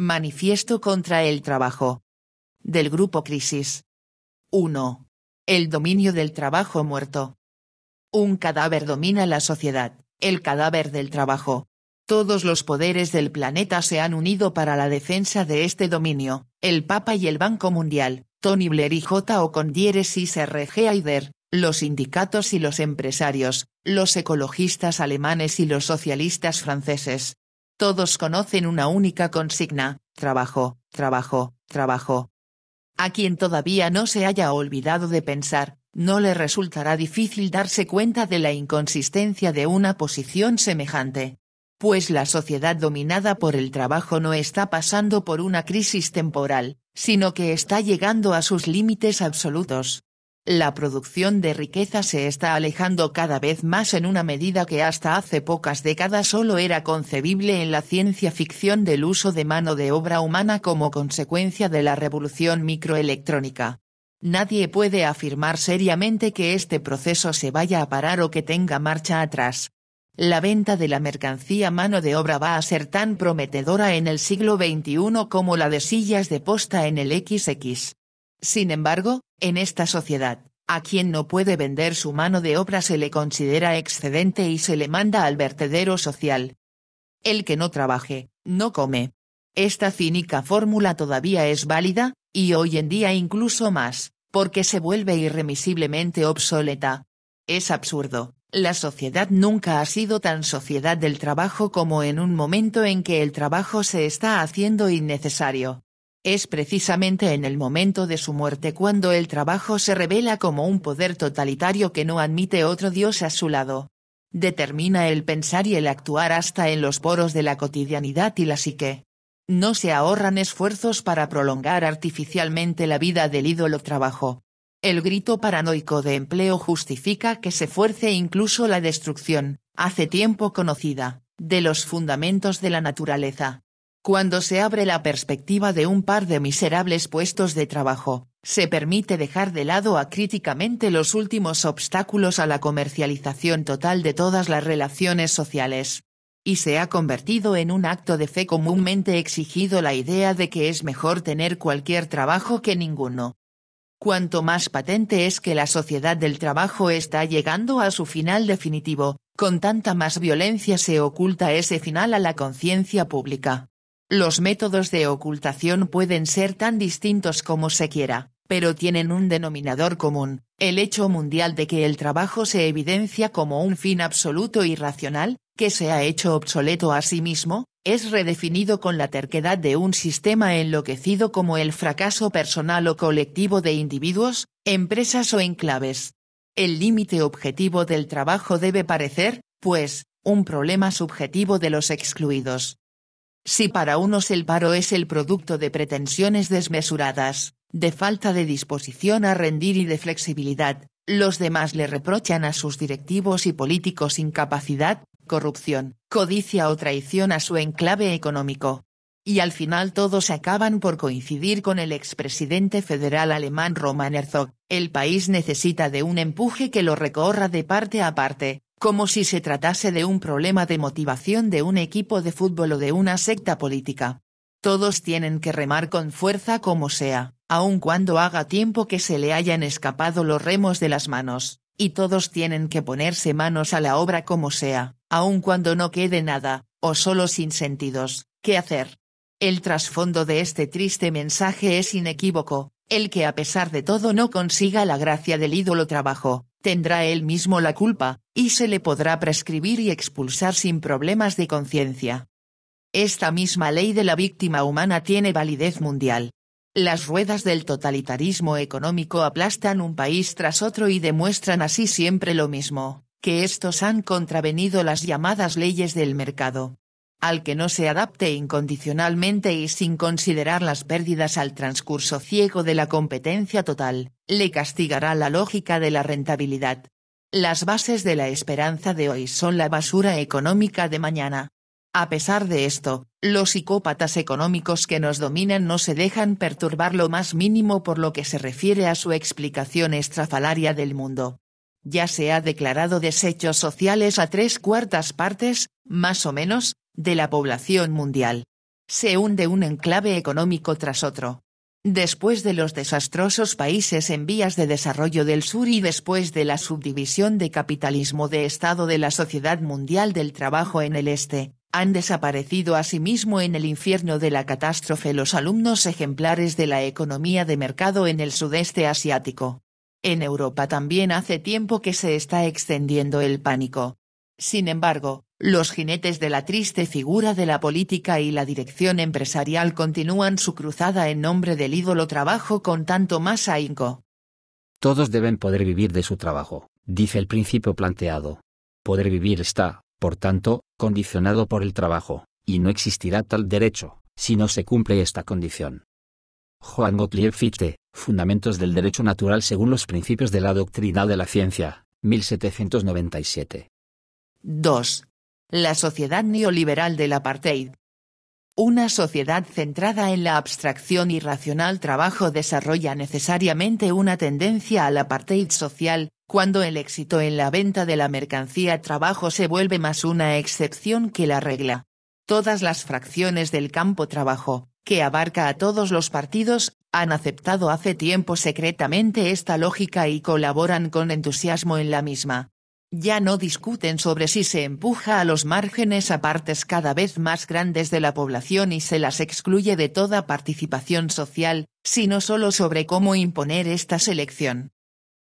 Manifiesto contra el trabajo. Del grupo Crisis. 1. El dominio del trabajo muerto. Un cadáver domina la sociedad, el cadáver del trabajo. Todos los poderes del planeta se han unido para la defensa de este dominio, el Papa y el Banco Mundial, Tony Blair y J. O. y G. Aider, los sindicatos y los empresarios, los ecologistas alemanes y los socialistas franceses, todos conocen una única consigna, trabajo, trabajo, trabajo. A quien todavía no se haya olvidado de pensar, no le resultará difícil darse cuenta de la inconsistencia de una posición semejante. Pues la sociedad dominada por el trabajo no está pasando por una crisis temporal, sino que está llegando a sus límites absolutos la producción de riqueza se está alejando cada vez más en una medida que hasta hace pocas décadas solo era concebible en la ciencia ficción del uso de mano de obra humana como consecuencia de la revolución microelectrónica. Nadie puede afirmar seriamente que este proceso se vaya a parar o que tenga marcha atrás. La venta de la mercancía mano de obra va a ser tan prometedora en el siglo XXI como la de sillas de posta en el XX. Sin embargo, en esta sociedad, a quien no puede vender su mano de obra se le considera excedente y se le manda al vertedero social. El que no trabaje, no come. Esta cínica fórmula todavía es válida, y hoy en día incluso más, porque se vuelve irremisiblemente obsoleta. Es absurdo, la sociedad nunca ha sido tan sociedad del trabajo como en un momento en que el trabajo se está haciendo innecesario. Es precisamente en el momento de su muerte cuando el trabajo se revela como un poder totalitario que no admite otro dios a su lado. Determina el pensar y el actuar hasta en los poros de la cotidianidad y la psique. No se ahorran esfuerzos para prolongar artificialmente la vida del ídolo trabajo. El grito paranoico de empleo justifica que se fuerce incluso la destrucción, hace tiempo conocida, de los fundamentos de la naturaleza. Cuando se abre la perspectiva de un par de miserables puestos de trabajo, se permite dejar de lado acríticamente los últimos obstáculos a la comercialización total de todas las relaciones sociales. Y se ha convertido en un acto de fe comúnmente exigido la idea de que es mejor tener cualquier trabajo que ninguno. Cuanto más patente es que la sociedad del trabajo está llegando a su final definitivo, con tanta más violencia se oculta ese final a la conciencia pública. Los métodos de ocultación pueden ser tan distintos como se quiera, pero tienen un denominador común, el hecho mundial de que el trabajo se evidencia como un fin absoluto y racional, que se ha hecho obsoleto a sí mismo, es redefinido con la terquedad de un sistema enloquecido como el fracaso personal o colectivo de individuos, empresas o enclaves. El límite objetivo del trabajo debe parecer, pues, un problema subjetivo de los excluidos, si para unos el paro es el producto de pretensiones desmesuradas, de falta de disposición a rendir y de flexibilidad, los demás le reprochan a sus directivos y políticos incapacidad, corrupción, codicia o traición a su enclave económico. Y al final todos acaban por coincidir con el expresidente federal alemán Roman Herzog, el país necesita de un empuje que lo recorra de parte a parte, como si se tratase de un problema de motivación de un equipo de fútbol o de una secta política. Todos tienen que remar con fuerza como sea, aun cuando haga tiempo que se le hayan escapado los remos de las manos, y todos tienen que ponerse manos a la obra como sea, aun cuando no quede nada, o solo sin sentidos, ¿qué hacer? El trasfondo de este triste mensaje es inequívoco, el que a pesar de todo no consiga la gracia del ídolo trabajo, tendrá él mismo la culpa, y se le podrá prescribir y expulsar sin problemas de conciencia. Esta misma ley de la víctima humana tiene validez mundial. Las ruedas del totalitarismo económico aplastan un país tras otro y demuestran así siempre lo mismo, que estos han contravenido las llamadas leyes del mercado al que no se adapte incondicionalmente y sin considerar las pérdidas al transcurso ciego de la competencia total, le castigará la lógica de la rentabilidad. Las bases de la esperanza de hoy son la basura económica de mañana. A pesar de esto, los psicópatas económicos que nos dominan no se dejan perturbar lo más mínimo por lo que se refiere a su explicación estrafalaria del mundo ya se ha declarado desechos sociales a tres cuartas partes, más o menos, de la población mundial. Se hunde un enclave económico tras otro. Después de los desastrosos países en vías de desarrollo del sur y después de la subdivisión de capitalismo de Estado de la Sociedad Mundial del Trabajo en el Este, han desaparecido asimismo en el infierno de la catástrofe los alumnos ejemplares de la economía de mercado en el sudeste asiático. En Europa también hace tiempo que se está extendiendo el pánico. Sin embargo, los jinetes de la triste figura de la política y la dirección empresarial continúan su cruzada en nombre del ídolo trabajo con tanto más ahínco. Todos deben poder vivir de su trabajo, dice el principio planteado. Poder vivir está, por tanto, condicionado por el trabajo, y no existirá tal derecho, si no se cumple esta condición. Juan Gottlieb Fichte, Fundamentos del Derecho Natural según los principios de la doctrina de la ciencia, 1797. 2. La sociedad neoliberal del apartheid. Una sociedad centrada en la abstracción y racional trabajo desarrolla necesariamente una tendencia al apartheid social, cuando el éxito en la venta de la mercancía trabajo se vuelve más una excepción que la regla. Todas las fracciones del campo trabajo, que abarca a todos los partidos, han aceptado hace tiempo secretamente esta lógica y colaboran con entusiasmo en la misma. Ya no discuten sobre si se empuja a los márgenes a partes cada vez más grandes de la población y se las excluye de toda participación social, sino solo sobre cómo imponer esta selección.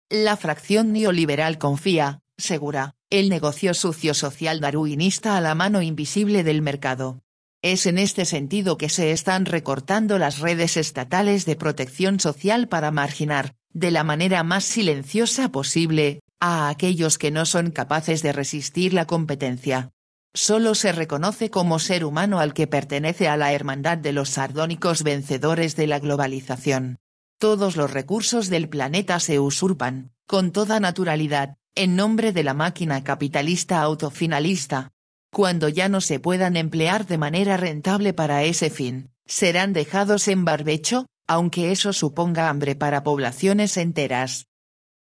La fracción neoliberal confía, segura, el negocio sucio social darwinista a la mano invisible del mercado. Es en este sentido que se están recortando las redes estatales de protección social para marginar, de la manera más silenciosa posible, a aquellos que no son capaces de resistir la competencia. Solo se reconoce como ser humano al que pertenece a la hermandad de los sardónicos vencedores de la globalización. Todos los recursos del planeta se usurpan, con toda naturalidad, en nombre de la máquina capitalista autofinalista. Cuando ya no se puedan emplear de manera rentable para ese fin, serán dejados en barbecho, aunque eso suponga hambre para poblaciones enteras.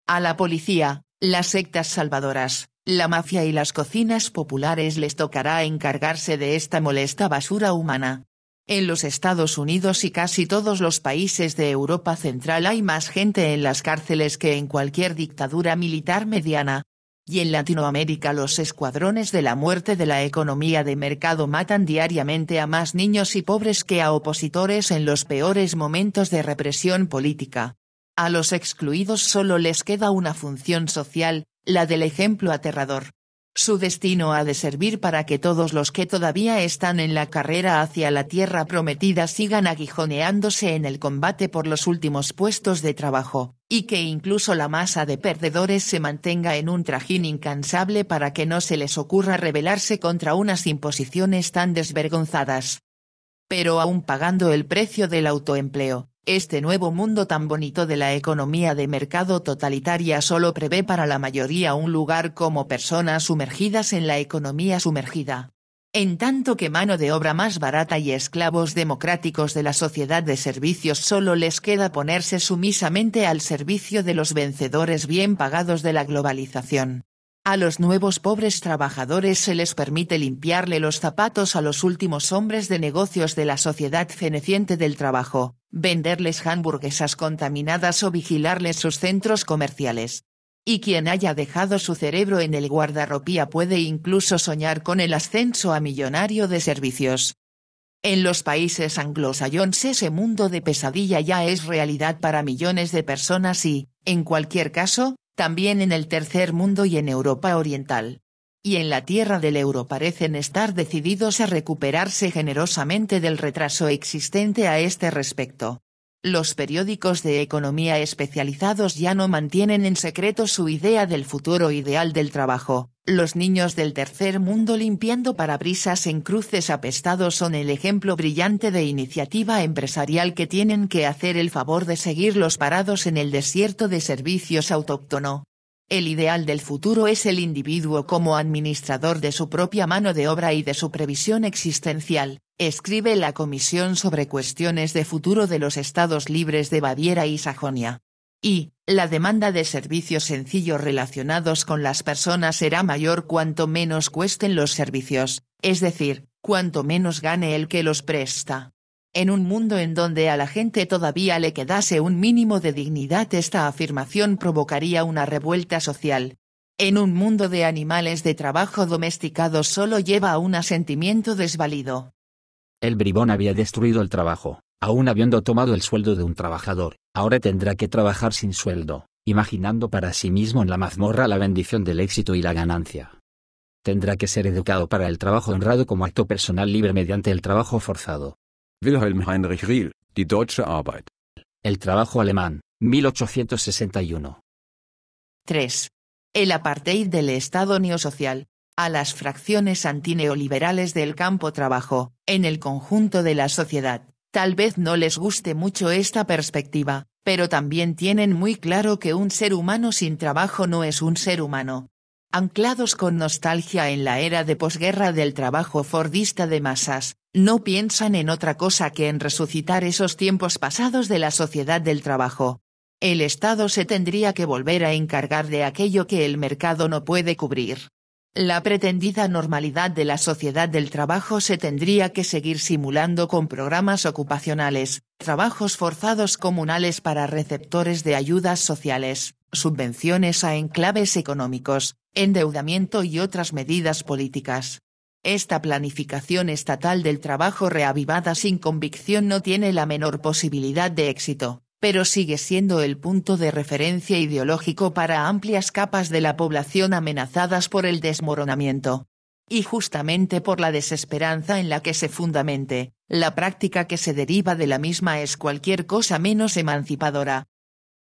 A la policía, las sectas salvadoras, la mafia y las cocinas populares les tocará encargarse de esta molesta basura humana. En los Estados Unidos y casi todos los países de Europa Central hay más gente en las cárceles que en cualquier dictadura militar mediana. Y en Latinoamérica los escuadrones de la muerte de la economía de mercado matan diariamente a más niños y pobres que a opositores en los peores momentos de represión política. A los excluidos solo les queda una función social, la del ejemplo aterrador. Su destino ha de servir para que todos los que todavía están en la carrera hacia la tierra prometida sigan aguijoneándose en el combate por los últimos puestos de trabajo, y que incluso la masa de perdedores se mantenga en un trajín incansable para que no se les ocurra rebelarse contra unas imposiciones tan desvergonzadas. Pero aún pagando el precio del autoempleo, este nuevo mundo tan bonito de la economía de mercado totalitaria solo prevé para la mayoría un lugar como personas sumergidas en la economía sumergida. En tanto que mano de obra más barata y esclavos democráticos de la sociedad de servicios solo les queda ponerse sumisamente al servicio de los vencedores bien pagados de la globalización. A los nuevos pobres trabajadores se les permite limpiarle los zapatos a los últimos hombres de negocios de la sociedad feneciente del trabajo, venderles hamburguesas contaminadas o vigilarles sus centros comerciales. Y quien haya dejado su cerebro en el guardarropía puede incluso soñar con el ascenso a millonario de servicios. En los países anglosajones ese mundo de pesadilla ya es realidad para millones de personas y, en cualquier caso, también en el tercer mundo y en Europa Oriental. Y en la tierra del euro parecen estar decididos a recuperarse generosamente del retraso existente a este respecto. Los periódicos de economía especializados ya no mantienen en secreto su idea del futuro ideal del trabajo. Los niños del tercer mundo limpiando parabrisas en cruces apestados son el ejemplo brillante de iniciativa empresarial que tienen que hacer el favor de seguir los parados en el desierto de servicios autóctono. El ideal del futuro es el individuo como administrador de su propia mano de obra y de su previsión existencial, escribe la Comisión sobre Cuestiones de Futuro de los Estados Libres de Baviera y Sajonia. Y, la demanda de servicios sencillos relacionados con las personas será mayor cuanto menos cuesten los servicios, es decir, cuanto menos gane el que los presta. En un mundo en donde a la gente todavía le quedase un mínimo de dignidad esta afirmación provocaría una revuelta social. En un mundo de animales de trabajo domesticados solo lleva a un asentimiento desvalido. El bribón había destruido el trabajo, aún habiendo tomado el sueldo de un trabajador, ahora tendrá que trabajar sin sueldo, imaginando para sí mismo en la mazmorra la bendición del éxito y la ganancia. Tendrá que ser educado para el trabajo honrado como acto personal libre mediante el trabajo forzado, Wilhelm Heinrich Riel, Die deutsche Arbeit. El trabajo alemán, 1861. 3. El apartheid del Estado neosocial. A las fracciones antineoliberales del campo trabajo, en el conjunto de la sociedad, tal vez no les guste mucho esta perspectiva, pero también tienen muy claro que un ser humano sin trabajo no es un ser humano, anclados con nostalgia en la era de posguerra del trabajo fordista de masas, no piensan en otra cosa que en resucitar esos tiempos pasados de la sociedad del trabajo. El Estado se tendría que volver a encargar de aquello que el mercado no puede cubrir. La pretendida normalidad de la sociedad del trabajo se tendría que seguir simulando con programas ocupacionales, trabajos forzados comunales para receptores de ayudas sociales, subvenciones a enclaves económicos, endeudamiento y otras medidas políticas. Esta planificación estatal del trabajo reavivada sin convicción no tiene la menor posibilidad de éxito, pero sigue siendo el punto de referencia ideológico para amplias capas de la población amenazadas por el desmoronamiento. Y justamente por la desesperanza en la que se fundamente, la práctica que se deriva de la misma es cualquier cosa menos emancipadora,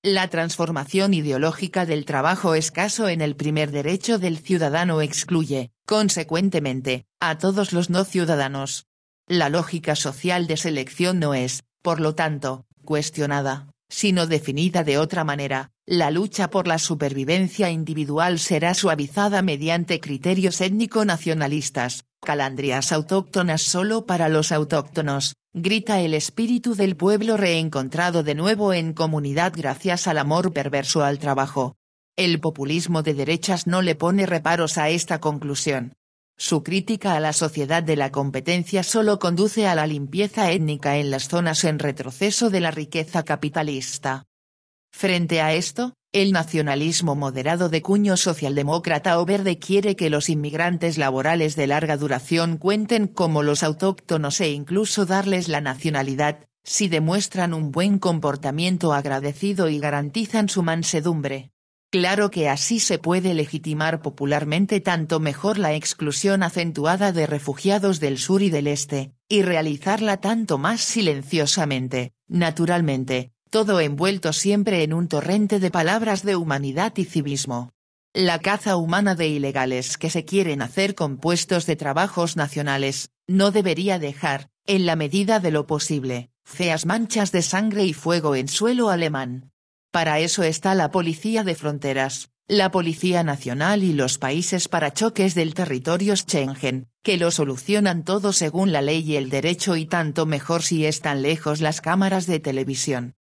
la transformación ideológica del trabajo escaso en el primer derecho del ciudadano excluye, consecuentemente, a todos los no ciudadanos. La lógica social de selección no es, por lo tanto, cuestionada, sino definida de otra manera, la lucha por la supervivencia individual será suavizada mediante criterios étnico-nacionalistas, calandrias autóctonas solo para los autóctonos, grita el espíritu del pueblo reencontrado de nuevo en comunidad gracias al amor perverso al trabajo. El populismo de derechas no le pone reparos a esta conclusión. Su crítica a la sociedad de la competencia solo conduce a la limpieza étnica en las zonas en retroceso de la riqueza capitalista. Frente a esto, el nacionalismo moderado de cuño socialdemócrata o verde quiere que los inmigrantes laborales de larga duración cuenten como los autóctonos e incluso darles la nacionalidad, si demuestran un buen comportamiento agradecido y garantizan su mansedumbre. Claro que así se puede legitimar popularmente tanto mejor la exclusión acentuada de refugiados del sur y del este, y realizarla tanto más silenciosamente, naturalmente, todo envuelto siempre en un torrente de palabras de humanidad y civismo. La caza humana de ilegales que se quieren hacer con puestos de trabajos nacionales, no debería dejar, en la medida de lo posible, feas manchas de sangre y fuego en suelo alemán. Para eso está la Policía de Fronteras, la Policía Nacional y los países para choques del territorio Schengen, que lo solucionan todo según la ley y el derecho y tanto mejor si están lejos las cámaras de televisión,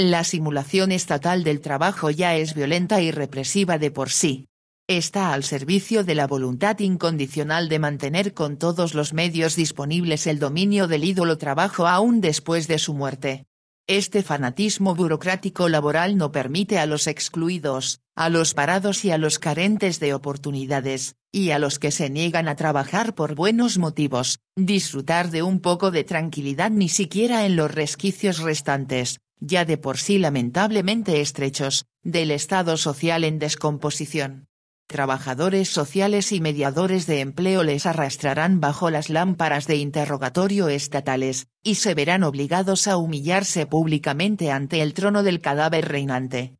la simulación estatal del trabajo ya es violenta y represiva de por sí. Está al servicio de la voluntad incondicional de mantener con todos los medios disponibles el dominio del ídolo trabajo aún después de su muerte. Este fanatismo burocrático laboral no permite a los excluidos, a los parados y a los carentes de oportunidades, y a los que se niegan a trabajar por buenos motivos, disfrutar de un poco de tranquilidad ni siquiera en los resquicios restantes, ya de por sí lamentablemente estrechos, del Estado social en descomposición. Trabajadores sociales y mediadores de empleo les arrastrarán bajo las lámparas de interrogatorio estatales, y se verán obligados a humillarse públicamente ante el trono del cadáver reinante.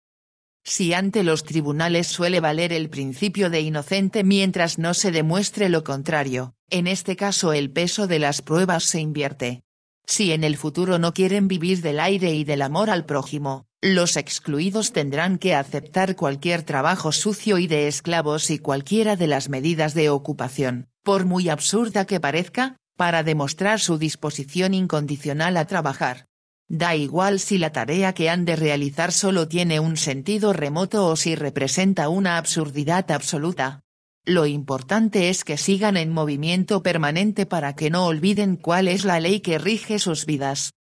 Si ante los tribunales suele valer el principio de inocente mientras no se demuestre lo contrario, en este caso el peso de las pruebas se invierte. Si en el futuro no quieren vivir del aire y del amor al prójimo, los excluidos tendrán que aceptar cualquier trabajo sucio y de esclavos y cualquiera de las medidas de ocupación, por muy absurda que parezca, para demostrar su disposición incondicional a trabajar. Da igual si la tarea que han de realizar solo tiene un sentido remoto o si representa una absurdidad absoluta, lo importante es que sigan en movimiento permanente para que no olviden cuál es la ley que rige sus vidas.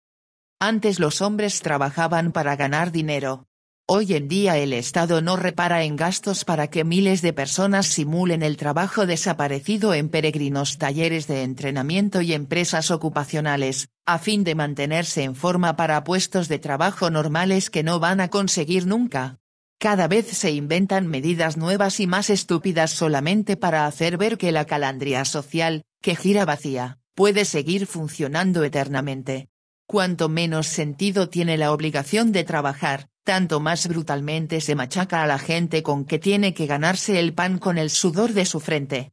Antes los hombres trabajaban para ganar dinero. Hoy en día el Estado no repara en gastos para que miles de personas simulen el trabajo desaparecido en peregrinos talleres de entrenamiento y empresas ocupacionales, a fin de mantenerse en forma para puestos de trabajo normales que no van a conseguir nunca. Cada vez se inventan medidas nuevas y más estúpidas solamente para hacer ver que la calandria social, que gira vacía, puede seguir funcionando eternamente. Cuanto menos sentido tiene la obligación de trabajar, tanto más brutalmente se machaca a la gente con que tiene que ganarse el pan con el sudor de su frente.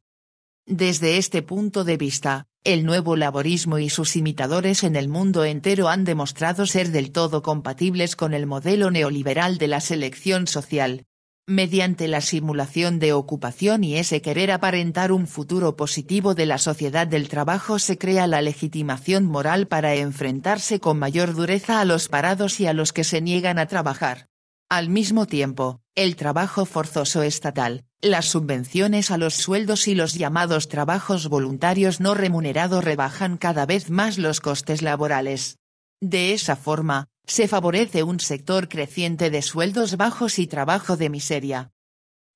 Desde este punto de vista, el nuevo laborismo y sus imitadores en el mundo entero han demostrado ser del todo compatibles con el modelo neoliberal de la selección social. Mediante la simulación de ocupación y ese querer aparentar un futuro positivo de la sociedad del trabajo se crea la legitimación moral para enfrentarse con mayor dureza a los parados y a los que se niegan a trabajar. Al mismo tiempo, el trabajo forzoso estatal, las subvenciones a los sueldos y los llamados trabajos voluntarios no remunerados rebajan cada vez más los costes laborales. De esa forma, se favorece un sector creciente de sueldos bajos y trabajo de miseria.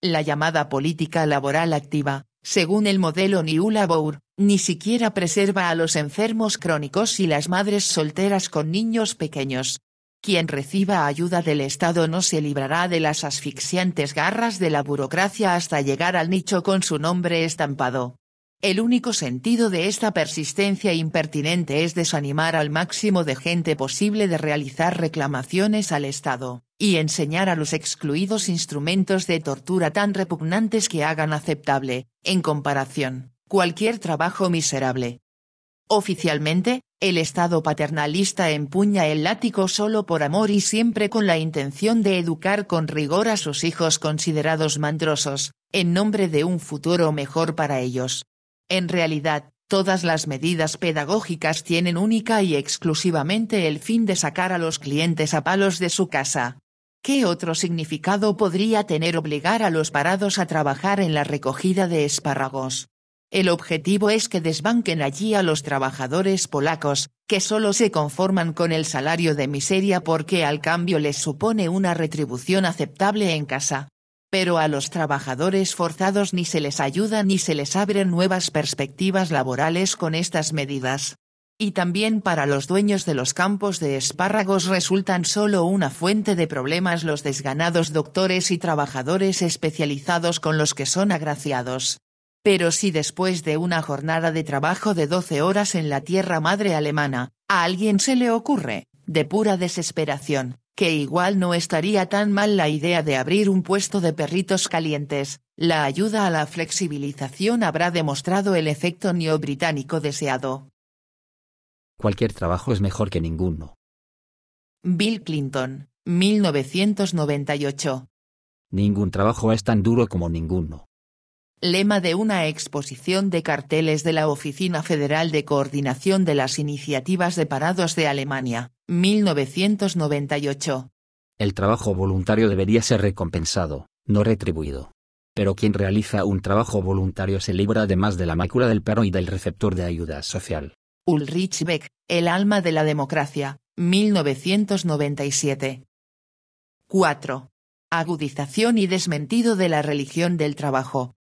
La llamada política laboral activa, según el modelo niula Labour, ni siquiera preserva a los enfermos crónicos y las madres solteras con niños pequeños. Quien reciba ayuda del Estado no se librará de las asfixiantes garras de la burocracia hasta llegar al nicho con su nombre estampado. El único sentido de esta persistencia impertinente es desanimar al máximo de gente posible de realizar reclamaciones al Estado, y enseñar a los excluidos instrumentos de tortura tan repugnantes que hagan aceptable, en comparación, cualquier trabajo miserable, Oficialmente, el Estado paternalista empuña el látigo solo por amor y siempre con la intención de educar con rigor a sus hijos considerados mandrosos, en nombre de un futuro mejor para ellos. En realidad, todas las medidas pedagógicas tienen única y exclusivamente el fin de sacar a los clientes a palos de su casa. ¿Qué otro significado podría tener obligar a los parados a trabajar en la recogida de espárragos? El objetivo es que desbanquen allí a los trabajadores polacos, que solo se conforman con el salario de miseria porque al cambio les supone una retribución aceptable en casa. Pero a los trabajadores forzados ni se les ayuda ni se les abren nuevas perspectivas laborales con estas medidas. Y también para los dueños de los campos de espárragos resultan solo una fuente de problemas los desganados doctores y trabajadores especializados con los que son agraciados. Pero si después de una jornada de trabajo de 12 horas en la tierra madre alemana, a alguien se le ocurre, de pura desesperación, que igual no estaría tan mal la idea de abrir un puesto de perritos calientes, la ayuda a la flexibilización habrá demostrado el efecto neo-británico deseado. Cualquier trabajo es mejor que ninguno. Bill Clinton, 1998. Ningún trabajo es tan duro como ninguno lema de una exposición de carteles de la Oficina Federal de Coordinación de las Iniciativas de Parados de Alemania, 1998. El trabajo voluntario debería ser recompensado, no retribuido. Pero quien realiza un trabajo voluntario se libra además de la mácula del perro y del receptor de ayuda social. Ulrich Beck, El alma de la democracia, 1997. 4. Agudización y desmentido de la religión del trabajo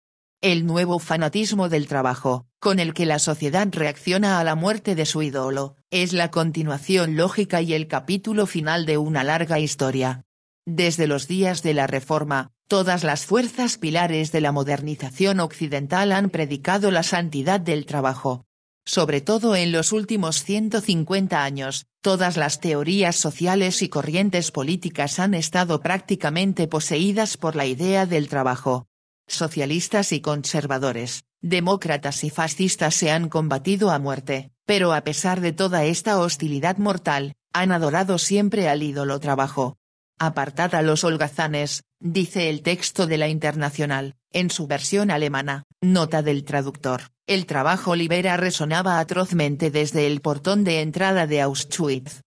el nuevo fanatismo del trabajo, con el que la sociedad reacciona a la muerte de su ídolo, es la continuación lógica y el capítulo final de una larga historia. Desde los días de la Reforma, todas las fuerzas pilares de la modernización occidental han predicado la santidad del trabajo. Sobre todo en los últimos 150 años, todas las teorías sociales y corrientes políticas han estado prácticamente poseídas por la idea del trabajo, socialistas y conservadores, demócratas y fascistas se han combatido a muerte, pero a pesar de toda esta hostilidad mortal, han adorado siempre al ídolo trabajo. Apartad a los holgazanes, dice el texto de la Internacional, en su versión alemana, nota del traductor. El trabajo libera resonaba atrozmente desde el portón de entrada de Auschwitz,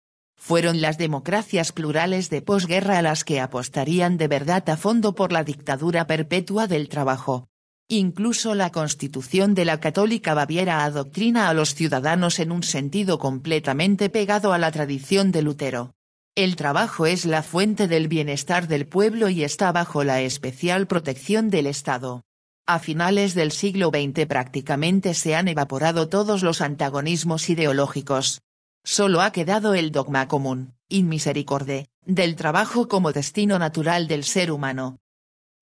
fueron las democracias plurales de posguerra a las que apostarían de verdad a fondo por la dictadura perpetua del trabajo. Incluso la constitución de la católica Baviera adoctrina a los ciudadanos en un sentido completamente pegado a la tradición de Lutero. El trabajo es la fuente del bienestar del pueblo y está bajo la especial protección del Estado. A finales del siglo XX prácticamente se han evaporado todos los antagonismos ideológicos, solo ha quedado el dogma común, inmisericorde, del trabajo como destino natural del ser humano.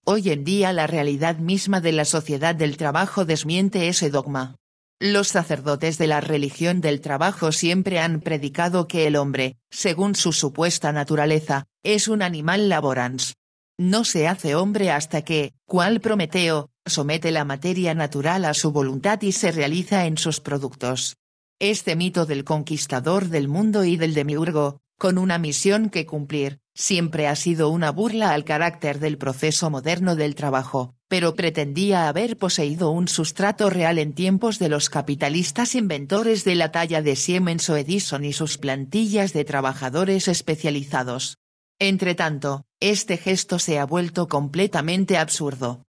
Hoy en día la realidad misma de la sociedad del trabajo desmiente ese dogma. Los sacerdotes de la religión del trabajo siempre han predicado que el hombre, según su supuesta naturaleza, es un animal laborans. No se hace hombre hasta que, cual Prometeo, somete la materia natural a su voluntad y se realiza en sus productos este mito del conquistador del mundo y del demiurgo, con una misión que cumplir, siempre ha sido una burla al carácter del proceso moderno del trabajo, pero pretendía haber poseído un sustrato real en tiempos de los capitalistas inventores de la talla de Siemens o Edison y sus plantillas de trabajadores especializados. Entretanto, este gesto se ha vuelto completamente absurdo,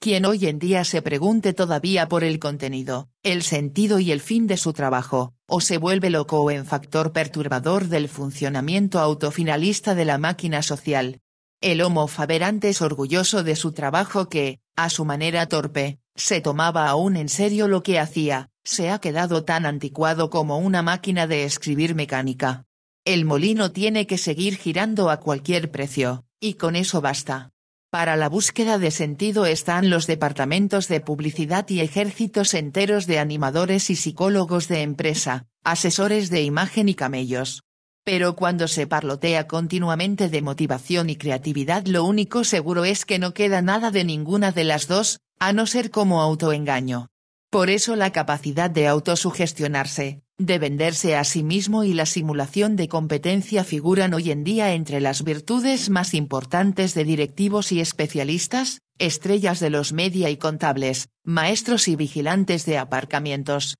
quien hoy en día se pregunte todavía por el contenido, el sentido y el fin de su trabajo, o se vuelve loco o en factor perturbador del funcionamiento autofinalista de la máquina social. El Homo faberante es orgulloso de su trabajo que, a su manera torpe, se tomaba aún en serio lo que hacía, se ha quedado tan anticuado como una máquina de escribir mecánica. El molino tiene que seguir girando a cualquier precio, y con eso basta. Para la búsqueda de sentido están los departamentos de publicidad y ejércitos enteros de animadores y psicólogos de empresa, asesores de imagen y camellos. Pero cuando se parlotea continuamente de motivación y creatividad lo único seguro es que no queda nada de ninguna de las dos, a no ser como autoengaño. Por eso la capacidad de autosugestionarse, de venderse a sí mismo y la simulación de competencia figuran hoy en día entre las virtudes más importantes de directivos y especialistas, estrellas de los media y contables, maestros y vigilantes de aparcamientos.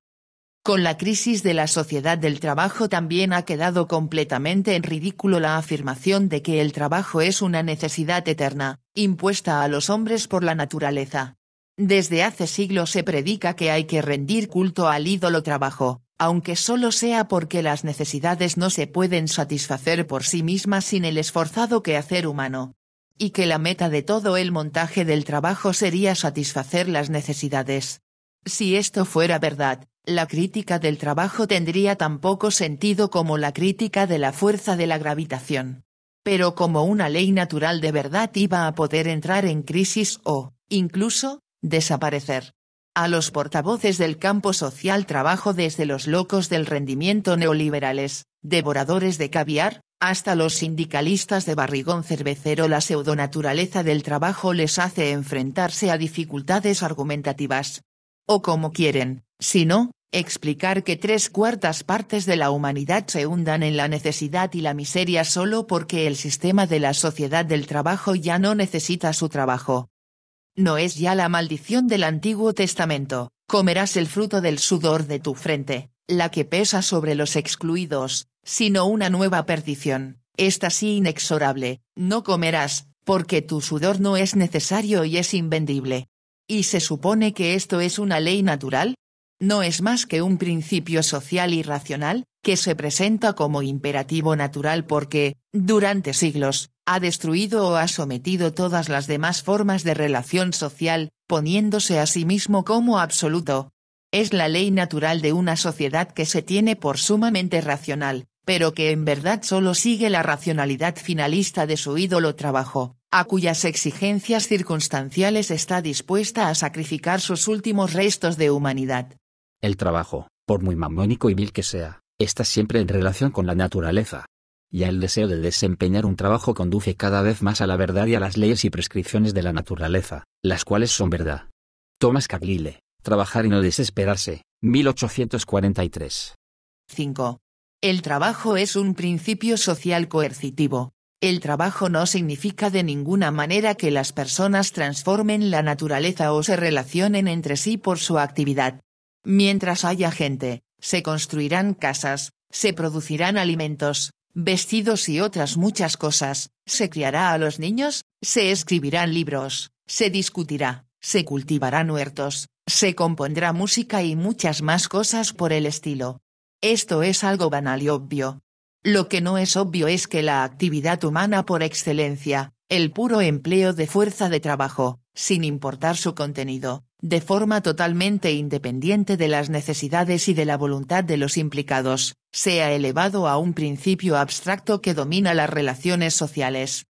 Con la crisis de la sociedad del trabajo también ha quedado completamente en ridículo la afirmación de que el trabajo es una necesidad eterna, impuesta a los hombres por la naturaleza. Desde hace siglos se predica que hay que rendir culto al ídolo trabajo, aunque solo sea porque las necesidades no se pueden satisfacer por sí mismas sin el esforzado quehacer humano. Y que la meta de todo el montaje del trabajo sería satisfacer las necesidades. Si esto fuera verdad, la crítica del trabajo tendría tan poco sentido como la crítica de la fuerza de la gravitación. Pero como una ley natural de verdad iba a poder entrar en crisis o, incluso, Desaparecer. A los portavoces del campo social trabajo desde los locos del rendimiento neoliberales, devoradores de caviar, hasta los sindicalistas de barrigón cervecero la naturaleza del trabajo les hace enfrentarse a dificultades argumentativas. O como quieren, si no, explicar que tres cuartas partes de la humanidad se hundan en la necesidad y la miseria solo porque el sistema de la sociedad del trabajo ya no necesita su trabajo no es ya la maldición del Antiguo Testamento, comerás el fruto del sudor de tu frente, la que pesa sobre los excluidos, sino una nueva perdición, esta sí inexorable, no comerás, porque tu sudor no es necesario y es invendible. ¿Y se supone que esto es una ley natural? ¿No es más que un principio social y racional, que se presenta como imperativo natural porque, durante siglos, ha destruido o ha sometido todas las demás formas de relación social, poniéndose a sí mismo como absoluto. Es la ley natural de una sociedad que se tiene por sumamente racional, pero que en verdad solo sigue la racionalidad finalista de su ídolo trabajo, a cuyas exigencias circunstanciales está dispuesta a sacrificar sus últimos restos de humanidad. El trabajo, por muy mamónico y vil que sea, está siempre en relación con la naturaleza, y el deseo de desempeñar un trabajo conduce cada vez más a la verdad y a las leyes y prescripciones de la naturaleza, las cuales son verdad. Thomas Caglile, Trabajar y no desesperarse, 1843. 5. El trabajo es un principio social coercitivo. El trabajo no significa de ninguna manera que las personas transformen la naturaleza o se relacionen entre sí por su actividad. Mientras haya gente, se construirán casas, se producirán alimentos, vestidos y otras muchas cosas, se criará a los niños, se escribirán libros, se discutirá, se cultivarán huertos, se compondrá música y muchas más cosas por el estilo. Esto es algo banal y obvio. Lo que no es obvio es que la actividad humana por excelencia, el puro empleo de fuerza de trabajo, sin importar su contenido, de forma totalmente independiente de las necesidades y de la voluntad de los implicados, sea elevado a un principio abstracto que domina las relaciones sociales.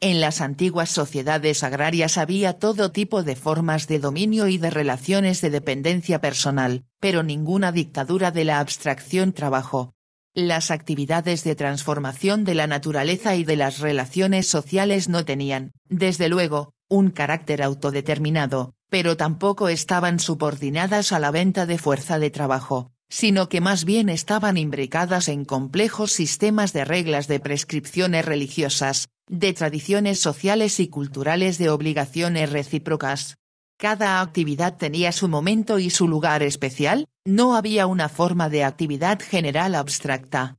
En las antiguas sociedades agrarias había todo tipo de formas de dominio y de relaciones de dependencia personal, pero ninguna dictadura de la abstracción trabajo, las actividades de transformación de la naturaleza y de las relaciones sociales no tenían, desde luego, un carácter autodeterminado, pero tampoco estaban subordinadas a la venta de fuerza de trabajo, sino que más bien estaban imbricadas en complejos sistemas de reglas de prescripciones religiosas, de tradiciones sociales y culturales de obligaciones recíprocas, cada actividad tenía su momento y su lugar especial, no había una forma de actividad general abstracta.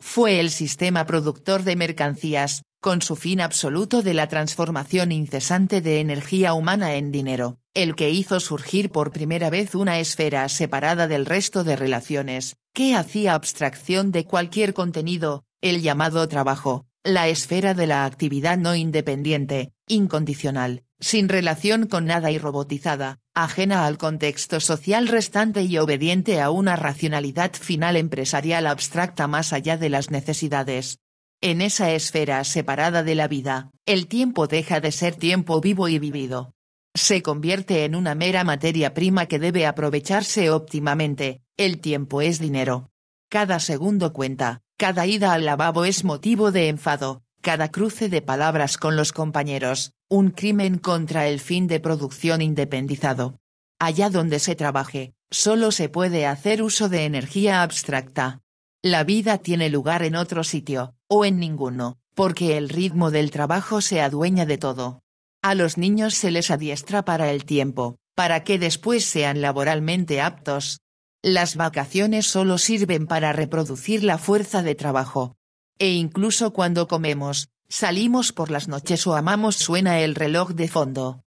Fue el sistema productor de mercancías, con su fin absoluto de la transformación incesante de energía humana en dinero, el que hizo surgir por primera vez una esfera separada del resto de relaciones, que hacía abstracción de cualquier contenido, el llamado trabajo, la esfera de la actividad no independiente, incondicional, sin relación con nada y robotizada, ajena al contexto social restante y obediente a una racionalidad final empresarial abstracta más allá de las necesidades. En esa esfera separada de la vida, el tiempo deja de ser tiempo vivo y vivido. Se convierte en una mera materia prima que debe aprovecharse óptimamente, el tiempo es dinero. Cada segundo cuenta, cada ida al lavabo es motivo de enfado, cada cruce de palabras con los compañeros, un crimen contra el fin de producción independizado. Allá donde se trabaje, solo se puede hacer uso de energía abstracta. La vida tiene lugar en otro sitio, o en ninguno, porque el ritmo del trabajo se adueña de todo. A los niños se les adiestra para el tiempo, para que después sean laboralmente aptos. Las vacaciones solo sirven para reproducir la fuerza de trabajo, e incluso cuando comemos, salimos por las noches o amamos suena el reloj de fondo.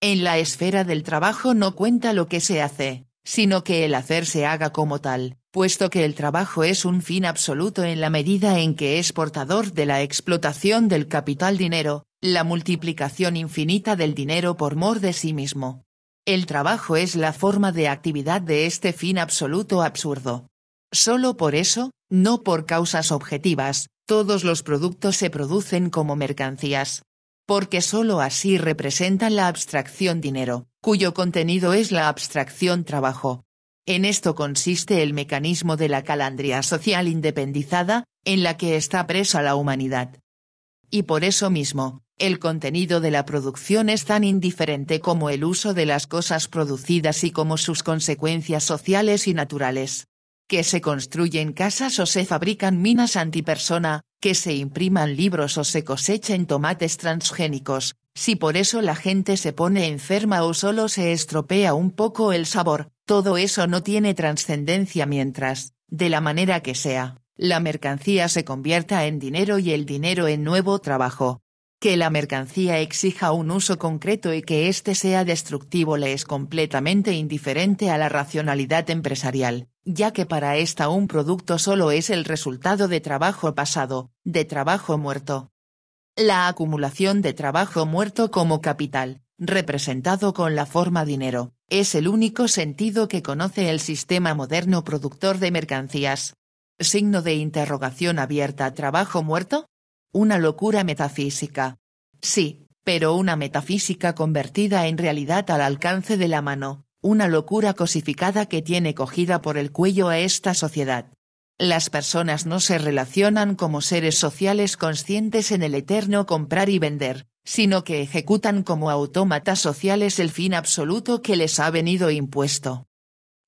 En la esfera del trabajo no cuenta lo que se hace, sino que el hacer se haga como tal, puesto que el trabajo es un fin absoluto en la medida en que es portador de la explotación del capital dinero, la multiplicación infinita del dinero por mor de sí mismo. El trabajo es la forma de actividad de este fin absoluto absurdo. Solo por eso, no por causas objetivas, todos los productos se producen como mercancías. Porque sólo así representan la abstracción dinero, cuyo contenido es la abstracción trabajo. En esto consiste el mecanismo de la calandria social independizada, en la que está presa la humanidad. Y por eso mismo, el contenido de la producción es tan indiferente como el uso de las cosas producidas y como sus consecuencias sociales y naturales que se construyen casas o se fabrican minas antipersona, que se impriman libros o se cosechen tomates transgénicos, si por eso la gente se pone enferma o solo se estropea un poco el sabor, todo eso no tiene trascendencia mientras, de la manera que sea, la mercancía se convierta en dinero y el dinero en nuevo trabajo. Que la mercancía exija un uso concreto y que éste sea destructivo le es completamente indiferente a la racionalidad empresarial ya que para esta un producto solo es el resultado de trabajo pasado, de trabajo muerto. La acumulación de trabajo muerto como capital, representado con la forma dinero, es el único sentido que conoce el sistema moderno productor de mercancías. Signo de interrogación abierta trabajo muerto? Una locura metafísica. Sí, pero una metafísica convertida en realidad al alcance de la mano, una locura cosificada que tiene cogida por el cuello a esta sociedad. Las personas no se relacionan como seres sociales conscientes en el eterno comprar y vender, sino que ejecutan como autómatas sociales el fin absoluto que les ha venido impuesto.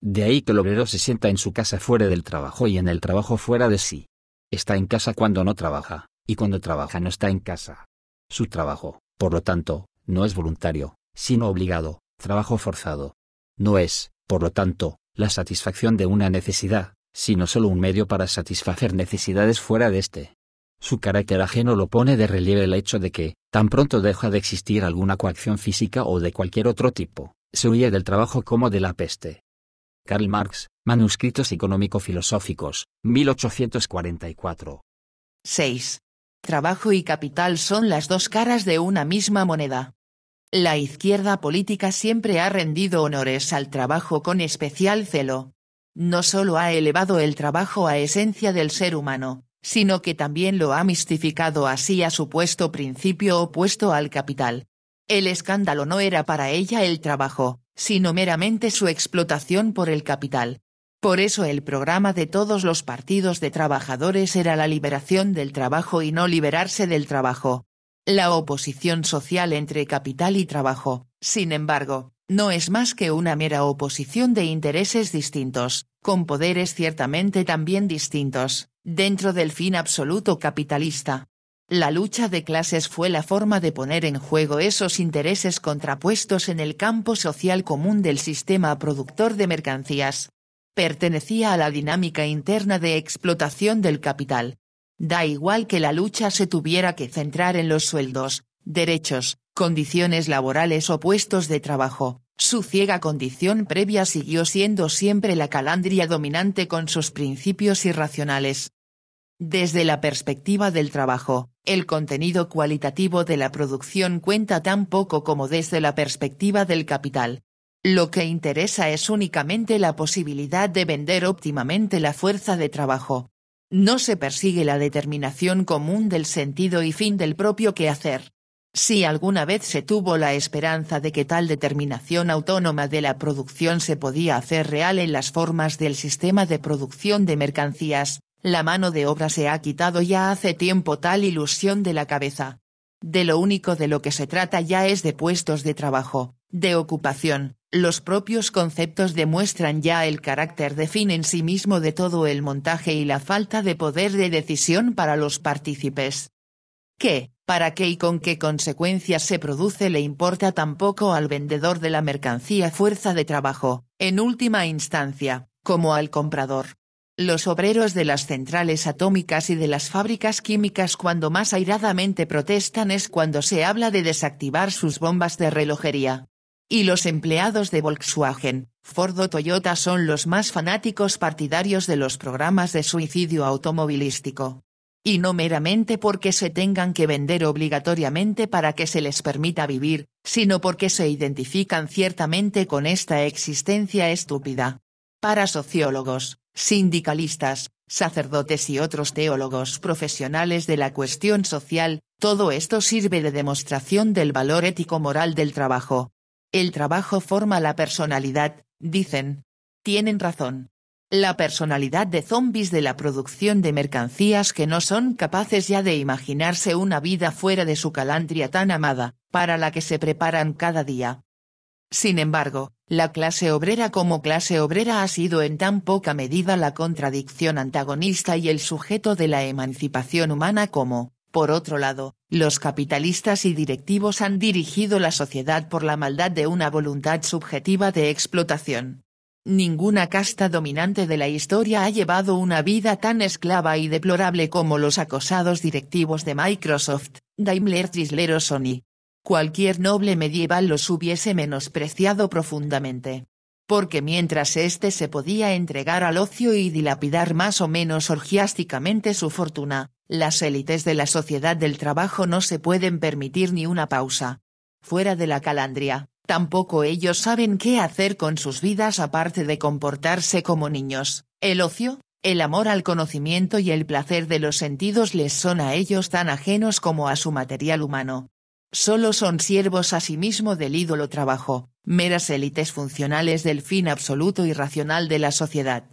De ahí que el obrero se sienta en su casa fuera del trabajo y en el trabajo fuera de sí. Está en casa cuando no trabaja, y cuando trabaja no está en casa. Su trabajo, por lo tanto, no es voluntario, sino obligado, trabajo forzado, no es, por lo tanto, la satisfacción de una necesidad, sino solo un medio para satisfacer necesidades fuera de éste. Su carácter ajeno lo pone de relieve el hecho de que, tan pronto deja de existir alguna coacción física o de cualquier otro tipo, se huye del trabajo como de la peste. Karl Marx, Manuscritos Económico-Filosóficos, 1844. 6. Trabajo y capital son las dos caras de una misma moneda. La izquierda política siempre ha rendido honores al trabajo con especial celo. No solo ha elevado el trabajo a esencia del ser humano, sino que también lo ha mistificado así a supuesto principio opuesto al capital. El escándalo no era para ella el trabajo, sino meramente su explotación por el capital. Por eso el programa de todos los partidos de trabajadores era la liberación del trabajo y no liberarse del trabajo. La oposición social entre capital y trabajo, sin embargo, no es más que una mera oposición de intereses distintos, con poderes ciertamente también distintos, dentro del fin absoluto capitalista. La lucha de clases fue la forma de poner en juego esos intereses contrapuestos en el campo social común del sistema productor de mercancías. Pertenecía a la dinámica interna de explotación del capital, Da igual que la lucha se tuviera que centrar en los sueldos, derechos, condiciones laborales o puestos de trabajo, su ciega condición previa siguió siendo siempre la calandria dominante con sus principios irracionales. Desde la perspectiva del trabajo, el contenido cualitativo de la producción cuenta tan poco como desde la perspectiva del capital. Lo que interesa es únicamente la posibilidad de vender óptimamente la fuerza de trabajo, no se persigue la determinación común del sentido y fin del propio quehacer. Si alguna vez se tuvo la esperanza de que tal determinación autónoma de la producción se podía hacer real en las formas del sistema de producción de mercancías, la mano de obra se ha quitado ya hace tiempo tal ilusión de la cabeza. De lo único de lo que se trata ya es de puestos de trabajo, de ocupación, los propios conceptos demuestran ya el carácter de fin en sí mismo de todo el montaje y la falta de poder de decisión para los partícipes. ¿Qué, para qué y con qué consecuencias se produce le importa tampoco al vendedor de la mercancía fuerza de trabajo, en última instancia, como al comprador? Los obreros de las centrales atómicas y de las fábricas químicas cuando más airadamente protestan es cuando se habla de desactivar sus bombas de relojería y los empleados de Volkswagen, Ford o Toyota son los más fanáticos partidarios de los programas de suicidio automovilístico. Y no meramente porque se tengan que vender obligatoriamente para que se les permita vivir, sino porque se identifican ciertamente con esta existencia estúpida. Para sociólogos, sindicalistas, sacerdotes y otros teólogos profesionales de la cuestión social, todo esto sirve de demostración del valor ético-moral del trabajo, el trabajo forma la personalidad, dicen. Tienen razón. La personalidad de zombies de la producción de mercancías que no son capaces ya de imaginarse una vida fuera de su calandria tan amada, para la que se preparan cada día. Sin embargo, la clase obrera como clase obrera ha sido en tan poca medida la contradicción antagonista y el sujeto de la emancipación humana como, por otro lado, los capitalistas y directivos han dirigido la sociedad por la maldad de una voluntad subjetiva de explotación. Ninguna casta dominante de la historia ha llevado una vida tan esclava y deplorable como los acosados directivos de Microsoft, Daimler Chrysler o Sony. Cualquier noble medieval los hubiese menospreciado profundamente. Porque mientras éste se podía entregar al ocio y dilapidar más o menos orgiásticamente su fortuna, las élites de la sociedad del trabajo no se pueden permitir ni una pausa. Fuera de la calandria, tampoco ellos saben qué hacer con sus vidas aparte de comportarse como niños. El ocio, el amor al conocimiento y el placer de los sentidos les son a ellos tan ajenos como a su material humano. Solo son siervos a sí del ídolo trabajo, meras élites funcionales del fin absoluto y racional de la sociedad.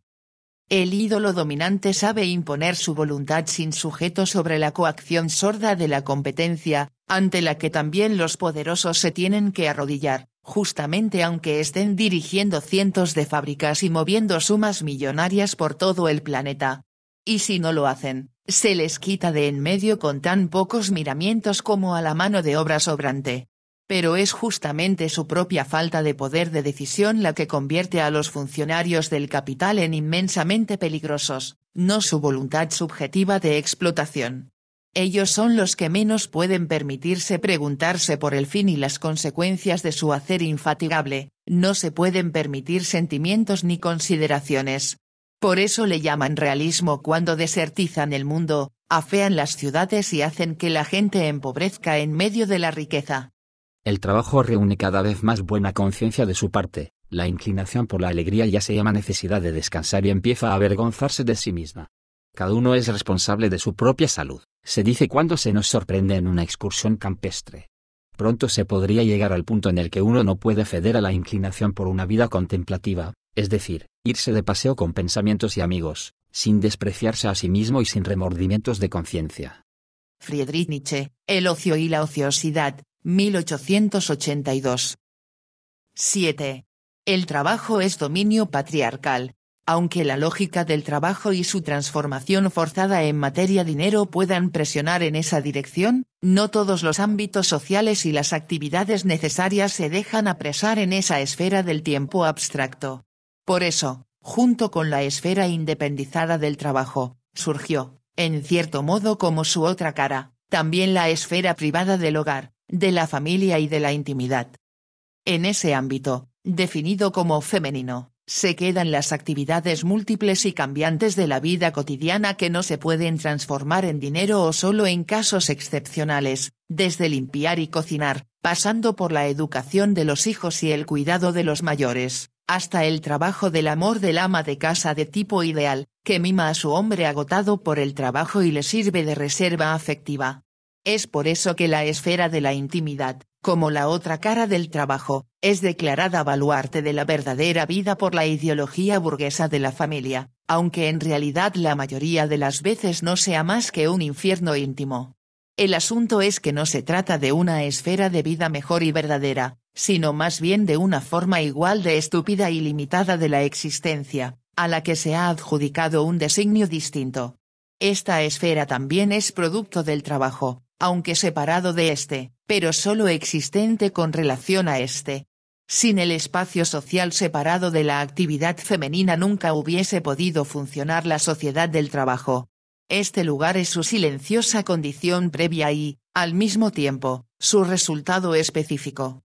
El ídolo dominante sabe imponer su voluntad sin sujeto sobre la coacción sorda de la competencia, ante la que también los poderosos se tienen que arrodillar, justamente aunque estén dirigiendo cientos de fábricas y moviendo sumas millonarias por todo el planeta. Y si no lo hacen, se les quita de en medio con tan pocos miramientos como a la mano de obra sobrante pero es justamente su propia falta de poder de decisión la que convierte a los funcionarios del capital en inmensamente peligrosos, no su voluntad subjetiva de explotación. Ellos son los que menos pueden permitirse preguntarse por el fin y las consecuencias de su hacer infatigable, no se pueden permitir sentimientos ni consideraciones. Por eso le llaman realismo cuando desertizan el mundo, afean las ciudades y hacen que la gente empobrezca en medio de la riqueza. El trabajo reúne cada vez más buena conciencia de su parte, la inclinación por la alegría ya se llama necesidad de descansar y empieza a avergonzarse de sí misma. Cada uno es responsable de su propia salud, se dice cuando se nos sorprende en una excursión campestre. Pronto se podría llegar al punto en el que uno no puede ceder a la inclinación por una vida contemplativa, es decir, irse de paseo con pensamientos y amigos, sin despreciarse a sí mismo y sin remordimientos de conciencia. Friedrich Nietzsche, El ocio y la ociosidad, 1882. 7. El trabajo es dominio patriarcal, aunque la lógica del trabajo y su transformación forzada en materia dinero puedan presionar en esa dirección, no todos los ámbitos sociales y las actividades necesarias se dejan apresar en esa esfera del tiempo abstracto. Por eso, junto con la esfera independizada del trabajo, surgió, en cierto modo como su otra cara, también la esfera privada del hogar, de la familia y de la intimidad. En ese ámbito, definido como femenino, se quedan las actividades múltiples y cambiantes de la vida cotidiana que no se pueden transformar en dinero o solo en casos excepcionales, desde limpiar y cocinar, pasando por la educación de los hijos y el cuidado de los mayores, hasta el trabajo del amor del ama de casa de tipo ideal, que mima a su hombre agotado por el trabajo y le sirve de reserva afectiva. Es por eso que la esfera de la intimidad, como la otra cara del trabajo, es declarada baluarte de la verdadera vida por la ideología burguesa de la familia, aunque en realidad la mayoría de las veces no sea más que un infierno íntimo. El asunto es que no se trata de una esfera de vida mejor y verdadera, sino más bien de una forma igual de estúpida y limitada de la existencia, a la que se ha adjudicado un designio distinto. Esta esfera también es producto del trabajo, aunque separado de este, pero solo existente con relación a este. Sin el espacio social separado de la actividad femenina nunca hubiese podido funcionar la sociedad del trabajo. Este lugar es su silenciosa condición previa y, al mismo tiempo, su resultado específico.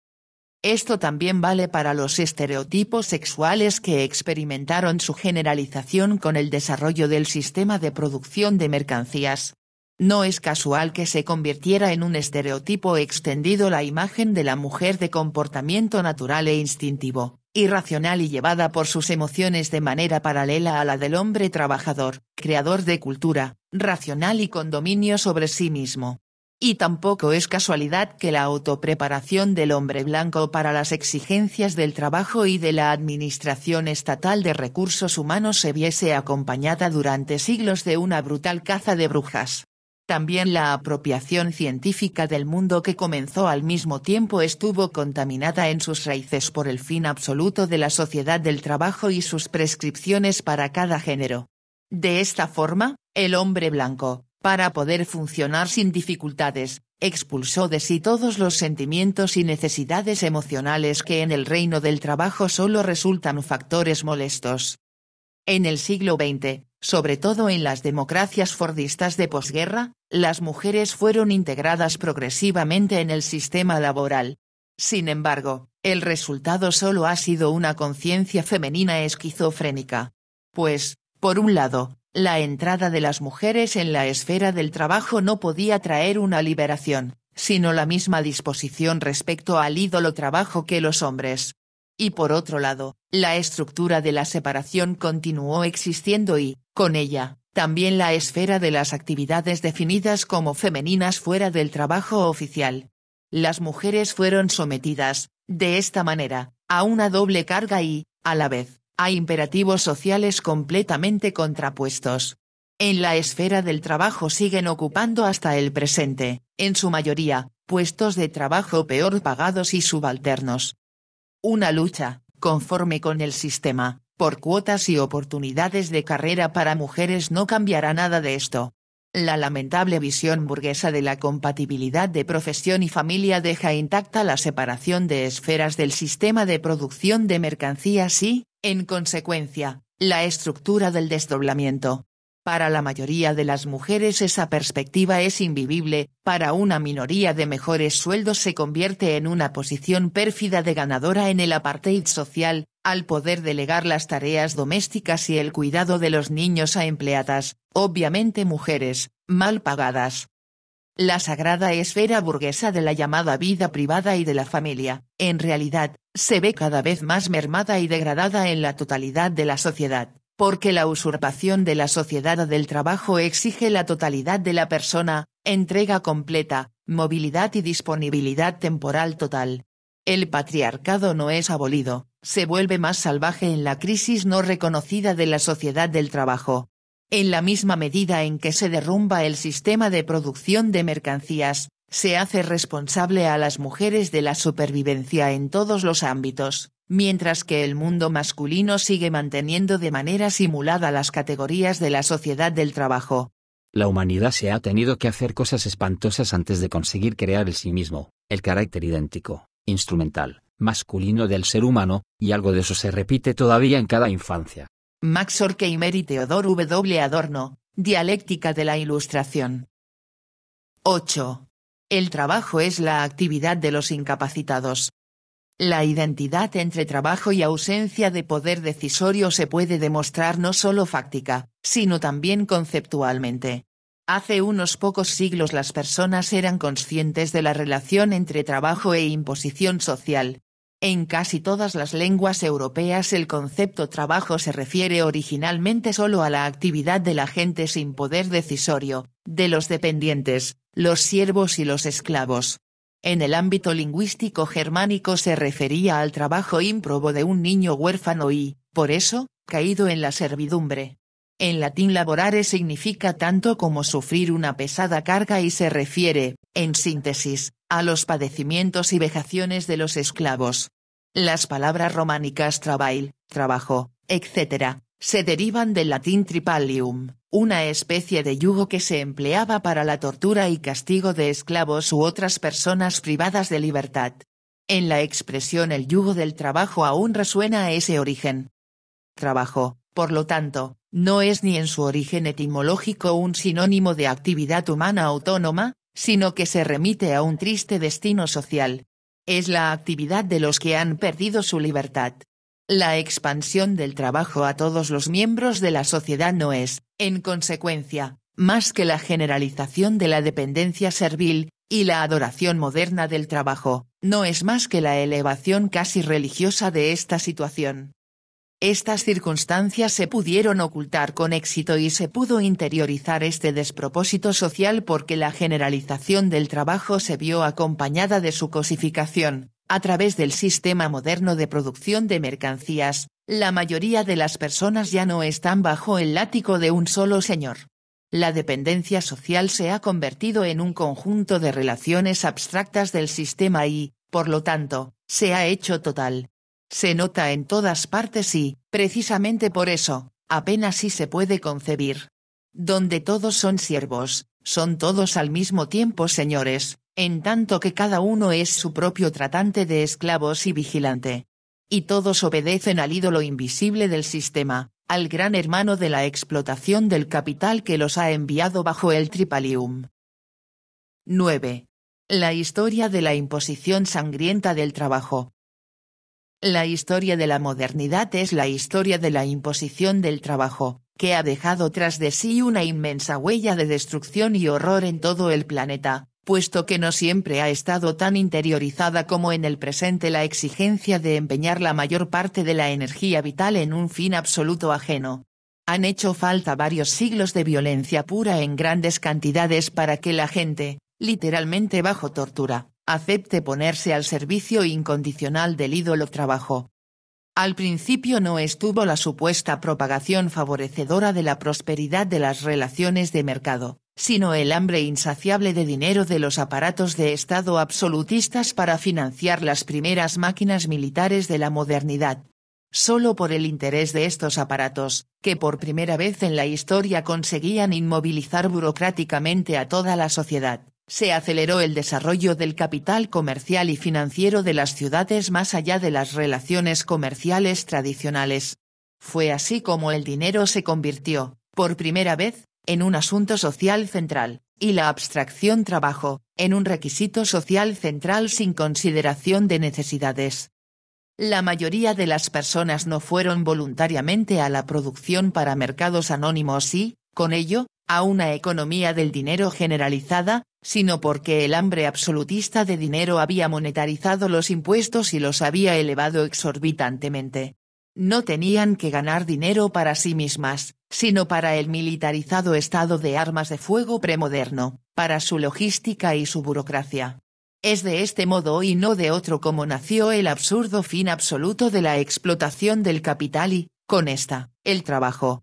Esto también vale para los estereotipos sexuales que experimentaron su generalización con el desarrollo del sistema de producción de mercancías, no es casual que se convirtiera en un estereotipo extendido la imagen de la mujer de comportamiento natural e instintivo, irracional y llevada por sus emociones de manera paralela a la del hombre trabajador, creador de cultura, racional y con dominio sobre sí mismo. Y tampoco es casualidad que la autopreparación del hombre blanco para las exigencias del trabajo y de la Administración Estatal de Recursos Humanos se viese acompañada durante siglos de una brutal caza de brujas. También la apropiación científica del mundo que comenzó al mismo tiempo estuvo contaminada en sus raíces por el fin absoluto de la sociedad del trabajo y sus prescripciones para cada género. De esta forma, el hombre blanco, para poder funcionar sin dificultades, expulsó de sí todos los sentimientos y necesidades emocionales que en el reino del trabajo solo resultan factores molestos. En el siglo XX, sobre todo en las democracias fordistas de posguerra, las mujeres fueron integradas progresivamente en el sistema laboral. Sin embargo, el resultado solo ha sido una conciencia femenina esquizofrénica. Pues, por un lado, la entrada de las mujeres en la esfera del trabajo no podía traer una liberación, sino la misma disposición respecto al ídolo trabajo que los hombres. Y por otro lado, la estructura de la separación continuó existiendo y, con ella, también la esfera de las actividades definidas como femeninas fuera del trabajo oficial. Las mujeres fueron sometidas, de esta manera, a una doble carga y, a la vez, a imperativos sociales completamente contrapuestos. En la esfera del trabajo siguen ocupando hasta el presente, en su mayoría, puestos de trabajo peor pagados y subalternos. Una lucha, Conforme con el sistema, por cuotas y oportunidades de carrera para mujeres no cambiará nada de esto. La lamentable visión burguesa de la compatibilidad de profesión y familia deja intacta la separación de esferas del sistema de producción de mercancías y, en consecuencia, la estructura del desdoblamiento, para la mayoría de las mujeres esa perspectiva es invivible, para una minoría de mejores sueldos se convierte en una posición pérfida de ganadora en el apartheid social, al poder delegar las tareas domésticas y el cuidado de los niños a empleadas, obviamente mujeres, mal pagadas. La sagrada esfera burguesa de la llamada vida privada y de la familia, en realidad, se ve cada vez más mermada y degradada en la totalidad de la sociedad porque la usurpación de la sociedad del trabajo exige la totalidad de la persona, entrega completa, movilidad y disponibilidad temporal total. El patriarcado no es abolido, se vuelve más salvaje en la crisis no reconocida de la sociedad del trabajo. En la misma medida en que se derrumba el sistema de producción de mercancías, se hace responsable a las mujeres de la supervivencia en todos los ámbitos, mientras que el mundo masculino sigue manteniendo de manera simulada las categorías de la sociedad del trabajo. La humanidad se ha tenido que hacer cosas espantosas antes de conseguir crear el sí mismo, el carácter idéntico, instrumental, masculino del ser humano, y algo de eso se repite todavía en cada infancia. Max Orkeimer y Theodor W. Adorno, Dialéctica de la Ilustración. 8. El trabajo es la actividad de los incapacitados. La identidad entre trabajo y ausencia de poder decisorio se puede demostrar no solo fáctica, sino también conceptualmente. Hace unos pocos siglos las personas eran conscientes de la relación entre trabajo e imposición social. En casi todas las lenguas europeas el concepto trabajo se refiere originalmente solo a la actividad de la gente sin poder decisorio, de los dependientes, los siervos y los esclavos. En el ámbito lingüístico germánico se refería al trabajo ímprobo de un niño huérfano y, por eso, caído en la servidumbre. En latín laborare significa tanto como sufrir una pesada carga y se refiere, en síntesis, a los padecimientos y vejaciones de los esclavos. Las palabras románicas travail, trabajo, etc., se derivan del latín tripalium, una especie de yugo que se empleaba para la tortura y castigo de esclavos u otras personas privadas de libertad. En la expresión el yugo del trabajo aún resuena a ese origen. Trabajo, por lo tanto, no es ni en su origen etimológico un sinónimo de actividad humana autónoma, sino que se remite a un triste destino social. Es la actividad de los que han perdido su libertad, la expansión del trabajo a todos los miembros de la sociedad no es, en consecuencia, más que la generalización de la dependencia servil, y la adoración moderna del trabajo, no es más que la elevación casi religiosa de esta situación. Estas circunstancias se pudieron ocultar con éxito y se pudo interiorizar este despropósito social porque la generalización del trabajo se vio acompañada de su cosificación, a través del sistema moderno de producción de mercancías, la mayoría de las personas ya no están bajo el látigo de un solo señor. La dependencia social se ha convertido en un conjunto de relaciones abstractas del sistema y, por lo tanto, se ha hecho total. Se nota en todas partes y, precisamente por eso, apenas si se puede concebir. Donde todos son siervos, son todos al mismo tiempo señores, en tanto que cada uno es su propio tratante de esclavos y vigilante. Y todos obedecen al ídolo invisible del sistema, al gran hermano de la explotación del capital que los ha enviado bajo el Tripalium. 9. La historia de la imposición sangrienta del trabajo. La historia de la modernidad es la historia de la imposición del trabajo, que ha dejado tras de sí una inmensa huella de destrucción y horror en todo el planeta, puesto que no siempre ha estado tan interiorizada como en el presente la exigencia de empeñar la mayor parte de la energía vital en un fin absoluto ajeno. Han hecho falta varios siglos de violencia pura en grandes cantidades para que la gente, literalmente bajo tortura, acepte ponerse al servicio incondicional del ídolo trabajo. Al principio no estuvo la supuesta propagación favorecedora de la prosperidad de las relaciones de mercado, sino el hambre insaciable de dinero de los aparatos de Estado absolutistas para financiar las primeras máquinas militares de la modernidad. Solo por el interés de estos aparatos, que por primera vez en la historia conseguían inmovilizar burocráticamente a toda la sociedad, se aceleró el desarrollo del capital comercial y financiero de las ciudades más allá de las relaciones comerciales tradicionales. Fue así como el dinero se convirtió, por primera vez, en un asunto social central, y la abstracción trabajo, en un requisito social central sin consideración de necesidades. La mayoría de las personas no fueron voluntariamente a la producción para mercados anónimos y, con ello, a una economía del dinero generalizada, sino porque el hambre absolutista de dinero había monetarizado los impuestos y los había elevado exorbitantemente. No tenían que ganar dinero para sí mismas, sino para el militarizado estado de armas de fuego premoderno, para su logística y su burocracia. Es de este modo y no de otro como nació el absurdo fin absoluto de la explotación del capital y, con esta, el trabajo.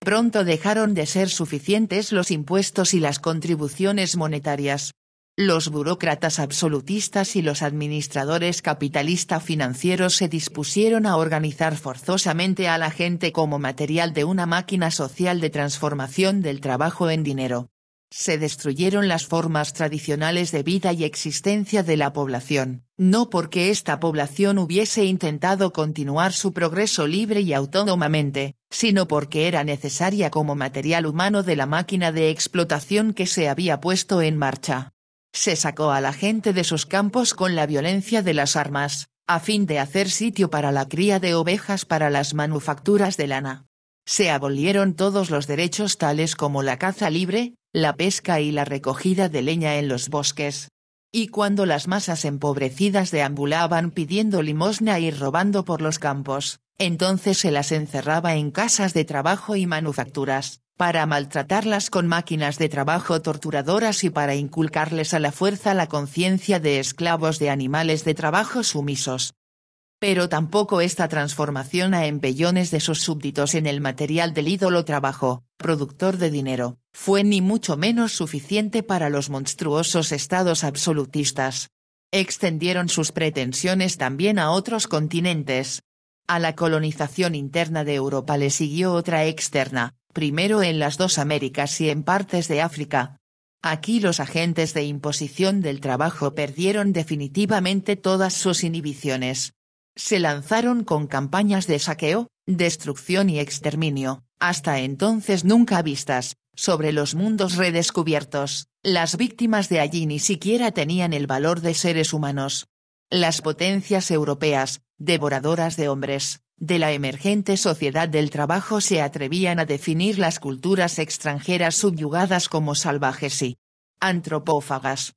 Pronto dejaron de ser suficientes los impuestos y las contribuciones monetarias, los burócratas absolutistas y los administradores capitalista financieros se dispusieron a organizar forzosamente a la gente como material de una máquina social de transformación del trabajo en dinero. Se destruyeron las formas tradicionales de vida y existencia de la población, no porque esta población hubiese intentado continuar su progreso libre y autónomamente, sino porque era necesaria como material humano de la máquina de explotación que se había puesto en marcha se sacó a la gente de sus campos con la violencia de las armas, a fin de hacer sitio para la cría de ovejas para las manufacturas de lana. Se abolieron todos los derechos tales como la caza libre, la pesca y la recogida de leña en los bosques. Y cuando las masas empobrecidas deambulaban pidiendo limosna y robando por los campos, entonces se las encerraba en casas de trabajo y manufacturas, para maltratarlas con máquinas de trabajo torturadoras y para inculcarles a la fuerza la conciencia de esclavos de animales de trabajo sumisos. Pero tampoco esta transformación a empellones de sus súbditos en el material del ídolo trabajo, productor de dinero, fue ni mucho menos suficiente para los monstruosos estados absolutistas. Extendieron sus pretensiones también a otros continentes. A la colonización interna de Europa le siguió otra externa, primero en las dos Américas y en partes de África. Aquí los agentes de imposición del trabajo perdieron definitivamente todas sus inhibiciones. Se lanzaron con campañas de saqueo, destrucción y exterminio, hasta entonces nunca vistas, sobre los mundos redescubiertos, las víctimas de allí ni siquiera tenían el valor de seres humanos. Las potencias europeas, devoradoras de hombres, de la emergente sociedad del trabajo se atrevían a definir las culturas extranjeras subyugadas como salvajes y antropófagas.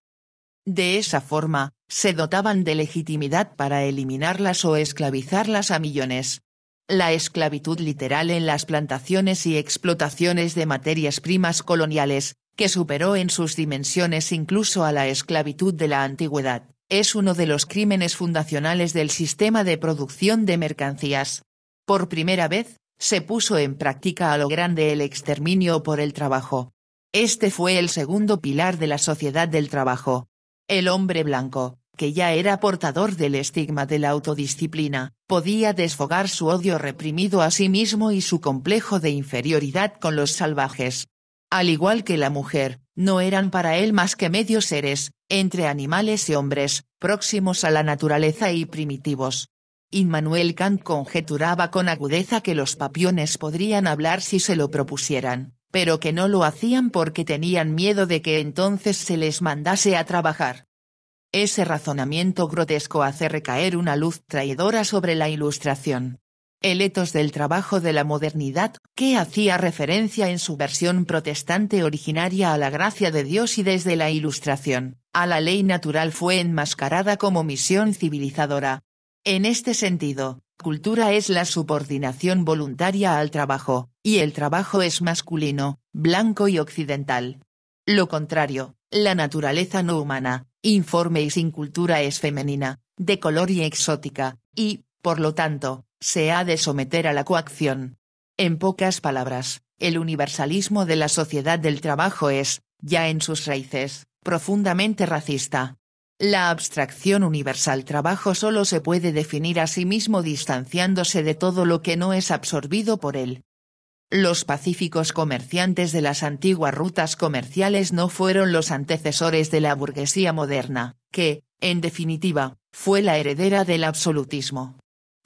De esa forma, se dotaban de legitimidad para eliminarlas o esclavizarlas a millones. La esclavitud literal en las plantaciones y explotaciones de materias primas coloniales, que superó en sus dimensiones incluso a la esclavitud de la antigüedad, es uno de los crímenes fundacionales del sistema de producción de mercancías. Por primera vez, se puso en práctica a lo grande el exterminio por el trabajo. Este fue el segundo pilar de la sociedad del trabajo. El hombre blanco, que ya era portador del estigma de la autodisciplina, podía desfogar su odio reprimido a sí mismo y su complejo de inferioridad con los salvajes. Al igual que la mujer, no eran para él más que medios seres, entre animales y hombres, próximos a la naturaleza y primitivos. Immanuel Kant conjeturaba con agudeza que los papiones podrían hablar si se lo propusieran, pero que no lo hacían porque tenían miedo de que entonces se les mandase a trabajar. Ese razonamiento grotesco hace recaer una luz traidora sobre la ilustración, el etos del trabajo de la modernidad, que hacía referencia en su versión protestante originaria a la gracia de Dios y desde la Ilustración, a la ley natural fue enmascarada como misión civilizadora. En este sentido, cultura es la subordinación voluntaria al trabajo, y el trabajo es masculino, blanco y occidental. Lo contrario, la naturaleza no humana, informe y sin cultura es femenina, de color y exótica, y, por lo tanto, se ha de someter a la coacción. En pocas palabras, el universalismo de la sociedad del trabajo es, ya en sus raíces, profundamente racista. La abstracción universal trabajo solo se puede definir a sí mismo distanciándose de todo lo que no es absorbido por él. Los pacíficos comerciantes de las antiguas rutas comerciales no fueron los antecesores de la burguesía moderna, que, en definitiva, fue la heredera del absolutismo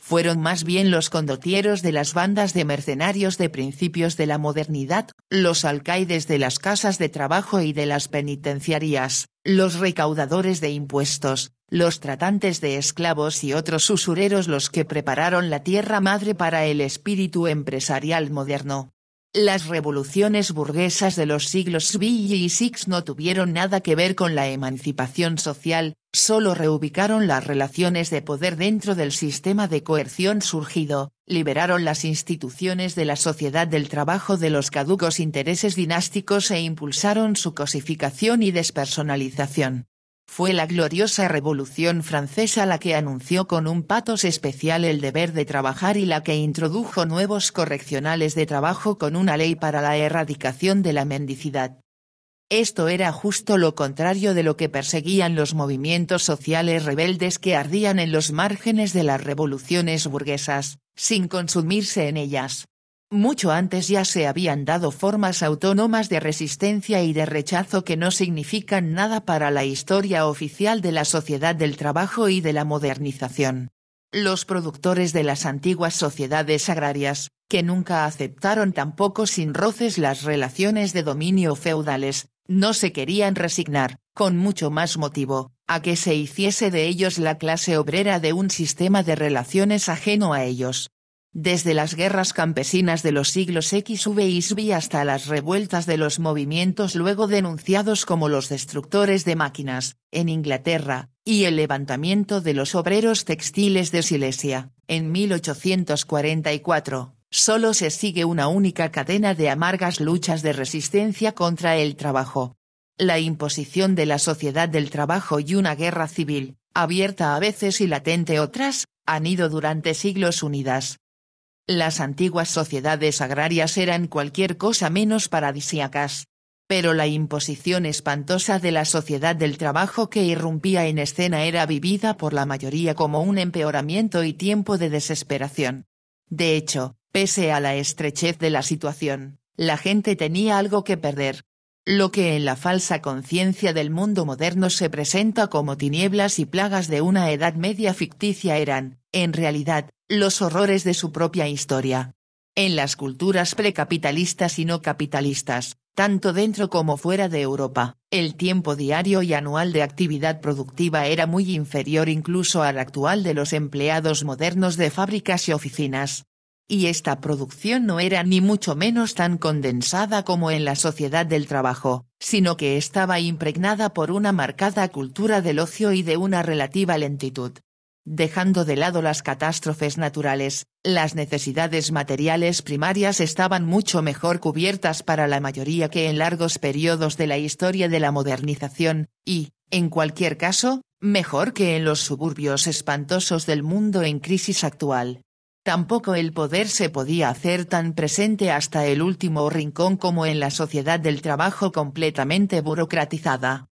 fueron más bien los condotieros de las bandas de mercenarios de principios de la modernidad, los alcaides de las casas de trabajo y de las penitenciarías, los recaudadores de impuestos, los tratantes de esclavos y otros usureros los que prepararon la tierra madre para el espíritu empresarial moderno. Las revoluciones burguesas de los siglos V y VI no tuvieron nada que ver con la emancipación social, solo reubicaron las relaciones de poder dentro del sistema de coerción surgido, liberaron las instituciones de la sociedad del trabajo de los caducos intereses dinásticos e impulsaron su cosificación y despersonalización. Fue la gloriosa Revolución Francesa la que anunció con un patos especial el deber de trabajar y la que introdujo nuevos correccionales de trabajo con una ley para la erradicación de la mendicidad. Esto era justo lo contrario de lo que perseguían los movimientos sociales rebeldes que ardían en los márgenes de las revoluciones burguesas, sin consumirse en ellas. Mucho antes ya se habían dado formas autónomas de resistencia y de rechazo que no significan nada para la historia oficial de la sociedad del trabajo y de la modernización. Los productores de las antiguas sociedades agrarias, que nunca aceptaron tampoco sin roces las relaciones de dominio feudales, no se querían resignar, con mucho más motivo, a que se hiciese de ellos la clase obrera de un sistema de relaciones ajeno a ellos desde las guerras campesinas de los siglos XV y XV hasta las revueltas de los movimientos luego denunciados como los destructores de máquinas, en Inglaterra, y el levantamiento de los obreros textiles de Silesia, en 1844, solo se sigue una única cadena de amargas luchas de resistencia contra el trabajo. La imposición de la sociedad del trabajo y una guerra civil, abierta a veces y latente otras, han ido durante siglos unidas, las antiguas sociedades agrarias eran cualquier cosa menos paradisíacas. Pero la imposición espantosa de la sociedad del trabajo que irrumpía en escena era vivida por la mayoría como un empeoramiento y tiempo de desesperación. De hecho, pese a la estrechez de la situación, la gente tenía algo que perder. Lo que en la falsa conciencia del mundo moderno se presenta como tinieblas y plagas de una edad media ficticia eran, en realidad, los horrores de su propia historia. En las culturas precapitalistas y no capitalistas, tanto dentro como fuera de Europa, el tiempo diario y anual de actividad productiva era muy inferior incluso al actual de los empleados modernos de fábricas y oficinas. Y esta producción no era ni mucho menos tan condensada como en la sociedad del trabajo, sino que estaba impregnada por una marcada cultura del ocio y de una relativa lentitud. Dejando de lado las catástrofes naturales, las necesidades materiales primarias estaban mucho mejor cubiertas para la mayoría que en largos periodos de la historia de la modernización, y, en cualquier caso, mejor que en los suburbios espantosos del mundo en crisis actual. Tampoco el poder se podía hacer tan presente hasta el último rincón como en la sociedad del trabajo completamente burocratizada.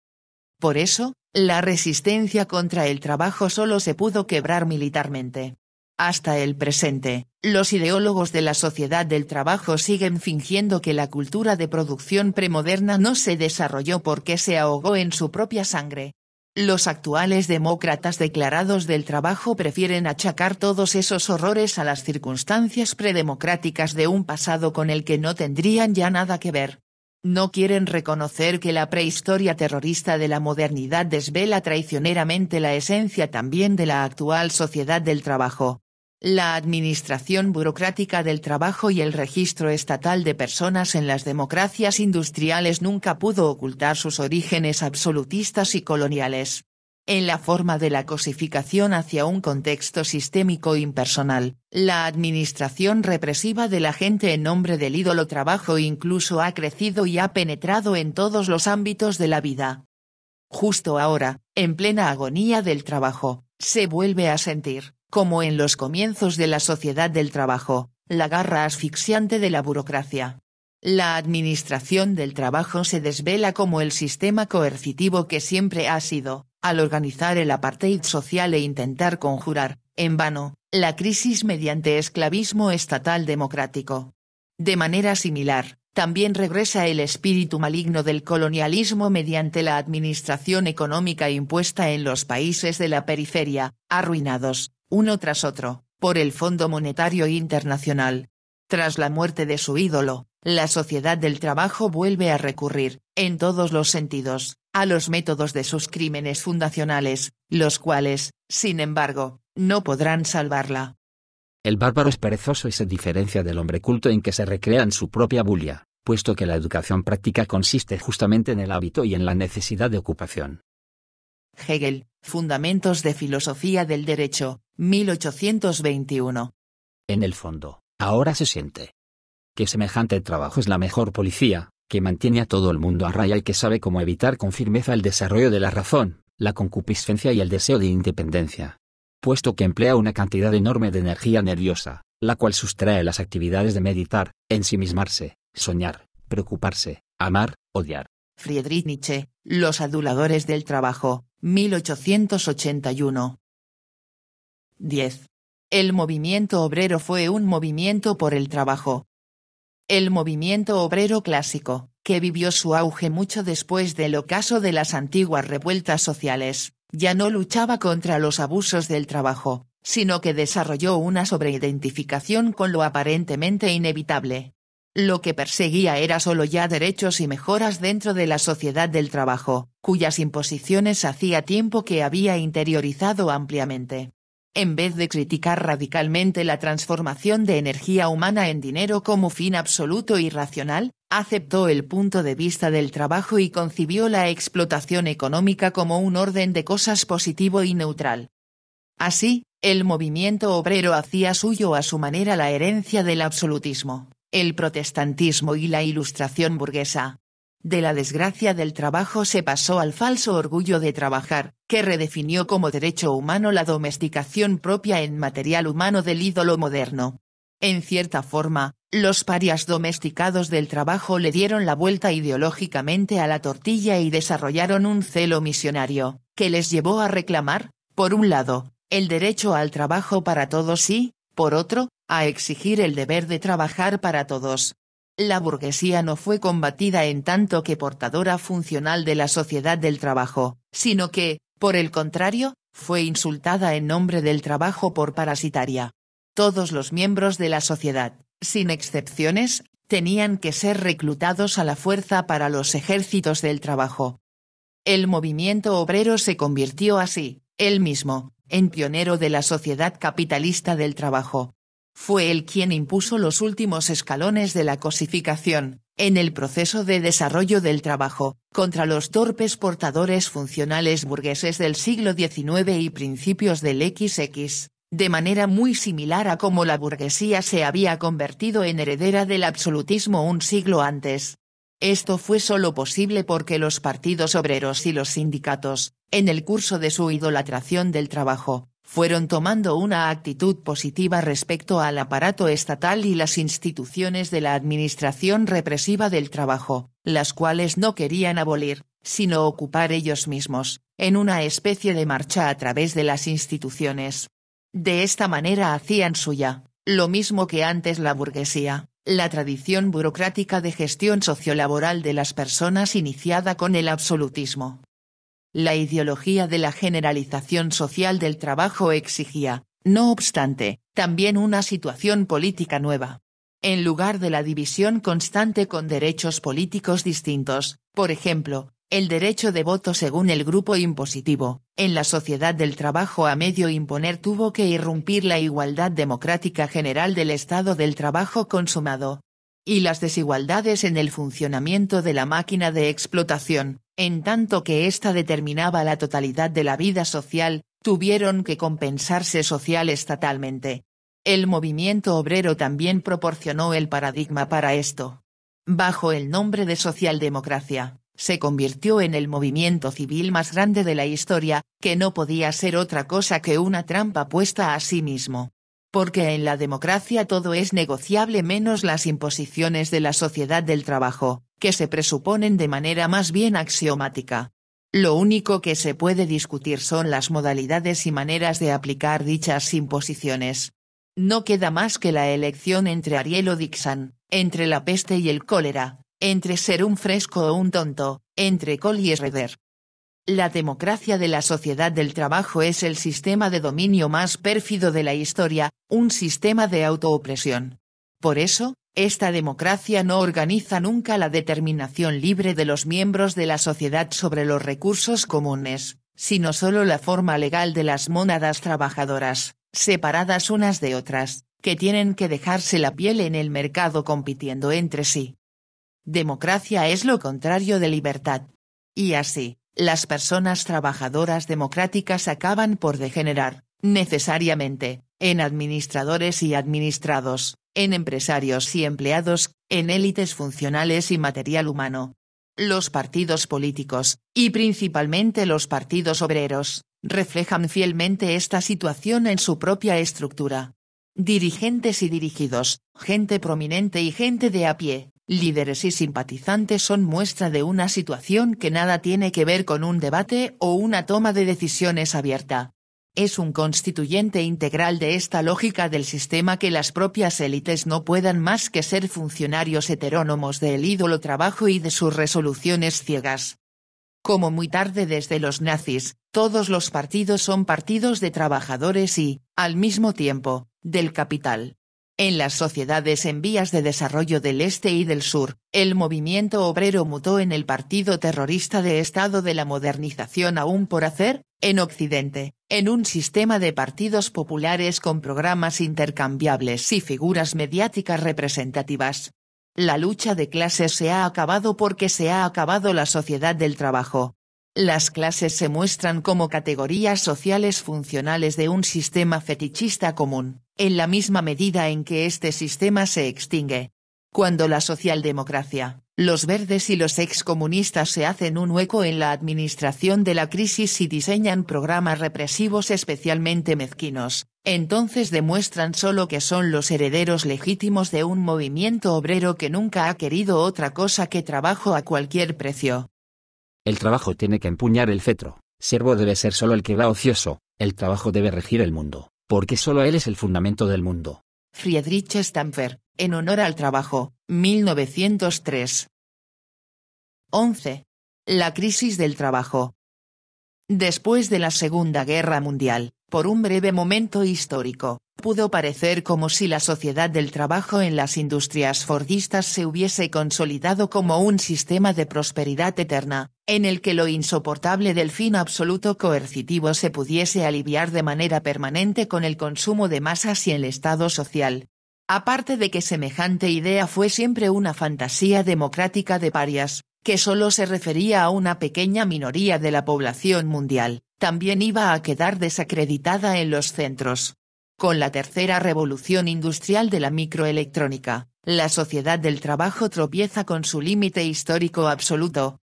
Por eso, la resistencia contra el trabajo solo se pudo quebrar militarmente. Hasta el presente, los ideólogos de la sociedad del trabajo siguen fingiendo que la cultura de producción premoderna no se desarrolló porque se ahogó en su propia sangre. Los actuales demócratas declarados del trabajo prefieren achacar todos esos horrores a las circunstancias predemocráticas de un pasado con el que no tendrían ya nada que ver. No quieren reconocer que la prehistoria terrorista de la modernidad desvela traicioneramente la esencia también de la actual sociedad del trabajo. La administración burocrática del trabajo y el registro estatal de personas en las democracias industriales nunca pudo ocultar sus orígenes absolutistas y coloniales en la forma de la cosificación hacia un contexto sistémico impersonal, la administración represiva de la gente en nombre del ídolo trabajo incluso ha crecido y ha penetrado en todos los ámbitos de la vida. Justo ahora, en plena agonía del trabajo, se vuelve a sentir, como en los comienzos de la sociedad del trabajo, la garra asfixiante de la burocracia. La administración del trabajo se desvela como el sistema coercitivo que siempre ha sido, al organizar el apartheid social e intentar conjurar, en vano, la crisis mediante esclavismo estatal democrático. De manera similar, también regresa el espíritu maligno del colonialismo mediante la administración económica impuesta en los países de la periferia, arruinados, uno tras otro, por el Fondo Monetario Internacional. Tras la muerte de su ídolo, la sociedad del trabajo vuelve a recurrir, en todos los sentidos, a los métodos de sus crímenes fundacionales, los cuales, sin embargo, no podrán salvarla. El bárbaro es perezoso y se diferencia del hombre culto en que se recrea en su propia bulia, puesto que la educación práctica consiste justamente en el hábito y en la necesidad de ocupación. Hegel, Fundamentos de Filosofía del Derecho, 1821. En el fondo, ahora se siente que semejante trabajo es la mejor policía, que mantiene a todo el mundo a raya y que sabe cómo evitar con firmeza el desarrollo de la razón, la concupiscencia y el deseo de independencia. Puesto que emplea una cantidad enorme de energía nerviosa, la cual sustrae las actividades de meditar, ensimismarse, soñar, preocuparse, amar, odiar. Friedrich Nietzsche, Los aduladores del trabajo, 1881. 10. El movimiento obrero fue un movimiento por el trabajo, el movimiento obrero clásico, que vivió su auge mucho después del ocaso de las antiguas revueltas sociales, ya no luchaba contra los abusos del trabajo, sino que desarrolló una sobreidentificación con lo aparentemente inevitable. Lo que perseguía era solo ya derechos y mejoras dentro de la sociedad del trabajo, cuyas imposiciones hacía tiempo que había interiorizado ampliamente en vez de criticar radicalmente la transformación de energía humana en dinero como fin absoluto y racional, aceptó el punto de vista del trabajo y concibió la explotación económica como un orden de cosas positivo y neutral. Así, el movimiento obrero hacía suyo a su manera la herencia del absolutismo, el protestantismo y la ilustración burguesa, de la desgracia del trabajo se pasó al falso orgullo de trabajar, que redefinió como derecho humano la domesticación propia en material humano del ídolo moderno. En cierta forma, los parias domesticados del trabajo le dieron la vuelta ideológicamente a la tortilla y desarrollaron un celo misionario, que les llevó a reclamar, por un lado, el derecho al trabajo para todos y, por otro, a exigir el deber de trabajar para todos la burguesía no fue combatida en tanto que portadora funcional de la sociedad del trabajo, sino que, por el contrario, fue insultada en nombre del trabajo por parasitaria. Todos los miembros de la sociedad, sin excepciones, tenían que ser reclutados a la fuerza para los ejércitos del trabajo. El movimiento obrero se convirtió así, él mismo, en pionero de la sociedad capitalista del trabajo, fue el quien impuso los últimos escalones de la cosificación, en el proceso de desarrollo del trabajo, contra los torpes portadores funcionales burgueses del siglo XIX y principios del XX, de manera muy similar a como la burguesía se había convertido en heredera del absolutismo un siglo antes. Esto fue solo posible porque los partidos obreros y los sindicatos, en el curso de su idolatración del trabajo, fueron tomando una actitud positiva respecto al aparato estatal y las instituciones de la Administración represiva del trabajo, las cuales no querían abolir, sino ocupar ellos mismos, en una especie de marcha a través de las instituciones. De esta manera hacían suya, lo mismo que antes la burguesía, la tradición burocrática de gestión sociolaboral de las personas iniciada con el absolutismo. La ideología de la generalización social del trabajo exigía, no obstante, también una situación política nueva. En lugar de la división constante con derechos políticos distintos, por ejemplo, el derecho de voto según el grupo impositivo, en la sociedad del trabajo a medio imponer tuvo que irrumpir la igualdad democrática general del estado del trabajo consumado. Y las desigualdades en el funcionamiento de la máquina de explotación, en tanto que ésta determinaba la totalidad de la vida social, tuvieron que compensarse social estatalmente. El movimiento obrero también proporcionó el paradigma para esto. Bajo el nombre de socialdemocracia, se convirtió en el movimiento civil más grande de la historia, que no podía ser otra cosa que una trampa puesta a sí mismo. Porque en la democracia todo es negociable menos las imposiciones de la sociedad del trabajo, que se presuponen de manera más bien axiomática. Lo único que se puede discutir son las modalidades y maneras de aplicar dichas imposiciones. No queda más que la elección entre Ariel o Dixon, entre la peste y el cólera, entre ser un fresco o un tonto, entre col y Schroeder. La democracia de la sociedad del trabajo es el sistema de dominio más pérfido de la historia, un sistema de autoopresión. Por eso, esta democracia no organiza nunca la determinación libre de los miembros de la sociedad sobre los recursos comunes, sino solo la forma legal de las mónadas trabajadoras, separadas unas de otras, que tienen que dejarse la piel en el mercado compitiendo entre sí. Democracia es lo contrario de libertad. Y así, las personas trabajadoras democráticas acaban por degenerar, necesariamente, en administradores y administrados, en empresarios y empleados, en élites funcionales y material humano. Los partidos políticos, y principalmente los partidos obreros, reflejan fielmente esta situación en su propia estructura. Dirigentes y dirigidos, gente prominente y gente de a pie, líderes y simpatizantes son muestra de una situación que nada tiene que ver con un debate o una toma de decisiones abierta. Es un constituyente integral de esta lógica del sistema que las propias élites no puedan más que ser funcionarios heterónomos del ídolo trabajo y de sus resoluciones ciegas. Como muy tarde desde los nazis, todos los partidos son partidos de trabajadores y, al mismo tiempo, del capital en las sociedades en vías de desarrollo del este y del sur, el movimiento obrero mutó en el partido terrorista de Estado de la modernización aún por hacer, en Occidente, en un sistema de partidos populares con programas intercambiables y figuras mediáticas representativas. La lucha de clases se ha acabado porque se ha acabado la sociedad del trabajo. Las clases se muestran como categorías sociales funcionales de un sistema fetichista común en la misma medida en que este sistema se extingue. Cuando la socialdemocracia, los verdes y los excomunistas se hacen un hueco en la administración de la crisis y diseñan programas represivos especialmente mezquinos, entonces demuestran solo que son los herederos legítimos de un movimiento obrero que nunca ha querido otra cosa que trabajo a cualquier precio. El trabajo tiene que empuñar el cetro, Servo debe ser solo el que va ocioso, el trabajo debe regir el mundo porque solo él es el fundamento del mundo. Friedrich Stamper, en honor al trabajo, 1903. 11. La crisis del trabajo. Después de la Segunda Guerra Mundial, por un breve momento histórico, pudo parecer como si la sociedad del trabajo en las industrias fordistas se hubiese consolidado como un sistema de prosperidad eterna, en el que lo insoportable del fin absoluto coercitivo se pudiese aliviar de manera permanente con el consumo de masas y el Estado social. Aparte de que semejante idea fue siempre una fantasía democrática de parias, que solo se refería a una pequeña minoría de la población mundial, también iba a quedar desacreditada en los centros con la tercera revolución industrial de la microelectrónica, la sociedad del trabajo tropieza con su límite histórico absoluto.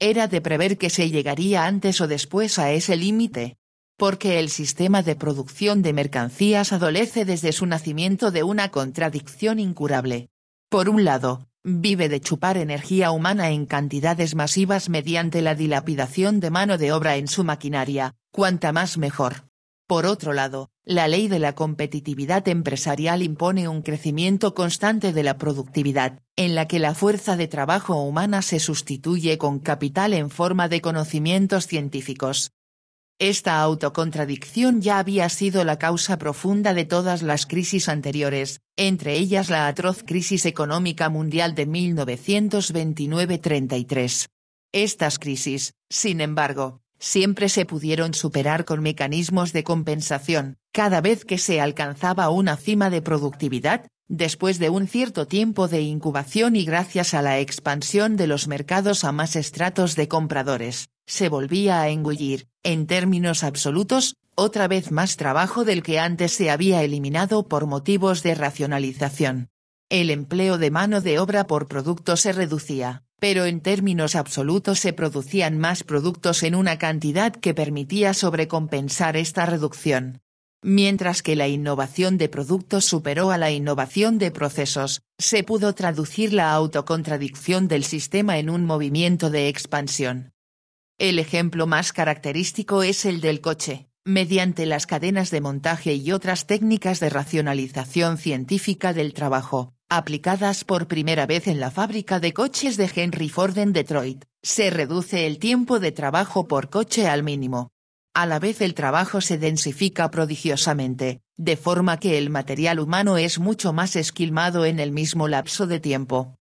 Era de prever que se llegaría antes o después a ese límite. Porque el sistema de producción de mercancías adolece desde su nacimiento de una contradicción incurable. Por un lado, vive de chupar energía humana en cantidades masivas mediante la dilapidación de mano de obra en su maquinaria, cuanta más mejor. Por otro lado, la ley de la competitividad empresarial impone un crecimiento constante de la productividad, en la que la fuerza de trabajo humana se sustituye con capital en forma de conocimientos científicos. Esta autocontradicción ya había sido la causa profunda de todas las crisis anteriores, entre ellas la atroz crisis económica mundial de 1929-33. Estas crisis, sin embargo, siempre se pudieron superar con mecanismos de compensación, cada vez que se alcanzaba una cima de productividad, después de un cierto tiempo de incubación y gracias a la expansión de los mercados a más estratos de compradores, se volvía a engullir, en términos absolutos, otra vez más trabajo del que antes se había eliminado por motivos de racionalización. El empleo de mano de obra por producto se reducía, pero en términos absolutos se producían más productos en una cantidad que permitía sobrecompensar esta reducción. Mientras que la innovación de productos superó a la innovación de procesos, se pudo traducir la autocontradicción del sistema en un movimiento de expansión. El ejemplo más característico es el del coche. Mediante las cadenas de montaje y otras técnicas de racionalización científica del trabajo, aplicadas por primera vez en la fábrica de coches de Henry Ford en Detroit, se reduce el tiempo de trabajo por coche al mínimo. A la vez el trabajo se densifica prodigiosamente, de forma que el material humano es mucho más esquilmado en el mismo lapso de tiempo.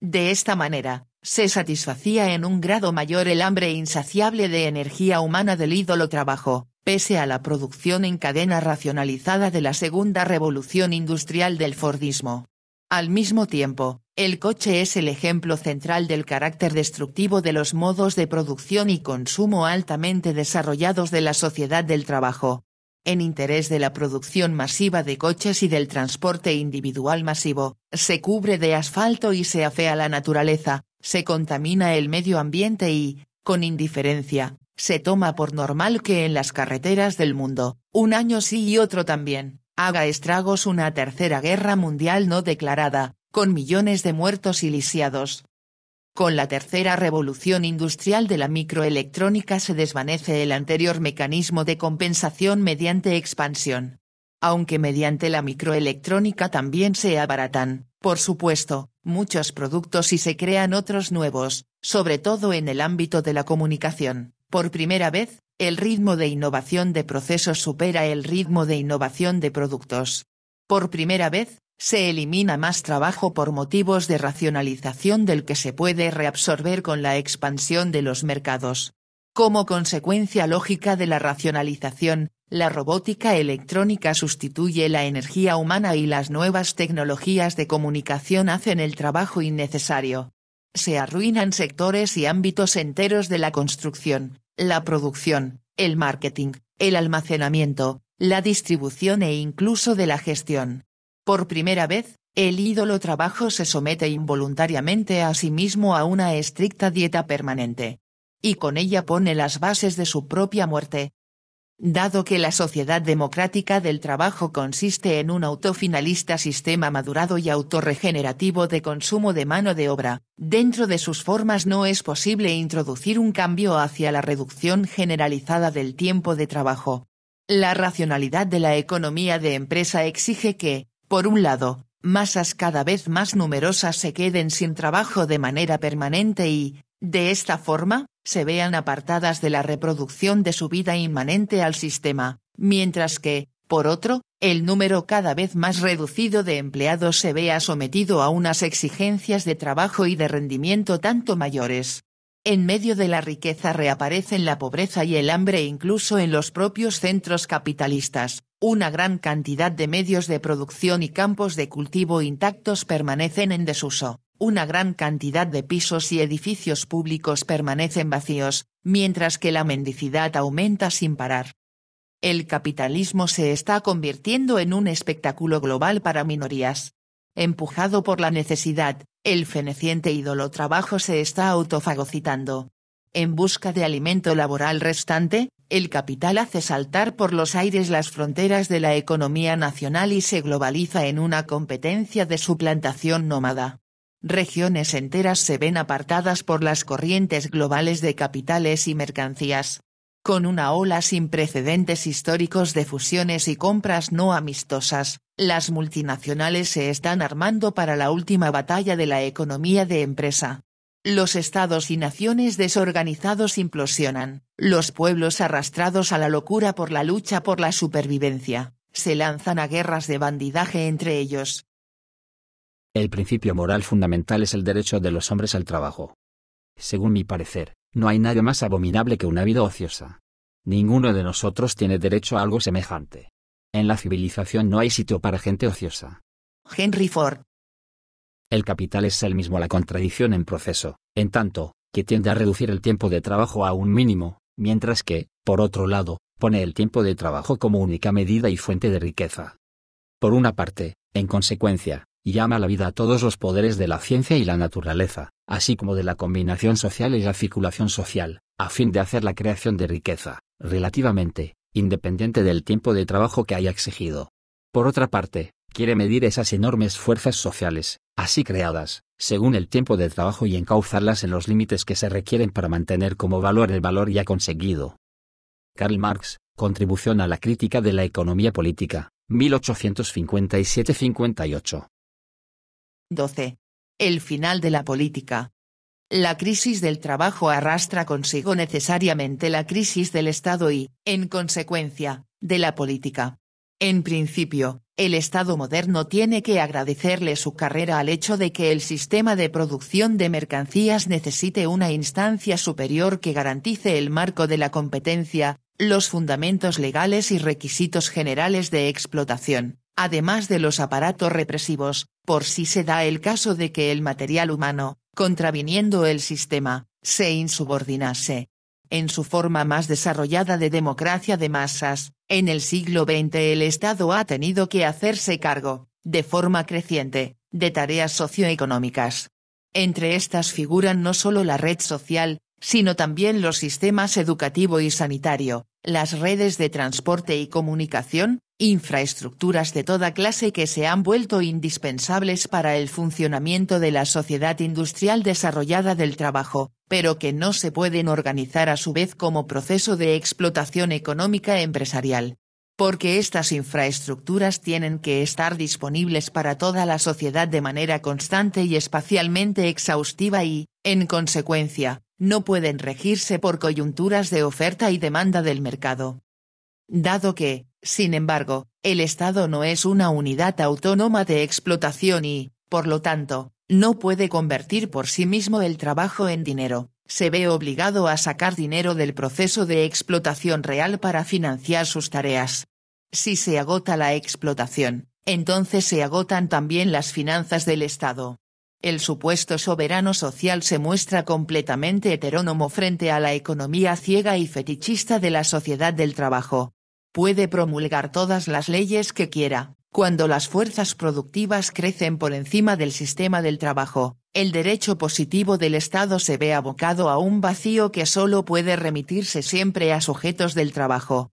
De esta manera, se satisfacía en un grado mayor el hambre insaciable de energía humana del ídolo trabajo, pese a la producción en cadena racionalizada de la segunda revolución industrial del Fordismo. Al mismo tiempo, el coche es el ejemplo central del carácter destructivo de los modos de producción y consumo altamente desarrollados de la sociedad del trabajo, en interés de la producción masiva de coches y del transporte individual masivo, se cubre de asfalto y se afea la naturaleza, se contamina el medio ambiente y, con indiferencia, se toma por normal que en las carreteras del mundo, un año sí y otro también, haga estragos una tercera guerra mundial no declarada, con millones de muertos y lisiados. Con la tercera revolución industrial de la microelectrónica se desvanece el anterior mecanismo de compensación mediante expansión. Aunque mediante la microelectrónica también se abaratan, por supuesto, muchos productos y se crean otros nuevos, sobre todo en el ámbito de la comunicación. Por primera vez, el ritmo de innovación de procesos supera el ritmo de innovación de productos. Por primera vez, se elimina más trabajo por motivos de racionalización del que se puede reabsorber con la expansión de los mercados. Como consecuencia lógica de la racionalización, la robótica electrónica sustituye la energía humana y las nuevas tecnologías de comunicación hacen el trabajo innecesario. Se arruinan sectores y ámbitos enteros de la construcción, la producción, el marketing, el almacenamiento, la distribución e incluso de la gestión. Por primera vez, el ídolo trabajo se somete involuntariamente a sí mismo a una estricta dieta permanente. Y con ella pone las bases de su propia muerte, Dado que la sociedad democrática del trabajo consiste en un autofinalista sistema madurado y autorregenerativo de consumo de mano de obra, dentro de sus formas no es posible introducir un cambio hacia la reducción generalizada del tiempo de trabajo. La racionalidad de la economía de empresa exige que, por un lado, masas cada vez más numerosas se queden sin trabajo de manera permanente y, de esta forma, se vean apartadas de la reproducción de su vida inmanente al sistema, mientras que, por otro, el número cada vez más reducido de empleados se vea sometido a unas exigencias de trabajo y de rendimiento tanto mayores. En medio de la riqueza reaparecen la pobreza y el hambre incluso en los propios centros capitalistas. Una gran cantidad de medios de producción y campos de cultivo intactos permanecen en desuso una gran cantidad de pisos y edificios públicos permanecen vacíos, mientras que la mendicidad aumenta sin parar. El capitalismo se está convirtiendo en un espectáculo global para minorías. Empujado por la necesidad, el feneciente ídolo trabajo se está autofagocitando. En busca de alimento laboral restante, el capital hace saltar por los aires las fronteras de la economía nacional y se globaliza en una competencia de suplantación nómada regiones enteras se ven apartadas por las corrientes globales de capitales y mercancías. Con una ola sin precedentes históricos de fusiones y compras no amistosas, las multinacionales se están armando para la última batalla de la economía de empresa. Los estados y naciones desorganizados implosionan, los pueblos arrastrados a la locura por la lucha por la supervivencia, se lanzan a guerras de bandidaje entre ellos, el principio moral fundamental es el derecho de los hombres al trabajo. Según mi parecer, no hay nada más abominable que una vida ociosa. Ninguno de nosotros tiene derecho a algo semejante. En la civilización no hay sitio para gente ociosa. Henry Ford. El capital es el mismo la contradicción en proceso, en tanto, que tiende a reducir el tiempo de trabajo a un mínimo, mientras que, por otro lado, pone el tiempo de trabajo como única medida y fuente de riqueza. Por una parte, en consecuencia, llama a la vida a todos los poderes de la ciencia y la naturaleza, así como de la combinación social y la circulación social, a fin de hacer la creación de riqueza, relativamente, independiente del tiempo de trabajo que haya exigido. Por otra parte, quiere medir esas enormes fuerzas sociales, así creadas, según el tiempo de trabajo y encauzarlas en los límites que se requieren para mantener como valor el valor ya conseguido. Karl Marx, Contribución a la crítica de la economía política, 1857-58. 12. El final de la política. La crisis del trabajo arrastra consigo necesariamente la crisis del Estado y, en consecuencia, de la política. En principio, el Estado moderno tiene que agradecerle su carrera al hecho de que el sistema de producción de mercancías necesite una instancia superior que garantice el marco de la competencia, los fundamentos legales y requisitos generales de explotación además de los aparatos represivos, por si se da el caso de que el material humano, contraviniendo el sistema, se insubordinase. En su forma más desarrollada de democracia de masas, en el siglo XX el Estado ha tenido que hacerse cargo, de forma creciente, de tareas socioeconómicas. Entre estas figuran no solo la red social, sino también los sistemas educativo y sanitario, las redes de transporte y comunicación, infraestructuras de toda clase que se han vuelto indispensables para el funcionamiento de la sociedad industrial desarrollada del trabajo, pero que no se pueden organizar a su vez como proceso de explotación económica empresarial. Porque estas infraestructuras tienen que estar disponibles para toda la sociedad de manera constante y espacialmente exhaustiva y, en consecuencia, no pueden regirse por coyunturas de oferta y demanda del mercado. Dado que, sin embargo, el Estado no es una unidad autónoma de explotación y, por lo tanto, no puede convertir por sí mismo el trabajo en dinero, se ve obligado a sacar dinero del proceso de explotación real para financiar sus tareas. Si se agota la explotación, entonces se agotan también las finanzas del Estado el supuesto soberano social se muestra completamente heterónomo frente a la economía ciega y fetichista de la sociedad del trabajo. Puede promulgar todas las leyes que quiera, cuando las fuerzas productivas crecen por encima del sistema del trabajo, el derecho positivo del Estado se ve abocado a un vacío que solo puede remitirse siempre a sujetos del trabajo,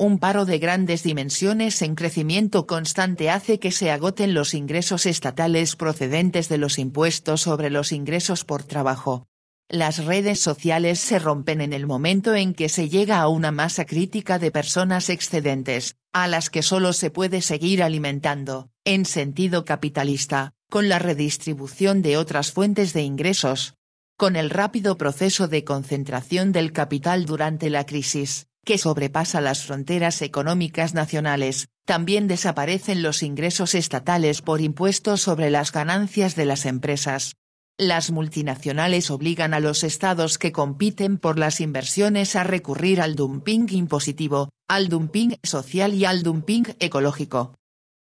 un paro de grandes dimensiones en crecimiento constante hace que se agoten los ingresos estatales procedentes de los impuestos sobre los ingresos por trabajo. Las redes sociales se rompen en el momento en que se llega a una masa crítica de personas excedentes, a las que solo se puede seguir alimentando, en sentido capitalista, con la redistribución de otras fuentes de ingresos. Con el rápido proceso de concentración del capital durante la crisis, que sobrepasa las fronteras económicas nacionales, también desaparecen los ingresos estatales por impuestos sobre las ganancias de las empresas. Las multinacionales obligan a los estados que compiten por las inversiones a recurrir al dumping impositivo, al dumping social y al dumping ecológico.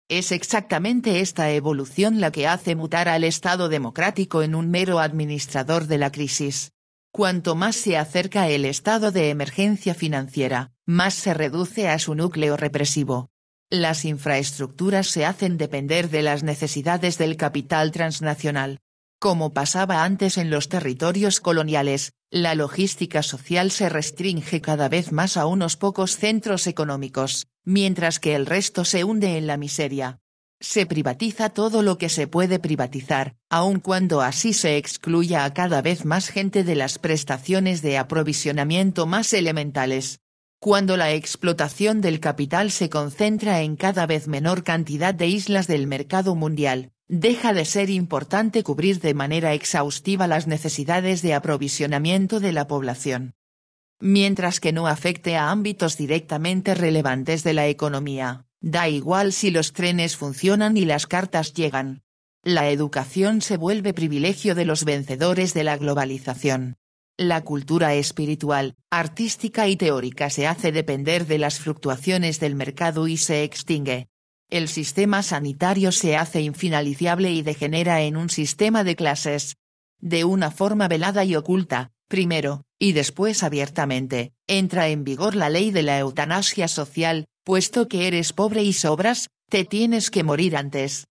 Es exactamente esta evolución la que hace mutar al Estado democrático en un mero administrador de la crisis. Cuanto más se acerca el estado de emergencia financiera, más se reduce a su núcleo represivo. Las infraestructuras se hacen depender de las necesidades del capital transnacional. Como pasaba antes en los territorios coloniales, la logística social se restringe cada vez más a unos pocos centros económicos, mientras que el resto se hunde en la miseria se privatiza todo lo que se puede privatizar, aun cuando así se excluya a cada vez más gente de las prestaciones de aprovisionamiento más elementales. Cuando la explotación del capital se concentra en cada vez menor cantidad de islas del mercado mundial, deja de ser importante cubrir de manera exhaustiva las necesidades de aprovisionamiento de la población. Mientras que no afecte a ámbitos directamente relevantes de la economía, Da igual si los trenes funcionan y las cartas llegan. La educación se vuelve privilegio de los vencedores de la globalización. La cultura espiritual, artística y teórica se hace depender de las fluctuaciones del mercado y se extingue. El sistema sanitario se hace infinaliciable y degenera en un sistema de clases. De una forma velada y oculta, primero, y después abiertamente, entra en vigor la ley de la eutanasia social, puesto que eres pobre y sobras, te tienes que morir antes.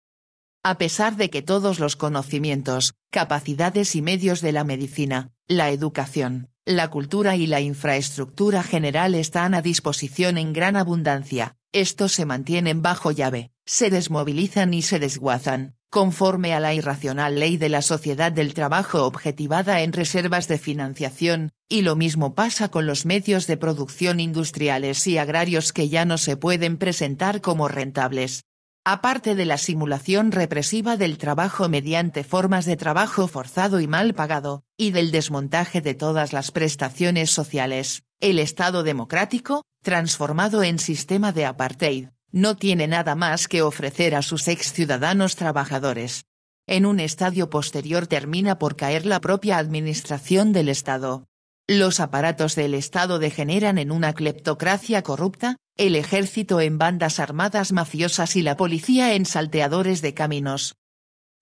A pesar de que todos los conocimientos, capacidades y medios de la medicina, la educación, la cultura y la infraestructura general están a disposición en gran abundancia, estos se mantienen bajo llave, se desmovilizan y se desguazan, conforme a la irracional ley de la sociedad del trabajo objetivada en reservas de financiación, y lo mismo pasa con los medios de producción industriales y agrarios que ya no se pueden presentar como rentables. Aparte de la simulación represiva del trabajo mediante formas de trabajo forzado y mal pagado, y del desmontaje de todas las prestaciones sociales, el Estado democrático, transformado en sistema de apartheid, no tiene nada más que ofrecer a sus ex ciudadanos trabajadores. En un estadio posterior termina por caer la propia administración del Estado. Los aparatos del Estado degeneran en una cleptocracia corrupta, el ejército en bandas armadas mafiosas y la policía en salteadores de caminos.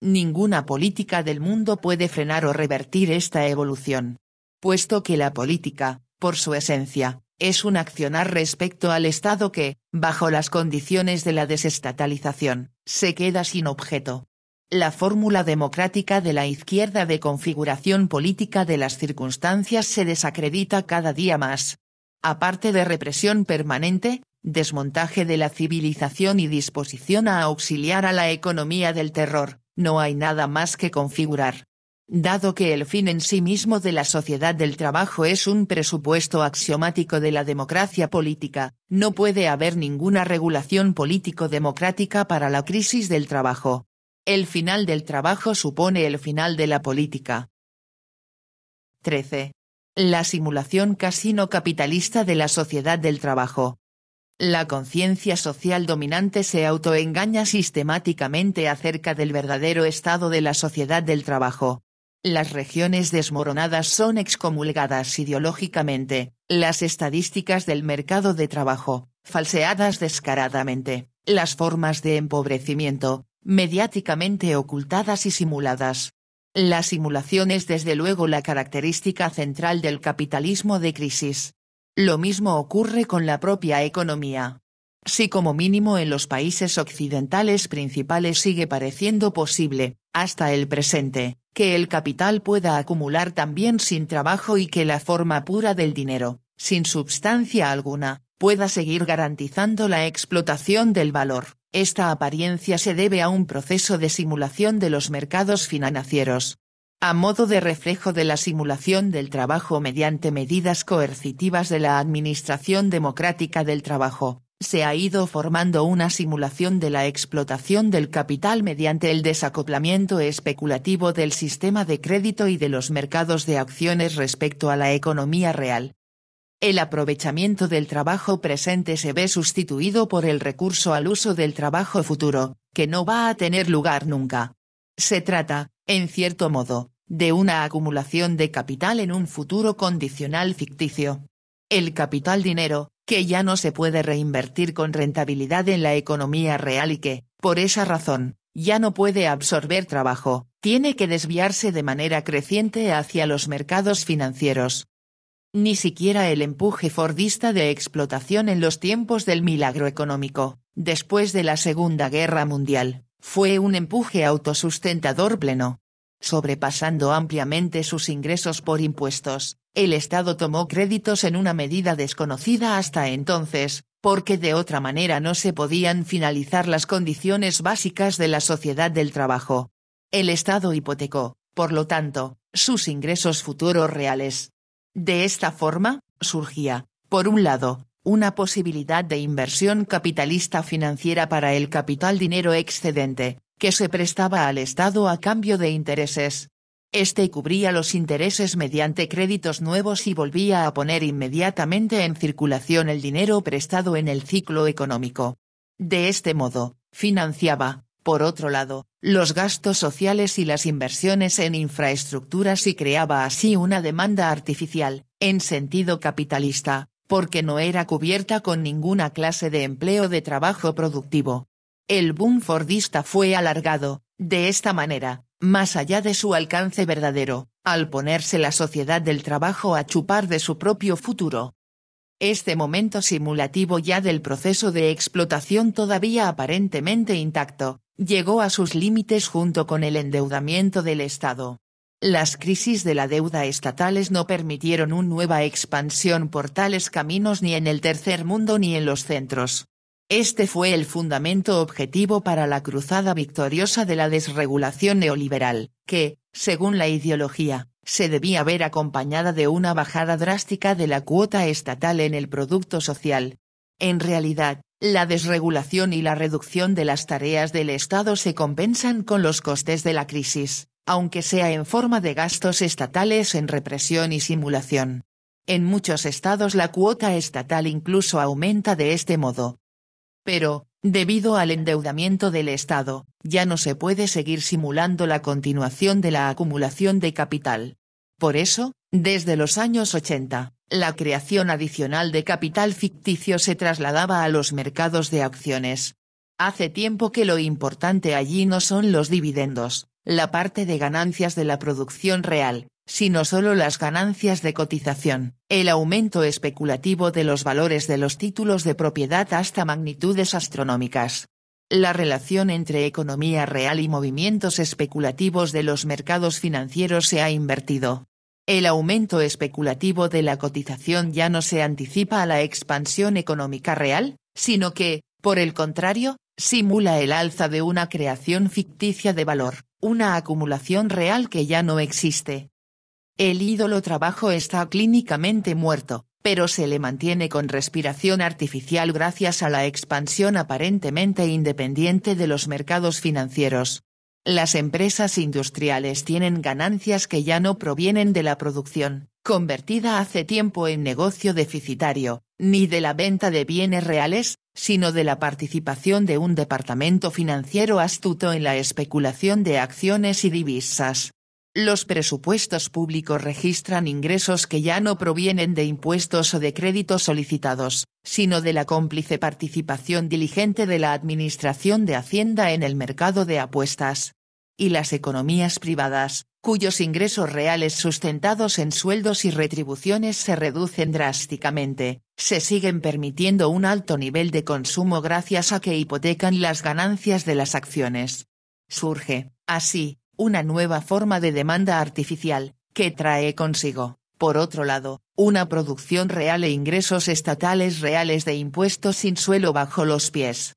Ninguna política del mundo puede frenar o revertir esta evolución. Puesto que la política, por su esencia, es un accionar respecto al Estado que, bajo las condiciones de la desestatalización, se queda sin objeto. La fórmula democrática de la izquierda de configuración política de las circunstancias se desacredita cada día más. Aparte de represión permanente, desmontaje de la civilización y disposición a auxiliar a la economía del terror, no hay nada más que configurar dado que el fin en sí mismo de la sociedad del trabajo es un presupuesto axiomático de la democracia política, no puede haber ninguna regulación político-democrática para la crisis del trabajo. El final del trabajo supone el final de la política. 13. La simulación casino capitalista de la sociedad del trabajo. La conciencia social dominante se autoengaña sistemáticamente acerca del verdadero estado de la sociedad del trabajo. Las regiones desmoronadas son excomulgadas ideológicamente, las estadísticas del mercado de trabajo, falseadas descaradamente, las formas de empobrecimiento, mediáticamente ocultadas y simuladas. La simulación es desde luego la característica central del capitalismo de crisis. Lo mismo ocurre con la propia economía. Si como mínimo en los países occidentales principales sigue pareciendo posible, hasta el presente, que el capital pueda acumular también sin trabajo y que la forma pura del dinero, sin substancia alguna, pueda seguir garantizando la explotación del valor. Esta apariencia se debe a un proceso de simulación de los mercados financieros. A modo de reflejo de la simulación del trabajo mediante medidas coercitivas de la administración democrática del trabajo, se ha ido formando una simulación de la explotación del capital mediante el desacoplamiento especulativo del sistema de crédito y de los mercados de acciones respecto a la economía real. El aprovechamiento del trabajo presente se ve sustituido por el recurso al uso del trabajo futuro, que no va a tener lugar nunca. Se trata, en cierto modo, de una acumulación de capital en un futuro condicional ficticio. El capital dinero, que ya no se puede reinvertir con rentabilidad en la economía real y que, por esa razón, ya no puede absorber trabajo, tiene que desviarse de manera creciente hacia los mercados financieros. Ni siquiera el empuje fordista de explotación en los tiempos del milagro económico, después de la Segunda Guerra Mundial, fue un empuje autosustentador pleno, sobrepasando ampliamente sus ingresos por impuestos, el Estado tomó créditos en una medida desconocida hasta entonces, porque de otra manera no se podían finalizar las condiciones básicas de la sociedad del trabajo. El Estado hipotecó, por lo tanto, sus ingresos futuros reales. De esta forma, surgía, por un lado, una posibilidad de inversión capitalista financiera para el capital dinero excedente, que se prestaba al Estado a cambio de intereses, este cubría los intereses mediante créditos nuevos y volvía a poner inmediatamente en circulación el dinero prestado en el ciclo económico. De este modo, financiaba, por otro lado, los gastos sociales y las inversiones en infraestructuras y creaba así una demanda artificial, en sentido capitalista, porque no era cubierta con ninguna clase de empleo de trabajo productivo. El boom fordista fue alargado, de esta manera, más allá de su alcance verdadero, al ponerse la sociedad del trabajo a chupar de su propio futuro. Este momento simulativo ya del proceso de explotación todavía aparentemente intacto, llegó a sus límites junto con el endeudamiento del Estado. Las crisis de la deuda estatales no permitieron una nueva expansión por tales caminos ni en el tercer mundo ni en los centros, este fue el fundamento objetivo para la cruzada victoriosa de la desregulación neoliberal, que, según la ideología, se debía ver acompañada de una bajada drástica de la cuota estatal en el producto social. En realidad, la desregulación y la reducción de las tareas del Estado se compensan con los costes de la crisis, aunque sea en forma de gastos estatales en represión y simulación. En muchos estados la cuota estatal incluso aumenta de este modo, pero, debido al endeudamiento del Estado, ya no se puede seguir simulando la continuación de la acumulación de capital. Por eso, desde los años 80, la creación adicional de capital ficticio se trasladaba a los mercados de acciones. Hace tiempo que lo importante allí no son los dividendos, la parte de ganancias de la producción real, sino solo las ganancias de cotización, el aumento especulativo de los valores de los títulos de propiedad hasta magnitudes astronómicas. La relación entre economía real y movimientos especulativos de los mercados financieros se ha invertido. El aumento especulativo de la cotización ya no se anticipa a la expansión económica real, sino que, por el contrario, simula el alza de una creación ficticia de valor, una acumulación real que ya no existe. El ídolo trabajo está clínicamente muerto, pero se le mantiene con respiración artificial gracias a la expansión aparentemente independiente de los mercados financieros. Las empresas industriales tienen ganancias que ya no provienen de la producción, convertida hace tiempo en negocio deficitario, ni de la venta de bienes reales, sino de la participación de un departamento financiero astuto en la especulación de acciones y divisas. Los presupuestos públicos registran ingresos que ya no provienen de impuestos o de créditos solicitados, sino de la cómplice participación diligente de la Administración de Hacienda en el mercado de apuestas. Y las economías privadas, cuyos ingresos reales sustentados en sueldos y retribuciones se reducen drásticamente, se siguen permitiendo un alto nivel de consumo gracias a que hipotecan las ganancias de las acciones. Surge, así, una nueva forma de demanda artificial, que trae consigo, por otro lado, una producción real e ingresos estatales reales de impuestos sin suelo bajo los pies.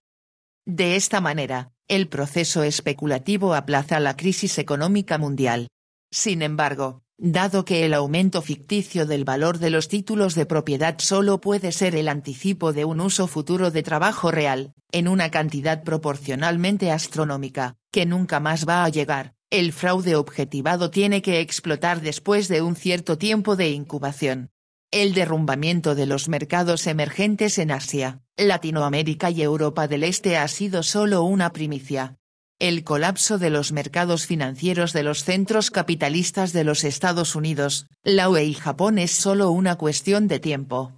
De esta manera, el proceso especulativo aplaza la crisis económica mundial. Sin embargo, dado que el aumento ficticio del valor de los títulos de propiedad solo puede ser el anticipo de un uso futuro de trabajo real, en una cantidad proporcionalmente astronómica, que nunca más va a llegar, el fraude objetivado tiene que explotar después de un cierto tiempo de incubación. El derrumbamiento de los mercados emergentes en Asia, Latinoamérica y Europa del Este ha sido solo una primicia. El colapso de los mercados financieros de los centros capitalistas de los Estados Unidos, la UE y Japón es solo una cuestión de tiempo.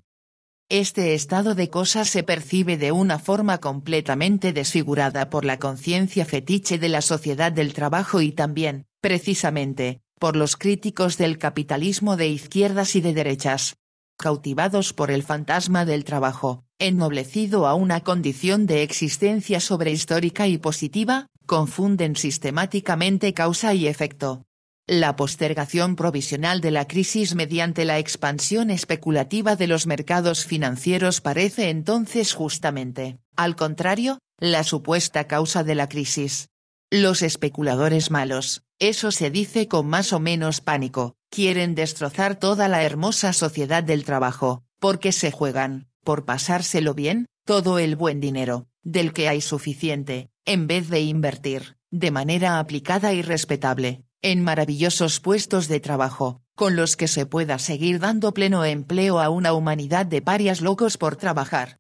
Este estado de cosas se percibe de una forma completamente desfigurada por la conciencia fetiche de la sociedad del trabajo y también, precisamente, por los críticos del capitalismo de izquierdas y de derechas. Cautivados por el fantasma del trabajo, ennoblecido a una condición de existencia sobrehistórica y positiva, confunden sistemáticamente causa y efecto, la postergación provisional de la crisis mediante la expansión especulativa de los mercados financieros parece entonces justamente, al contrario, la supuesta causa de la crisis. Los especuladores malos, eso se dice con más o menos pánico, quieren destrozar toda la hermosa sociedad del trabajo, porque se juegan, por pasárselo bien, todo el buen dinero, del que hay suficiente, en vez de invertir, de manera aplicada y respetable, en maravillosos puestos de trabajo, con los que se pueda seguir dando pleno empleo a una humanidad de parias locos por trabajar.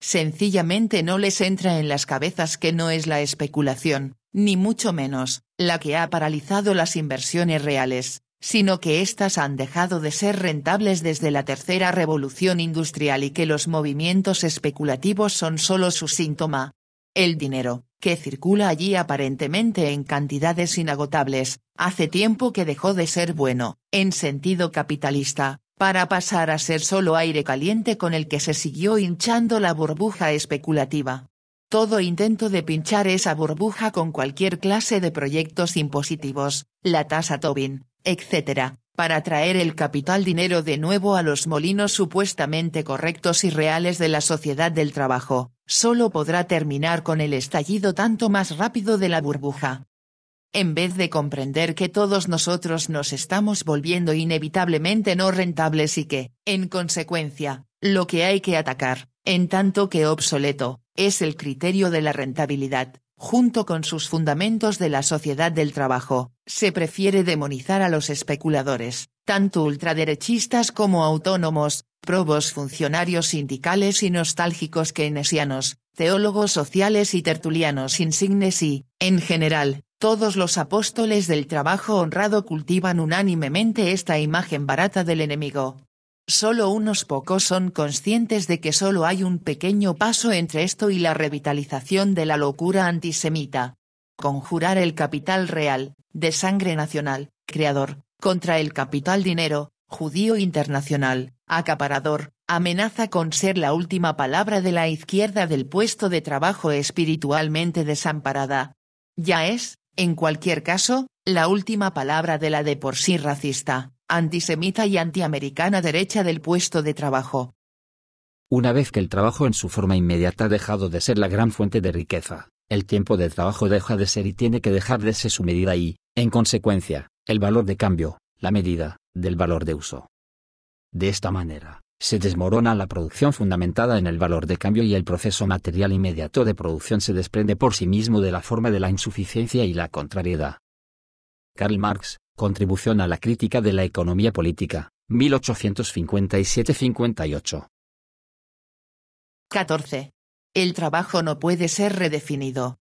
Sencillamente no les entra en las cabezas que no es la especulación, ni mucho menos, la que ha paralizado las inversiones reales, sino que éstas han dejado de ser rentables desde la tercera revolución industrial y que los movimientos especulativos son solo su síntoma, el dinero, que circula allí aparentemente en cantidades inagotables, hace tiempo que dejó de ser bueno, en sentido capitalista, para pasar a ser solo aire caliente con el que se siguió hinchando la burbuja especulativa. Todo intento de pinchar esa burbuja con cualquier clase de proyectos impositivos, la tasa Tobin, etc., para traer el capital dinero de nuevo a los molinos supuestamente correctos y reales de la sociedad del trabajo, sólo podrá terminar con el estallido tanto más rápido de la burbuja. En vez de comprender que todos nosotros nos estamos volviendo inevitablemente no rentables y que, en consecuencia, lo que hay que atacar, en tanto que obsoleto, es el criterio de la rentabilidad, junto con sus fundamentos de la sociedad del trabajo, se prefiere demonizar a los especuladores, tanto ultraderechistas como autónomos, probos funcionarios sindicales y nostálgicos keynesianos, teólogos sociales y tertulianos insignes y, en general, todos los apóstoles del trabajo honrado cultivan unánimemente esta imagen barata del enemigo. Solo unos pocos son conscientes de que solo hay un pequeño paso entre esto y la revitalización de la locura antisemita. Conjurar el capital real, de sangre nacional, creador, contra el capital dinero, judío internacional, acaparador, amenaza con ser la última palabra de la izquierda del puesto de trabajo espiritualmente desamparada. Ya es, en cualquier caso, la última palabra de la de por sí racista, antisemita y antiamericana derecha del puesto de trabajo. Una vez que el trabajo en su forma inmediata ha dejado de ser la gran fuente de riqueza, el tiempo de trabajo deja de ser y tiene que dejar de ser su medida y, en consecuencia, el valor de cambio, la medida, del valor de uso. De esta manera, se desmorona la producción fundamentada en el valor de cambio y el proceso material inmediato de producción se desprende por sí mismo de la forma de la insuficiencia y la contrariedad. Karl Marx, Contribución a la crítica de la economía política, 1857-58. 14. El trabajo no puede ser redefinido.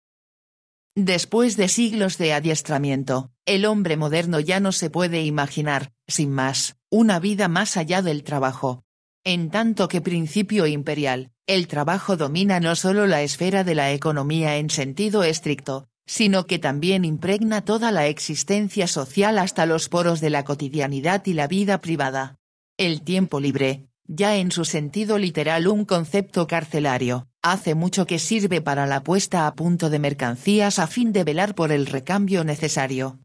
Después de siglos de adiestramiento, el hombre moderno ya no se puede imaginar, sin más, una vida más allá del trabajo. En tanto que principio imperial, el trabajo domina no solo la esfera de la economía en sentido estricto, sino que también impregna toda la existencia social hasta los poros de la cotidianidad y la vida privada. El tiempo libre, ya en su sentido literal un concepto carcelario, hace mucho que sirve para la puesta a punto de mercancías a fin de velar por el recambio necesario,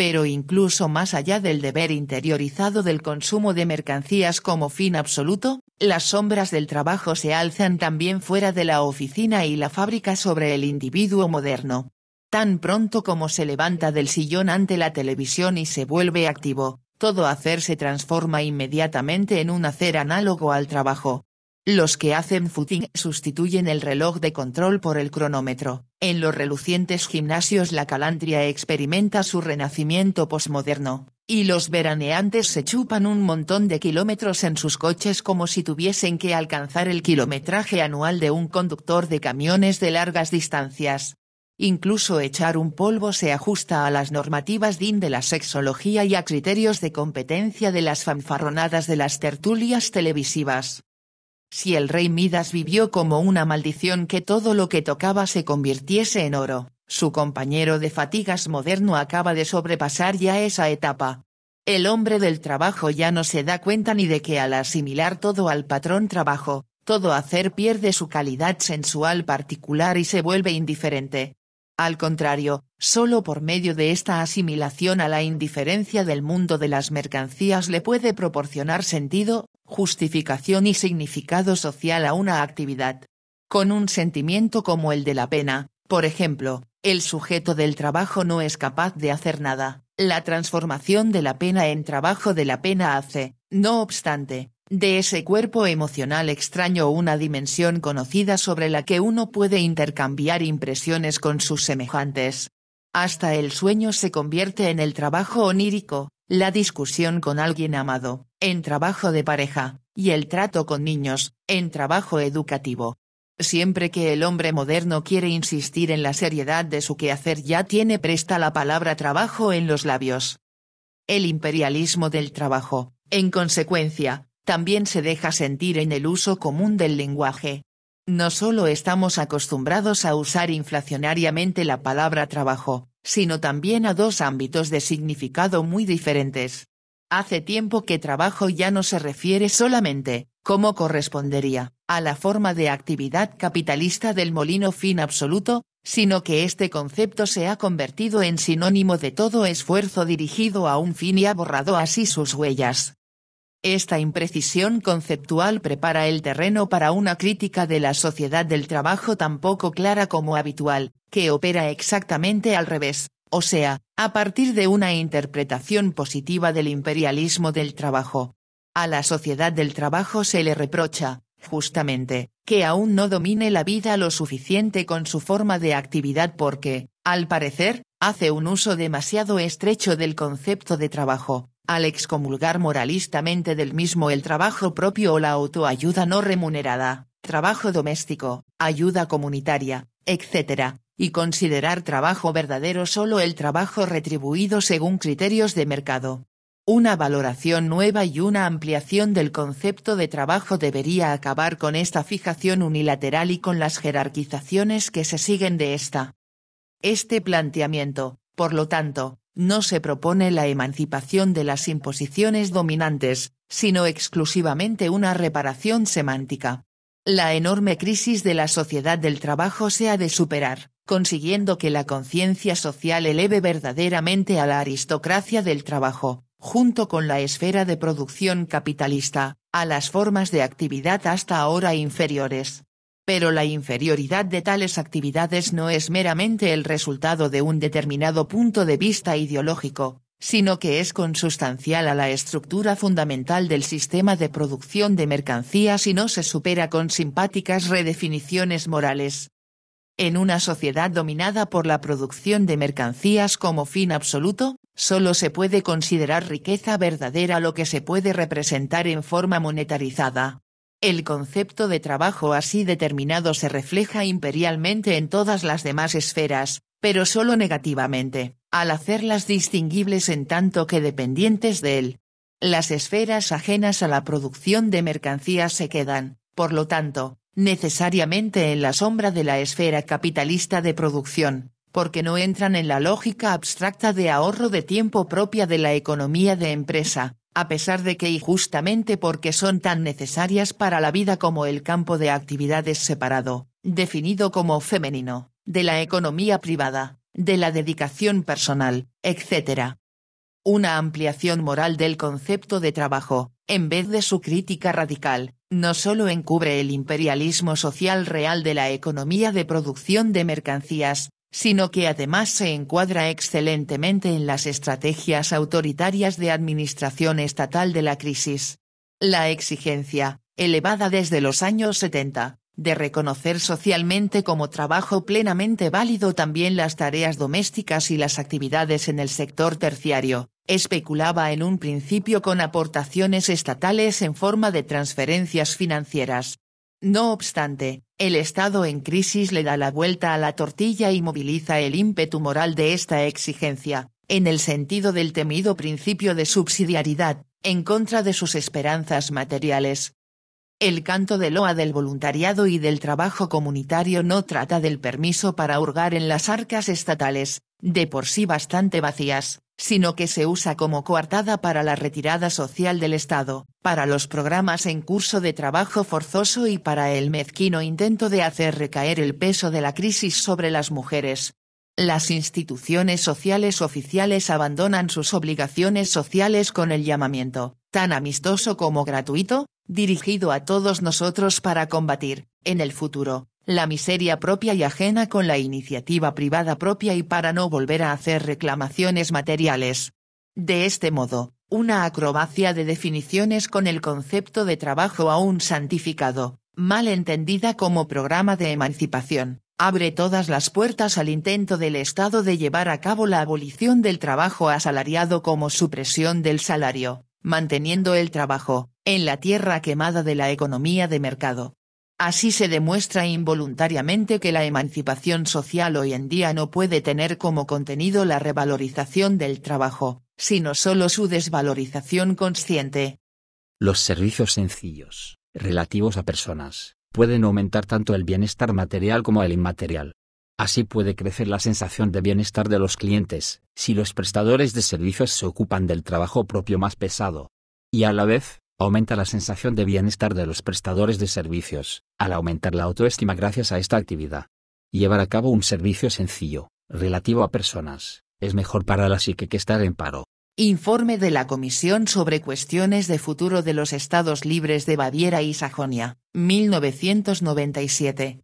pero incluso más allá del deber interiorizado del consumo de mercancías como fin absoluto, las sombras del trabajo se alzan también fuera de la oficina y la fábrica sobre el individuo moderno. Tan pronto como se levanta del sillón ante la televisión y se vuelve activo, todo hacer se transforma inmediatamente en un hacer análogo al trabajo, los que hacen footing sustituyen el reloj de control por el cronómetro. En los relucientes gimnasios la calandria experimenta su renacimiento posmoderno, y los veraneantes se chupan un montón de kilómetros en sus coches como si tuviesen que alcanzar el kilometraje anual de un conductor de camiones de largas distancias. Incluso echar un polvo se ajusta a las normativas DIN de la sexología y a criterios de competencia de las fanfarronadas de las tertulias televisivas. Si el rey Midas vivió como una maldición que todo lo que tocaba se convirtiese en oro, su compañero de fatigas moderno acaba de sobrepasar ya esa etapa. El hombre del trabajo ya no se da cuenta ni de que al asimilar todo al patrón trabajo, todo hacer pierde su calidad sensual particular y se vuelve indiferente. Al contrario, solo por medio de esta asimilación a la indiferencia del mundo de las mercancías le puede proporcionar sentido, justificación y significado social a una actividad. Con un sentimiento como el de la pena, por ejemplo, el sujeto del trabajo no es capaz de hacer nada. La transformación de la pena en trabajo de la pena hace, no obstante, de ese cuerpo emocional extraño una dimensión conocida sobre la que uno puede intercambiar impresiones con sus semejantes. Hasta el sueño se convierte en el trabajo onírico, la discusión con alguien amado, en trabajo de pareja, y el trato con niños, en trabajo educativo. Siempre que el hombre moderno quiere insistir en la seriedad de su quehacer ya tiene presta la palabra trabajo en los labios. El imperialismo del trabajo, en consecuencia, también se deja sentir en el uso común del lenguaje. No solo estamos acostumbrados a usar inflacionariamente la palabra trabajo, sino también a dos ámbitos de significado muy diferentes. Hace tiempo que trabajo ya no se refiere solamente, como correspondería, a la forma de actividad capitalista del molino fin absoluto, sino que este concepto se ha convertido en sinónimo de todo esfuerzo dirigido a un fin y ha borrado así sus huellas. Esta imprecisión conceptual prepara el terreno para una crítica de la sociedad del trabajo tan poco clara como habitual, que opera exactamente al revés, o sea, a partir de una interpretación positiva del imperialismo del trabajo. A la sociedad del trabajo se le reprocha, justamente, que aún no domine la vida lo suficiente con su forma de actividad porque, al parecer, hace un uso demasiado estrecho del concepto de trabajo, al excomulgar moralistamente del mismo el trabajo propio o la autoayuda no remunerada, trabajo doméstico, ayuda comunitaria, etc., y considerar trabajo verdadero solo el trabajo retribuido según criterios de mercado. Una valoración nueva y una ampliación del concepto de trabajo debería acabar con esta fijación unilateral y con las jerarquizaciones que se siguen de esta. Este planteamiento, por lo tanto, no se propone la emancipación de las imposiciones dominantes, sino exclusivamente una reparación semántica. La enorme crisis de la sociedad del trabajo se ha de superar, consiguiendo que la conciencia social eleve verdaderamente a la aristocracia del trabajo, junto con la esfera de producción capitalista, a las formas de actividad hasta ahora inferiores pero la inferioridad de tales actividades no es meramente el resultado de un determinado punto de vista ideológico, sino que es consustancial a la estructura fundamental del sistema de producción de mercancías y no se supera con simpáticas redefiniciones morales. En una sociedad dominada por la producción de mercancías como fin absoluto, solo se puede considerar riqueza verdadera lo que se puede representar en forma monetarizada. El concepto de trabajo así determinado se refleja imperialmente en todas las demás esferas, pero solo negativamente, al hacerlas distinguibles en tanto que dependientes de él. Las esferas ajenas a la producción de mercancías se quedan, por lo tanto, necesariamente en la sombra de la esfera capitalista de producción, porque no entran en la lógica abstracta de ahorro de tiempo propia de la economía de empresa, a pesar de que y justamente porque son tan necesarias para la vida como el campo de actividades separado, definido como femenino, de la economía privada, de la dedicación personal, etc. Una ampliación moral del concepto de trabajo, en vez de su crítica radical, no solo encubre el imperialismo social real de la economía de producción de mercancías, sino que además se encuadra excelentemente en las estrategias autoritarias de administración estatal de la crisis. La exigencia, elevada desde los años 70, de reconocer socialmente como trabajo plenamente válido también las tareas domésticas y las actividades en el sector terciario, especulaba en un principio con aportaciones estatales en forma de transferencias financieras. No obstante, el Estado en crisis le da la vuelta a la tortilla y moviliza el ímpetu moral de esta exigencia, en el sentido del temido principio de subsidiariedad, en contra de sus esperanzas materiales. El canto de loa del voluntariado y del trabajo comunitario no trata del permiso para hurgar en las arcas estatales, de por sí bastante vacías, sino que se usa como coartada para la retirada social del Estado, para los programas en curso de trabajo forzoso y para el mezquino intento de hacer recaer el peso de la crisis sobre las mujeres. Las instituciones sociales oficiales abandonan sus obligaciones sociales con el llamamiento, tan amistoso como gratuito, dirigido a todos nosotros para combatir, en el futuro, la miseria propia y ajena con la iniciativa privada propia y para no volver a hacer reclamaciones materiales. De este modo, una acrobacia de definiciones con el concepto de trabajo aún santificado, mal entendida como programa de emancipación, abre todas las puertas al intento del Estado de llevar a cabo la abolición del trabajo asalariado como supresión del salario, manteniendo el trabajo, en la tierra quemada de la economía de mercado, Así se demuestra involuntariamente que la emancipación social hoy en día no puede tener como contenido la revalorización del trabajo, sino solo su desvalorización consciente. Los servicios sencillos, relativos a personas, pueden aumentar tanto el bienestar material como el inmaterial. Así puede crecer la sensación de bienestar de los clientes, si los prestadores de servicios se ocupan del trabajo propio más pesado. Y a la vez, Aumenta la sensación de bienestar de los prestadores de servicios, al aumentar la autoestima gracias a esta actividad. Llevar a cabo un servicio sencillo, relativo a personas, es mejor para la psique que estar en paro. Informe de la Comisión sobre Cuestiones de Futuro de los Estados Libres de Baviera y Sajonia, 1997.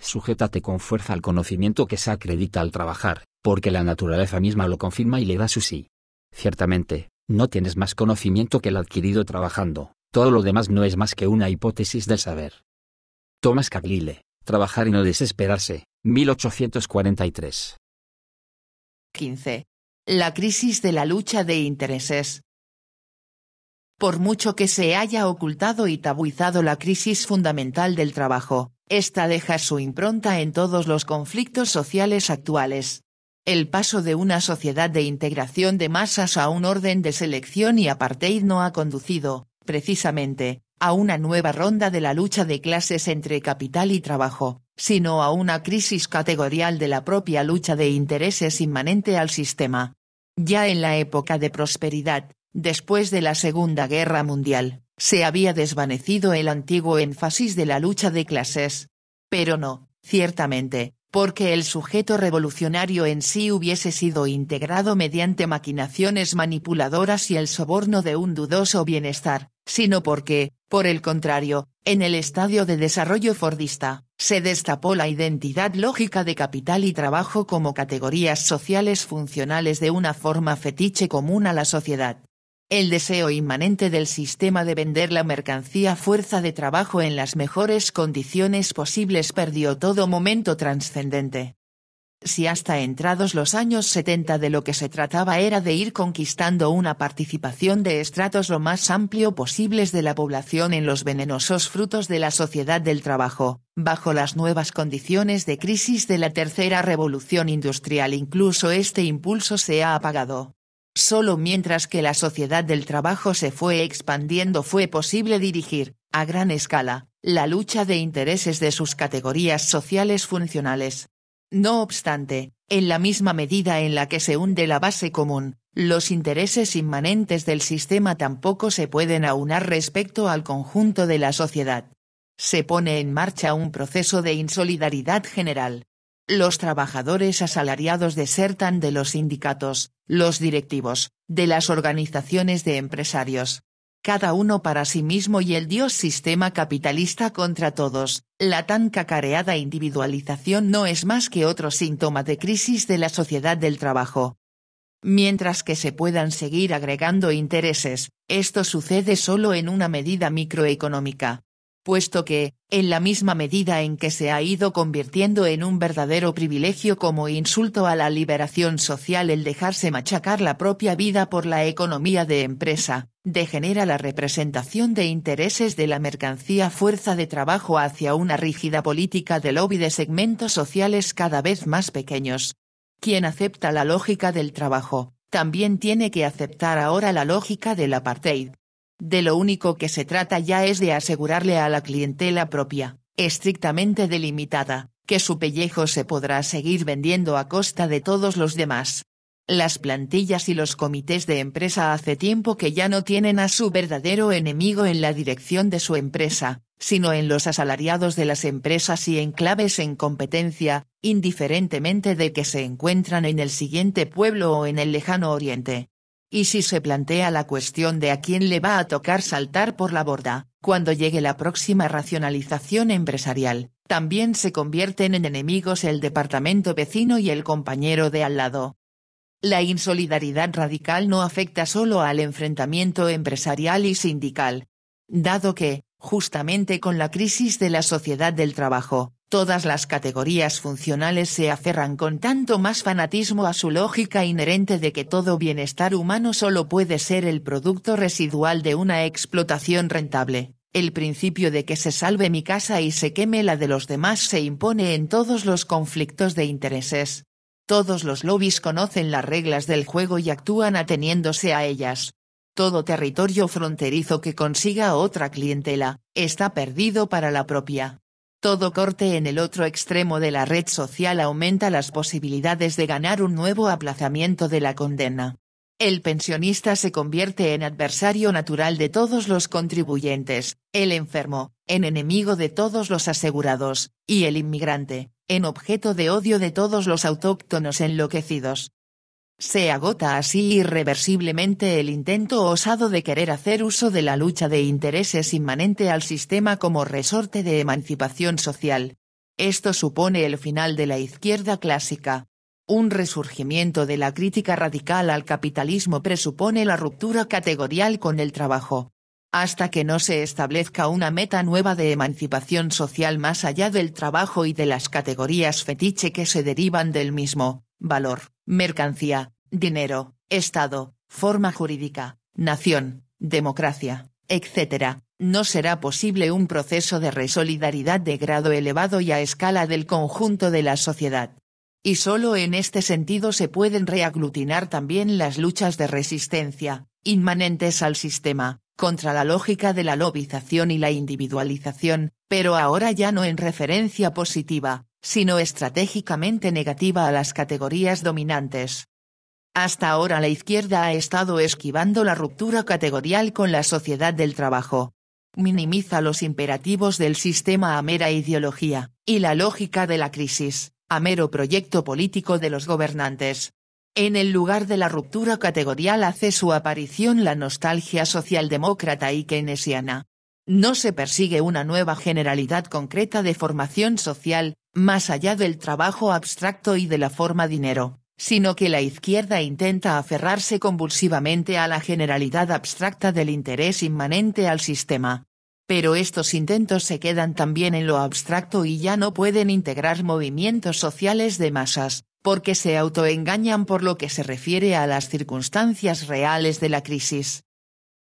Sujétate con fuerza al conocimiento que se acredita al trabajar, porque la naturaleza misma lo confirma y le da su sí. Ciertamente, no tienes más conocimiento que el adquirido trabajando, todo lo demás no es más que una hipótesis del saber. Thomas Caglile, Trabajar y no desesperarse, 1843. 15. La crisis de la lucha de intereses. Por mucho que se haya ocultado y tabuizado la crisis fundamental del trabajo, esta deja su impronta en todos los conflictos sociales actuales. El paso de una sociedad de integración de masas a un orden de selección y apartheid no ha conducido, precisamente, a una nueva ronda de la lucha de clases entre capital y trabajo, sino a una crisis categorial de la propia lucha de intereses inmanente al sistema. Ya en la época de prosperidad, después de la Segunda Guerra Mundial, se había desvanecido el antiguo énfasis de la lucha de clases. Pero no, ciertamente, porque el sujeto revolucionario en sí hubiese sido integrado mediante maquinaciones manipuladoras y el soborno de un dudoso bienestar, sino porque, por el contrario, en el estadio de desarrollo fordista, se destapó la identidad lógica de capital y trabajo como categorías sociales funcionales de una forma fetiche común a la sociedad el deseo inmanente del sistema de vender la mercancía fuerza de trabajo en las mejores condiciones posibles perdió todo momento trascendente. Si hasta entrados los años 70 de lo que se trataba era de ir conquistando una participación de estratos lo más amplio posibles de la población en los venenosos frutos de la sociedad del trabajo, bajo las nuevas condiciones de crisis de la tercera revolución industrial incluso este impulso se ha apagado Solo mientras que la sociedad del trabajo se fue expandiendo fue posible dirigir, a gran escala, la lucha de intereses de sus categorías sociales funcionales. No obstante, en la misma medida en la que se hunde la base común, los intereses inmanentes del sistema tampoco se pueden aunar respecto al conjunto de la sociedad. Se pone en marcha un proceso de insolidaridad general. Los trabajadores asalariados desertan de los sindicatos, los directivos, de las organizaciones de empresarios. Cada uno para sí mismo y el dios sistema capitalista contra todos, la tan cacareada individualización no es más que otro síntoma de crisis de la sociedad del trabajo. Mientras que se puedan seguir agregando intereses, esto sucede solo en una medida microeconómica, puesto que, en la misma medida en que se ha ido convirtiendo en un verdadero privilegio como insulto a la liberación social el dejarse machacar la propia vida por la economía de empresa, degenera la representación de intereses de la mercancía fuerza de trabajo hacia una rígida política de lobby de segmentos sociales cada vez más pequeños. Quien acepta la lógica del trabajo, también tiene que aceptar ahora la lógica del apartheid de lo único que se trata ya es de asegurarle a la clientela propia, estrictamente delimitada, que su pellejo se podrá seguir vendiendo a costa de todos los demás. Las plantillas y los comités de empresa hace tiempo que ya no tienen a su verdadero enemigo en la dirección de su empresa, sino en los asalariados de las empresas y enclaves en competencia, indiferentemente de que se encuentran en el siguiente pueblo o en el lejano oriente y si se plantea la cuestión de a quién le va a tocar saltar por la borda, cuando llegue la próxima racionalización empresarial, también se convierten en enemigos el departamento vecino y el compañero de al lado. La insolidaridad radical no afecta solo al enfrentamiento empresarial y sindical. Dado que, justamente con la crisis de la sociedad del trabajo, Todas las categorías funcionales se aferran con tanto más fanatismo a su lógica inherente de que todo bienestar humano solo puede ser el producto residual de una explotación rentable. El principio de que se salve mi casa y se queme la de los demás se impone en todos los conflictos de intereses. Todos los lobbies conocen las reglas del juego y actúan ateniéndose a ellas. Todo territorio fronterizo que consiga otra clientela, está perdido para la propia. Todo corte en el otro extremo de la red social aumenta las posibilidades de ganar un nuevo aplazamiento de la condena. El pensionista se convierte en adversario natural de todos los contribuyentes, el enfermo, en enemigo de todos los asegurados, y el inmigrante, en objeto de odio de todos los autóctonos enloquecidos. Se agota así irreversiblemente el intento osado de querer hacer uso de la lucha de intereses inmanente al sistema como resorte de emancipación social. Esto supone el final de la izquierda clásica. Un resurgimiento de la crítica radical al capitalismo presupone la ruptura categorial con el trabajo. Hasta que no se establezca una meta nueva de emancipación social más allá del trabajo y de las categorías fetiche que se derivan del mismo, valor, mercancía, dinero, Estado, forma jurídica, nación, democracia, etc., no será posible un proceso de resolidaridad de grado elevado y a escala del conjunto de la sociedad. Y solo en este sentido se pueden reaglutinar también las luchas de resistencia, inmanentes al sistema, contra la lógica de la lobización y la individualización, pero ahora ya no en referencia positiva, sino estratégicamente negativa a las categorías dominantes. Hasta ahora la izquierda ha estado esquivando la ruptura categorial con la sociedad del trabajo. Minimiza los imperativos del sistema a mera ideología, y la lógica de la crisis, a mero proyecto político de los gobernantes. En el lugar de la ruptura categorial hace su aparición la nostalgia socialdemócrata y keynesiana. No se persigue una nueva generalidad concreta de formación social, más allá del trabajo abstracto y de la forma dinero, sino que la izquierda intenta aferrarse convulsivamente a la generalidad abstracta del interés inmanente al sistema. Pero estos intentos se quedan también en lo abstracto y ya no pueden integrar movimientos sociales de masas, porque se autoengañan por lo que se refiere a las circunstancias reales de la crisis.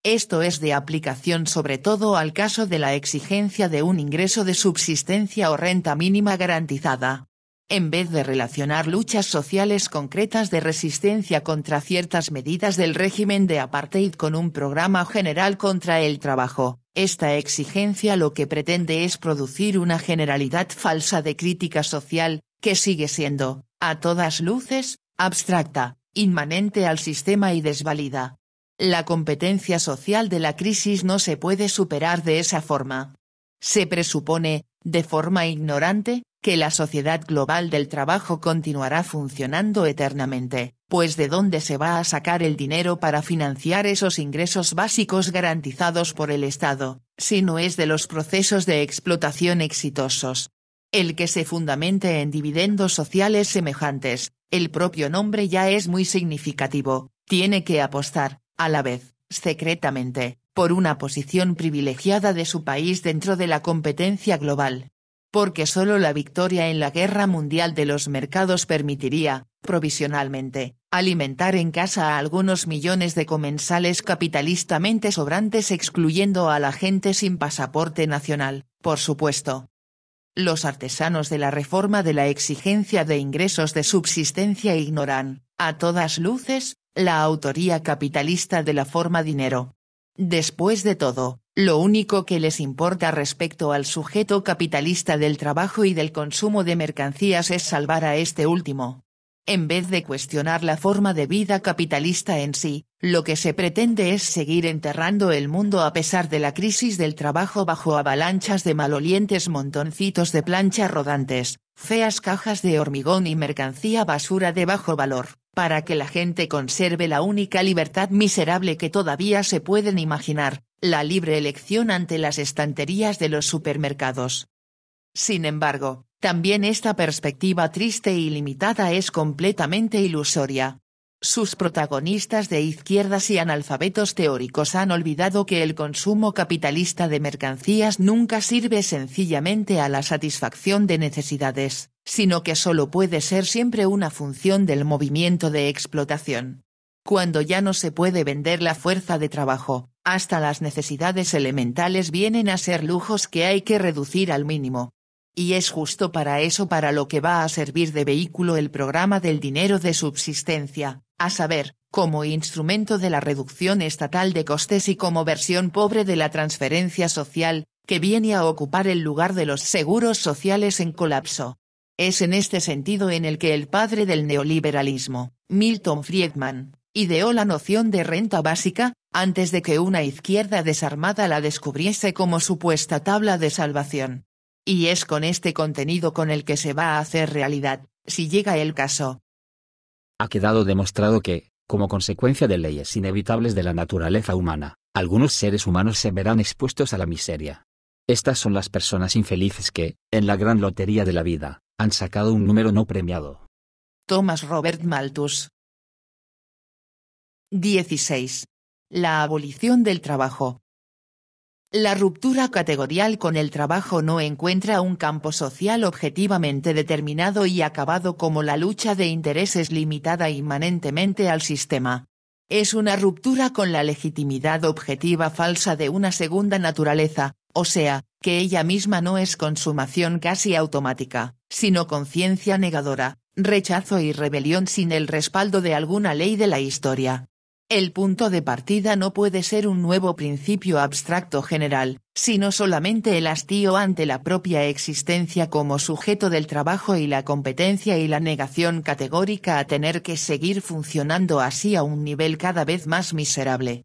Esto es de aplicación sobre todo al caso de la exigencia de un ingreso de subsistencia o renta mínima garantizada. En vez de relacionar luchas sociales concretas de resistencia contra ciertas medidas del régimen de apartheid con un programa general contra el trabajo, esta exigencia lo que pretende es producir una generalidad falsa de crítica social, que sigue siendo, a todas luces, abstracta, inmanente al sistema y desvalida, la competencia social de la crisis no se puede superar de esa forma. Se presupone, de forma ignorante, que la sociedad global del trabajo continuará funcionando eternamente, pues ¿de dónde se va a sacar el dinero para financiar esos ingresos básicos garantizados por el Estado, si no es de los procesos de explotación exitosos? El que se fundamente en dividendos sociales semejantes, el propio nombre ya es muy significativo, tiene que apostar, a la vez, secretamente, por una posición privilegiada de su país dentro de la competencia global. Porque solo la victoria en la guerra mundial de los mercados permitiría, provisionalmente, alimentar en casa a algunos millones de comensales capitalistamente sobrantes excluyendo a la gente sin pasaporte nacional, por supuesto. Los artesanos de la reforma de la exigencia de ingresos de subsistencia ignoran, a todas luces, la autoría capitalista de la forma dinero. Después de todo, lo único que les importa respecto al sujeto capitalista del trabajo y del consumo de mercancías es salvar a este último. En vez de cuestionar la forma de vida capitalista en sí, lo que se pretende es seguir enterrando el mundo a pesar de la crisis del trabajo bajo avalanchas de malolientes montoncitos de plancha rodantes, feas cajas de hormigón y mercancía basura de bajo valor para que la gente conserve la única libertad miserable que todavía se pueden imaginar, la libre elección ante las estanterías de los supermercados. Sin embargo, también esta perspectiva triste y limitada es completamente ilusoria, sus protagonistas de izquierdas y analfabetos teóricos han olvidado que el consumo capitalista de mercancías nunca sirve sencillamente a la satisfacción de necesidades, sino que solo puede ser siempre una función del movimiento de explotación. Cuando ya no se puede vender la fuerza de trabajo, hasta las necesidades elementales vienen a ser lujos que hay que reducir al mínimo. Y es justo para eso para lo que va a servir de vehículo el programa del dinero de subsistencia, a saber, como instrumento de la reducción estatal de costes y como versión pobre de la transferencia social, que viene a ocupar el lugar de los seguros sociales en colapso. Es en este sentido en el que el padre del neoliberalismo, Milton Friedman, ideó la noción de renta básica, antes de que una izquierda desarmada la descubriese como supuesta tabla de salvación. Y es con este contenido con el que se va a hacer realidad, si llega el caso, ha quedado demostrado que, como consecuencia de leyes inevitables de la naturaleza humana, algunos seres humanos se verán expuestos a la miseria. Estas son las personas infelices que, en la gran lotería de la vida, han sacado un número no premiado. Thomas Robert Malthus 16. La abolición del trabajo. La ruptura categorial con el trabajo no encuentra un campo social objetivamente determinado y acabado como la lucha de intereses limitada inmanentemente al sistema. Es una ruptura con la legitimidad objetiva falsa de una segunda naturaleza, o sea, que ella misma no es consumación casi automática, sino conciencia negadora, rechazo y rebelión sin el respaldo de alguna ley de la historia, el punto de partida no puede ser un nuevo principio abstracto general, sino solamente el hastío ante la propia existencia como sujeto del trabajo y la competencia y la negación categórica a tener que seguir funcionando así a un nivel cada vez más miserable.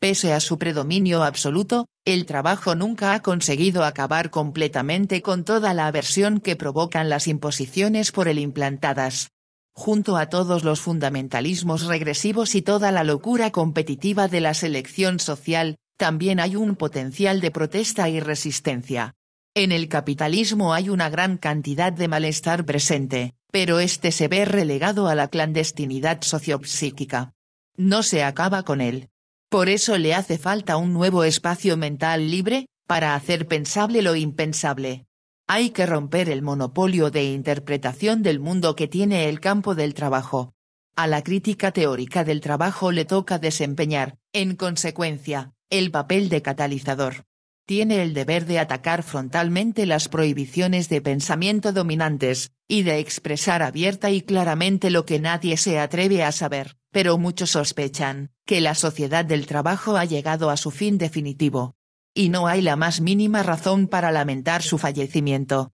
Pese a su predominio absoluto, el trabajo nunca ha conseguido acabar completamente con toda la aversión que provocan las imposiciones por él implantadas, junto a todos los fundamentalismos regresivos y toda la locura competitiva de la selección social, también hay un potencial de protesta y resistencia. En el capitalismo hay una gran cantidad de malestar presente, pero este se ve relegado a la clandestinidad sociopsíquica. No se acaba con él. Por eso le hace falta un nuevo espacio mental libre, para hacer pensable lo impensable. Hay que romper el monopolio de interpretación del mundo que tiene el campo del trabajo. A la crítica teórica del trabajo le toca desempeñar, en consecuencia, el papel de catalizador. Tiene el deber de atacar frontalmente las prohibiciones de pensamiento dominantes, y de expresar abierta y claramente lo que nadie se atreve a saber, pero muchos sospechan, que la sociedad del trabajo ha llegado a su fin definitivo y no hay la más mínima razón para lamentar su fallecimiento.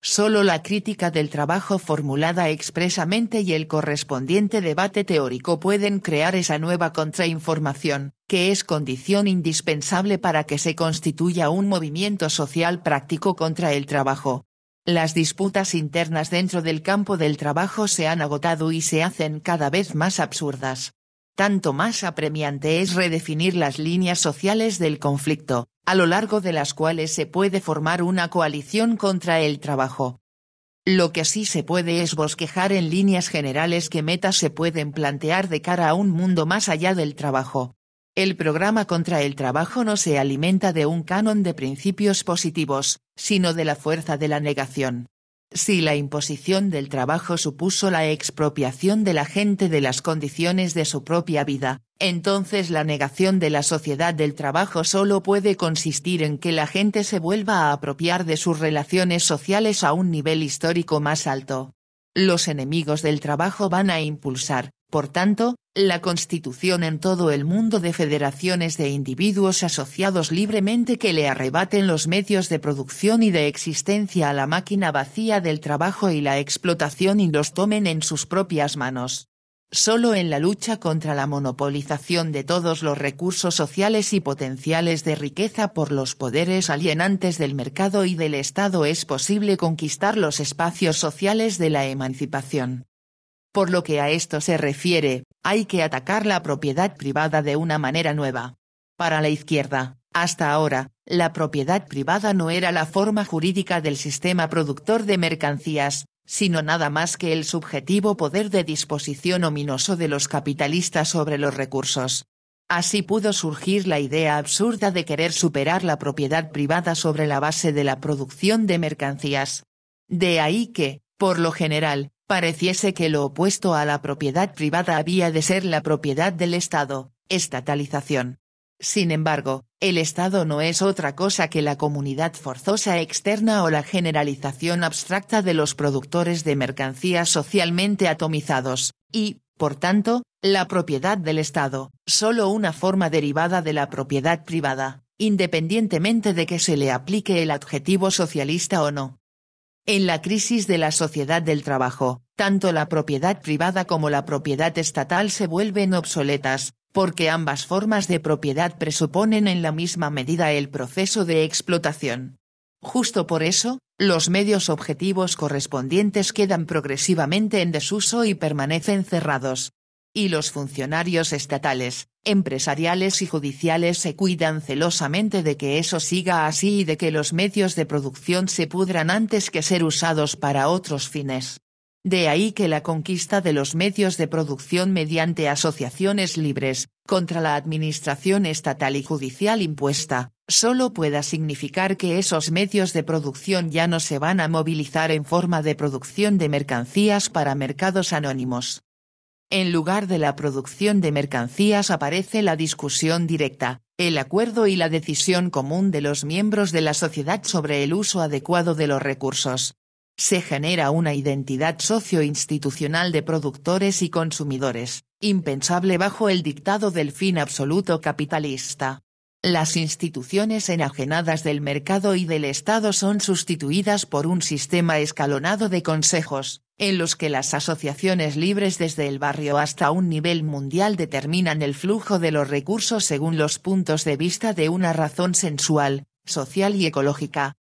Solo la crítica del trabajo formulada expresamente y el correspondiente debate teórico pueden crear esa nueva contrainformación, que es condición indispensable para que se constituya un movimiento social práctico contra el trabajo. Las disputas internas dentro del campo del trabajo se han agotado y se hacen cada vez más absurdas tanto más apremiante es redefinir las líneas sociales del conflicto, a lo largo de las cuales se puede formar una coalición contra el trabajo. Lo que así se puede es bosquejar en líneas generales qué metas se pueden plantear de cara a un mundo más allá del trabajo. El programa contra el trabajo no se alimenta de un canon de principios positivos, sino de la fuerza de la negación. Si la imposición del trabajo supuso la expropiación de la gente de las condiciones de su propia vida, entonces la negación de la sociedad del trabajo solo puede consistir en que la gente se vuelva a apropiar de sus relaciones sociales a un nivel histórico más alto. Los enemigos del trabajo van a impulsar, por tanto, la constitución en todo el mundo de federaciones de individuos asociados libremente que le arrebaten los medios de producción y de existencia a la máquina vacía del trabajo y la explotación y los tomen en sus propias manos. Solo en la lucha contra la monopolización de todos los recursos sociales y potenciales de riqueza por los poderes alienantes del mercado y del Estado es posible conquistar los espacios sociales de la emancipación. Por lo que a esto se refiere, hay que atacar la propiedad privada de una manera nueva. Para la izquierda, hasta ahora, la propiedad privada no era la forma jurídica del sistema productor de mercancías, sino nada más que el subjetivo poder de disposición ominoso de los capitalistas sobre los recursos. Así pudo surgir la idea absurda de querer superar la propiedad privada sobre la base de la producción de mercancías. De ahí que, por lo general, Pareciese que lo opuesto a la propiedad privada había de ser la propiedad del Estado, estatalización. Sin embargo, el Estado no es otra cosa que la comunidad forzosa externa o la generalización abstracta de los productores de mercancías socialmente atomizados, y, por tanto, la propiedad del Estado, solo una forma derivada de la propiedad privada, independientemente de que se le aplique el adjetivo socialista o no. En la crisis de la sociedad del trabajo, tanto la propiedad privada como la propiedad estatal se vuelven obsoletas, porque ambas formas de propiedad presuponen en la misma medida el proceso de explotación. Justo por eso, los medios objetivos correspondientes quedan progresivamente en desuso y permanecen cerrados, y los funcionarios estatales, empresariales y judiciales se cuidan celosamente de que eso siga así y de que los medios de producción se pudran antes que ser usados para otros fines. De ahí que la conquista de los medios de producción mediante asociaciones libres, contra la administración estatal y judicial impuesta, solo pueda significar que esos medios de producción ya no se van a movilizar en forma de producción de mercancías para mercados anónimos, en lugar de la producción de mercancías aparece la discusión directa, el acuerdo y la decisión común de los miembros de la sociedad sobre el uso adecuado de los recursos. Se genera una identidad socio-institucional de productores y consumidores, impensable bajo el dictado del fin absoluto capitalista. Las instituciones enajenadas del mercado y del Estado son sustituidas por un sistema escalonado de consejos, en los que las asociaciones libres desde el barrio hasta un nivel mundial determinan el flujo de los recursos según los puntos de vista de una razón sensual, social y ecológica.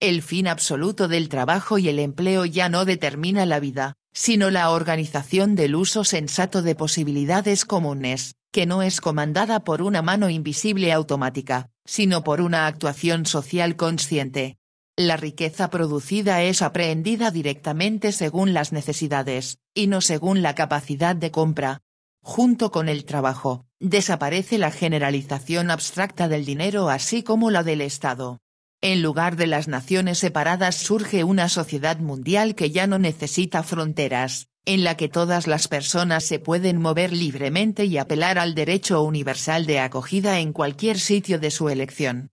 El fin absoluto del trabajo y el empleo ya no determina la vida, sino la organización del uso sensato de posibilidades comunes, que no es comandada por una mano invisible automática, sino por una actuación social consciente, la riqueza producida es aprehendida directamente según las necesidades, y no según la capacidad de compra. Junto con el trabajo, desaparece la generalización abstracta del dinero así como la del Estado. En lugar de las naciones separadas surge una sociedad mundial que ya no necesita fronteras, en la que todas las personas se pueden mover libremente y apelar al derecho universal de acogida en cualquier sitio de su elección.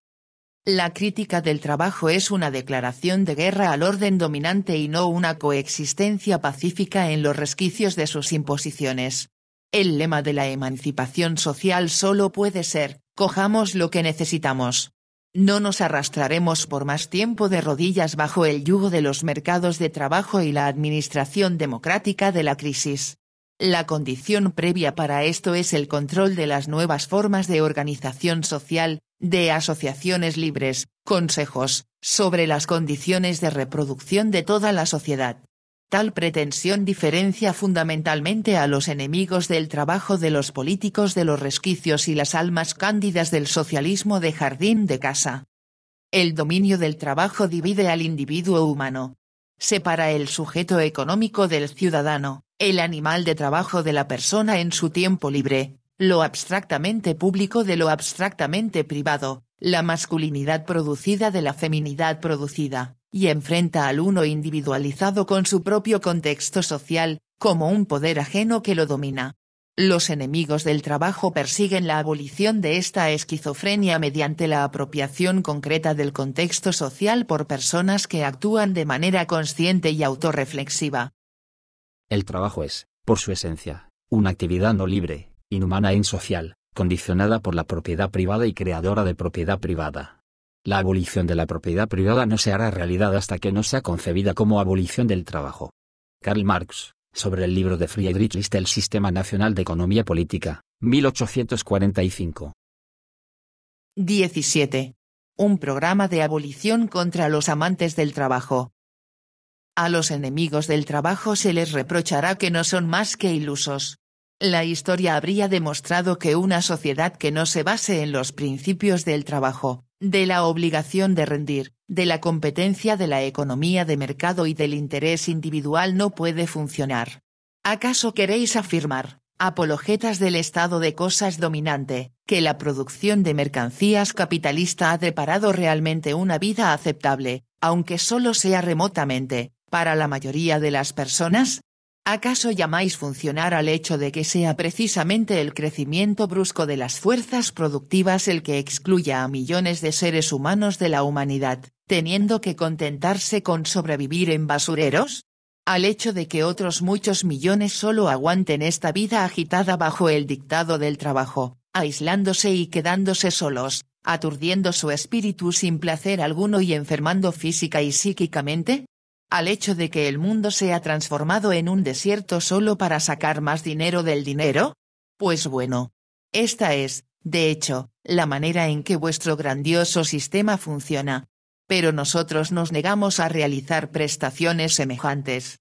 La crítica del trabajo es una declaración de guerra al orden dominante y no una coexistencia pacífica en los resquicios de sus imposiciones. El lema de la emancipación social solo puede ser, cojamos lo que necesitamos. No nos arrastraremos por más tiempo de rodillas bajo el yugo de los mercados de trabajo y la administración democrática de la crisis. La condición previa para esto es el control de las nuevas formas de organización social, de asociaciones libres, consejos, sobre las condiciones de reproducción de toda la sociedad. Tal pretensión diferencia fundamentalmente a los enemigos del trabajo de los políticos de los resquicios y las almas cándidas del socialismo de jardín de casa. El dominio del trabajo divide al individuo humano. Separa el sujeto económico del ciudadano, el animal de trabajo de la persona en su tiempo libre, lo abstractamente público de lo abstractamente privado, la masculinidad producida de la feminidad producida, y enfrenta al uno individualizado con su propio contexto social, como un poder ajeno que lo domina. Los enemigos del trabajo persiguen la abolición de esta esquizofrenia mediante la apropiación concreta del contexto social por personas que actúan de manera consciente y autorreflexiva. El trabajo es, por su esencia, una actividad no libre, inhumana e insocial, condicionada por la propiedad privada y creadora de propiedad privada. La abolición de la propiedad privada no se hará realidad hasta que no sea concebida como abolición del trabajo. Karl Marx, sobre el libro de Friedrich List El Sistema Nacional de Economía Política, 1845. 17. Un programa de abolición contra los amantes del trabajo. A los enemigos del trabajo se les reprochará que no son más que ilusos la historia habría demostrado que una sociedad que no se base en los principios del trabajo, de la obligación de rendir, de la competencia de la economía de mercado y del interés individual no puede funcionar. ¿Acaso queréis afirmar, apologetas del estado de cosas dominante, que la producción de mercancías capitalista ha deparado realmente una vida aceptable, aunque solo sea remotamente, para la mayoría de las personas? ¿Acaso llamáis funcionar al hecho de que sea precisamente el crecimiento brusco de las fuerzas productivas el que excluya a millones de seres humanos de la humanidad, teniendo que contentarse con sobrevivir en basureros? ¿Al hecho de que otros muchos millones solo aguanten esta vida agitada bajo el dictado del trabajo, aislándose y quedándose solos, aturdiendo su espíritu sin placer alguno y enfermando física y psíquicamente? al hecho de que el mundo se ha transformado en un desierto solo para sacar más dinero del dinero? Pues bueno. Esta es, de hecho, la manera en que vuestro grandioso sistema funciona. Pero nosotros nos negamos a realizar prestaciones semejantes.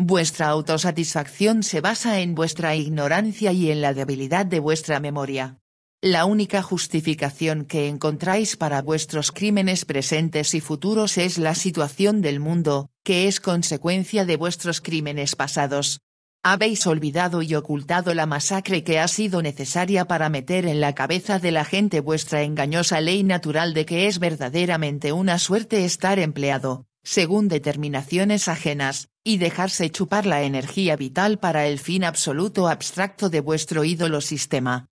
Vuestra autosatisfacción se basa en vuestra ignorancia y en la debilidad de vuestra memoria. La única justificación que encontráis para vuestros crímenes presentes y futuros es la situación del mundo, que es consecuencia de vuestros crímenes pasados. Habéis olvidado y ocultado la masacre que ha sido necesaria para meter en la cabeza de la gente vuestra engañosa ley natural de que es verdaderamente una suerte estar empleado, según determinaciones ajenas, y dejarse chupar la energía vital para el fin absoluto abstracto de vuestro ídolo sistema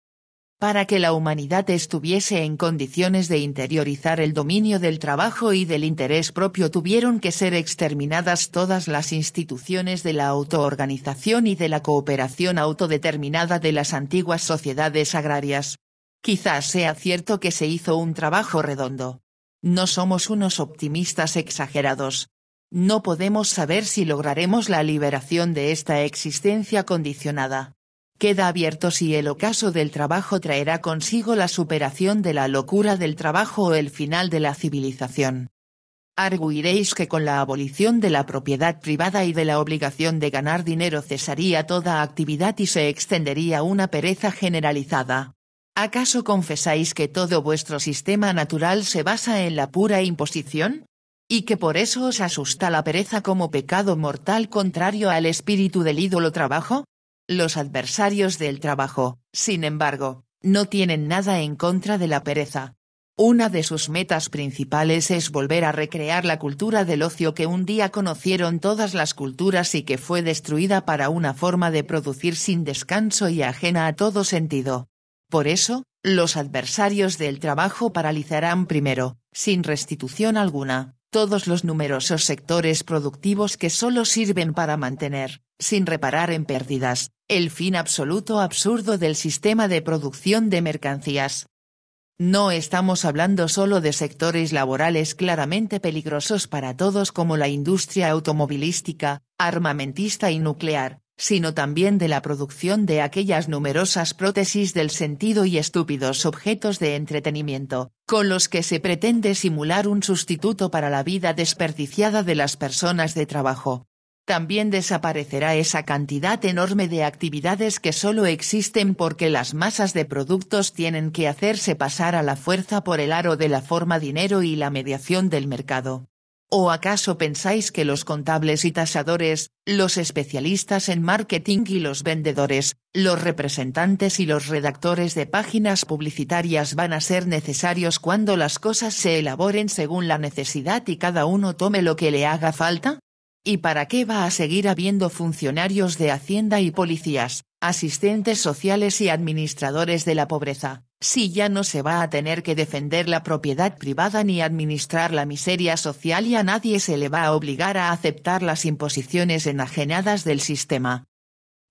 para que la humanidad estuviese en condiciones de interiorizar el dominio del trabajo y del interés propio tuvieron que ser exterminadas todas las instituciones de la autoorganización y de la cooperación autodeterminada de las antiguas sociedades agrarias. Quizás sea cierto que se hizo un trabajo redondo. No somos unos optimistas exagerados. No podemos saber si lograremos la liberación de esta existencia condicionada Queda abierto si el ocaso del trabajo traerá consigo la superación de la locura del trabajo o el final de la civilización. Arguiréis que con la abolición de la propiedad privada y de la obligación de ganar dinero cesaría toda actividad y se extendería una pereza generalizada. ¿Acaso confesáis que todo vuestro sistema natural se basa en la pura imposición? ¿Y que por eso os asusta la pereza como pecado mortal contrario al espíritu del ídolo trabajo? Los adversarios del trabajo, sin embargo, no tienen nada en contra de la pereza. Una de sus metas principales es volver a recrear la cultura del ocio que un día conocieron todas las culturas y que fue destruida para una forma de producir sin descanso y ajena a todo sentido. Por eso, los adversarios del trabajo paralizarán primero, sin restitución alguna, todos los numerosos sectores productivos que solo sirven para mantener, sin reparar en pérdidas, el fin absoluto absurdo del sistema de producción de mercancías. No estamos hablando solo de sectores laborales claramente peligrosos para todos como la industria automovilística, armamentista y nuclear, sino también de la producción de aquellas numerosas prótesis del sentido y estúpidos objetos de entretenimiento, con los que se pretende simular un sustituto para la vida desperdiciada de las personas de trabajo también desaparecerá esa cantidad enorme de actividades que solo existen porque las masas de productos tienen que hacerse pasar a la fuerza por el aro de la forma dinero y la mediación del mercado. ¿O acaso pensáis que los contables y tasadores, los especialistas en marketing y los vendedores, los representantes y los redactores de páginas publicitarias van a ser necesarios cuando las cosas se elaboren según la necesidad y cada uno tome lo que le haga falta? ¿Y para qué va a seguir habiendo funcionarios de Hacienda y policías, asistentes sociales y administradores de la pobreza, si ya no se va a tener que defender la propiedad privada ni administrar la miseria social y a nadie se le va a obligar a aceptar las imposiciones enajenadas del sistema?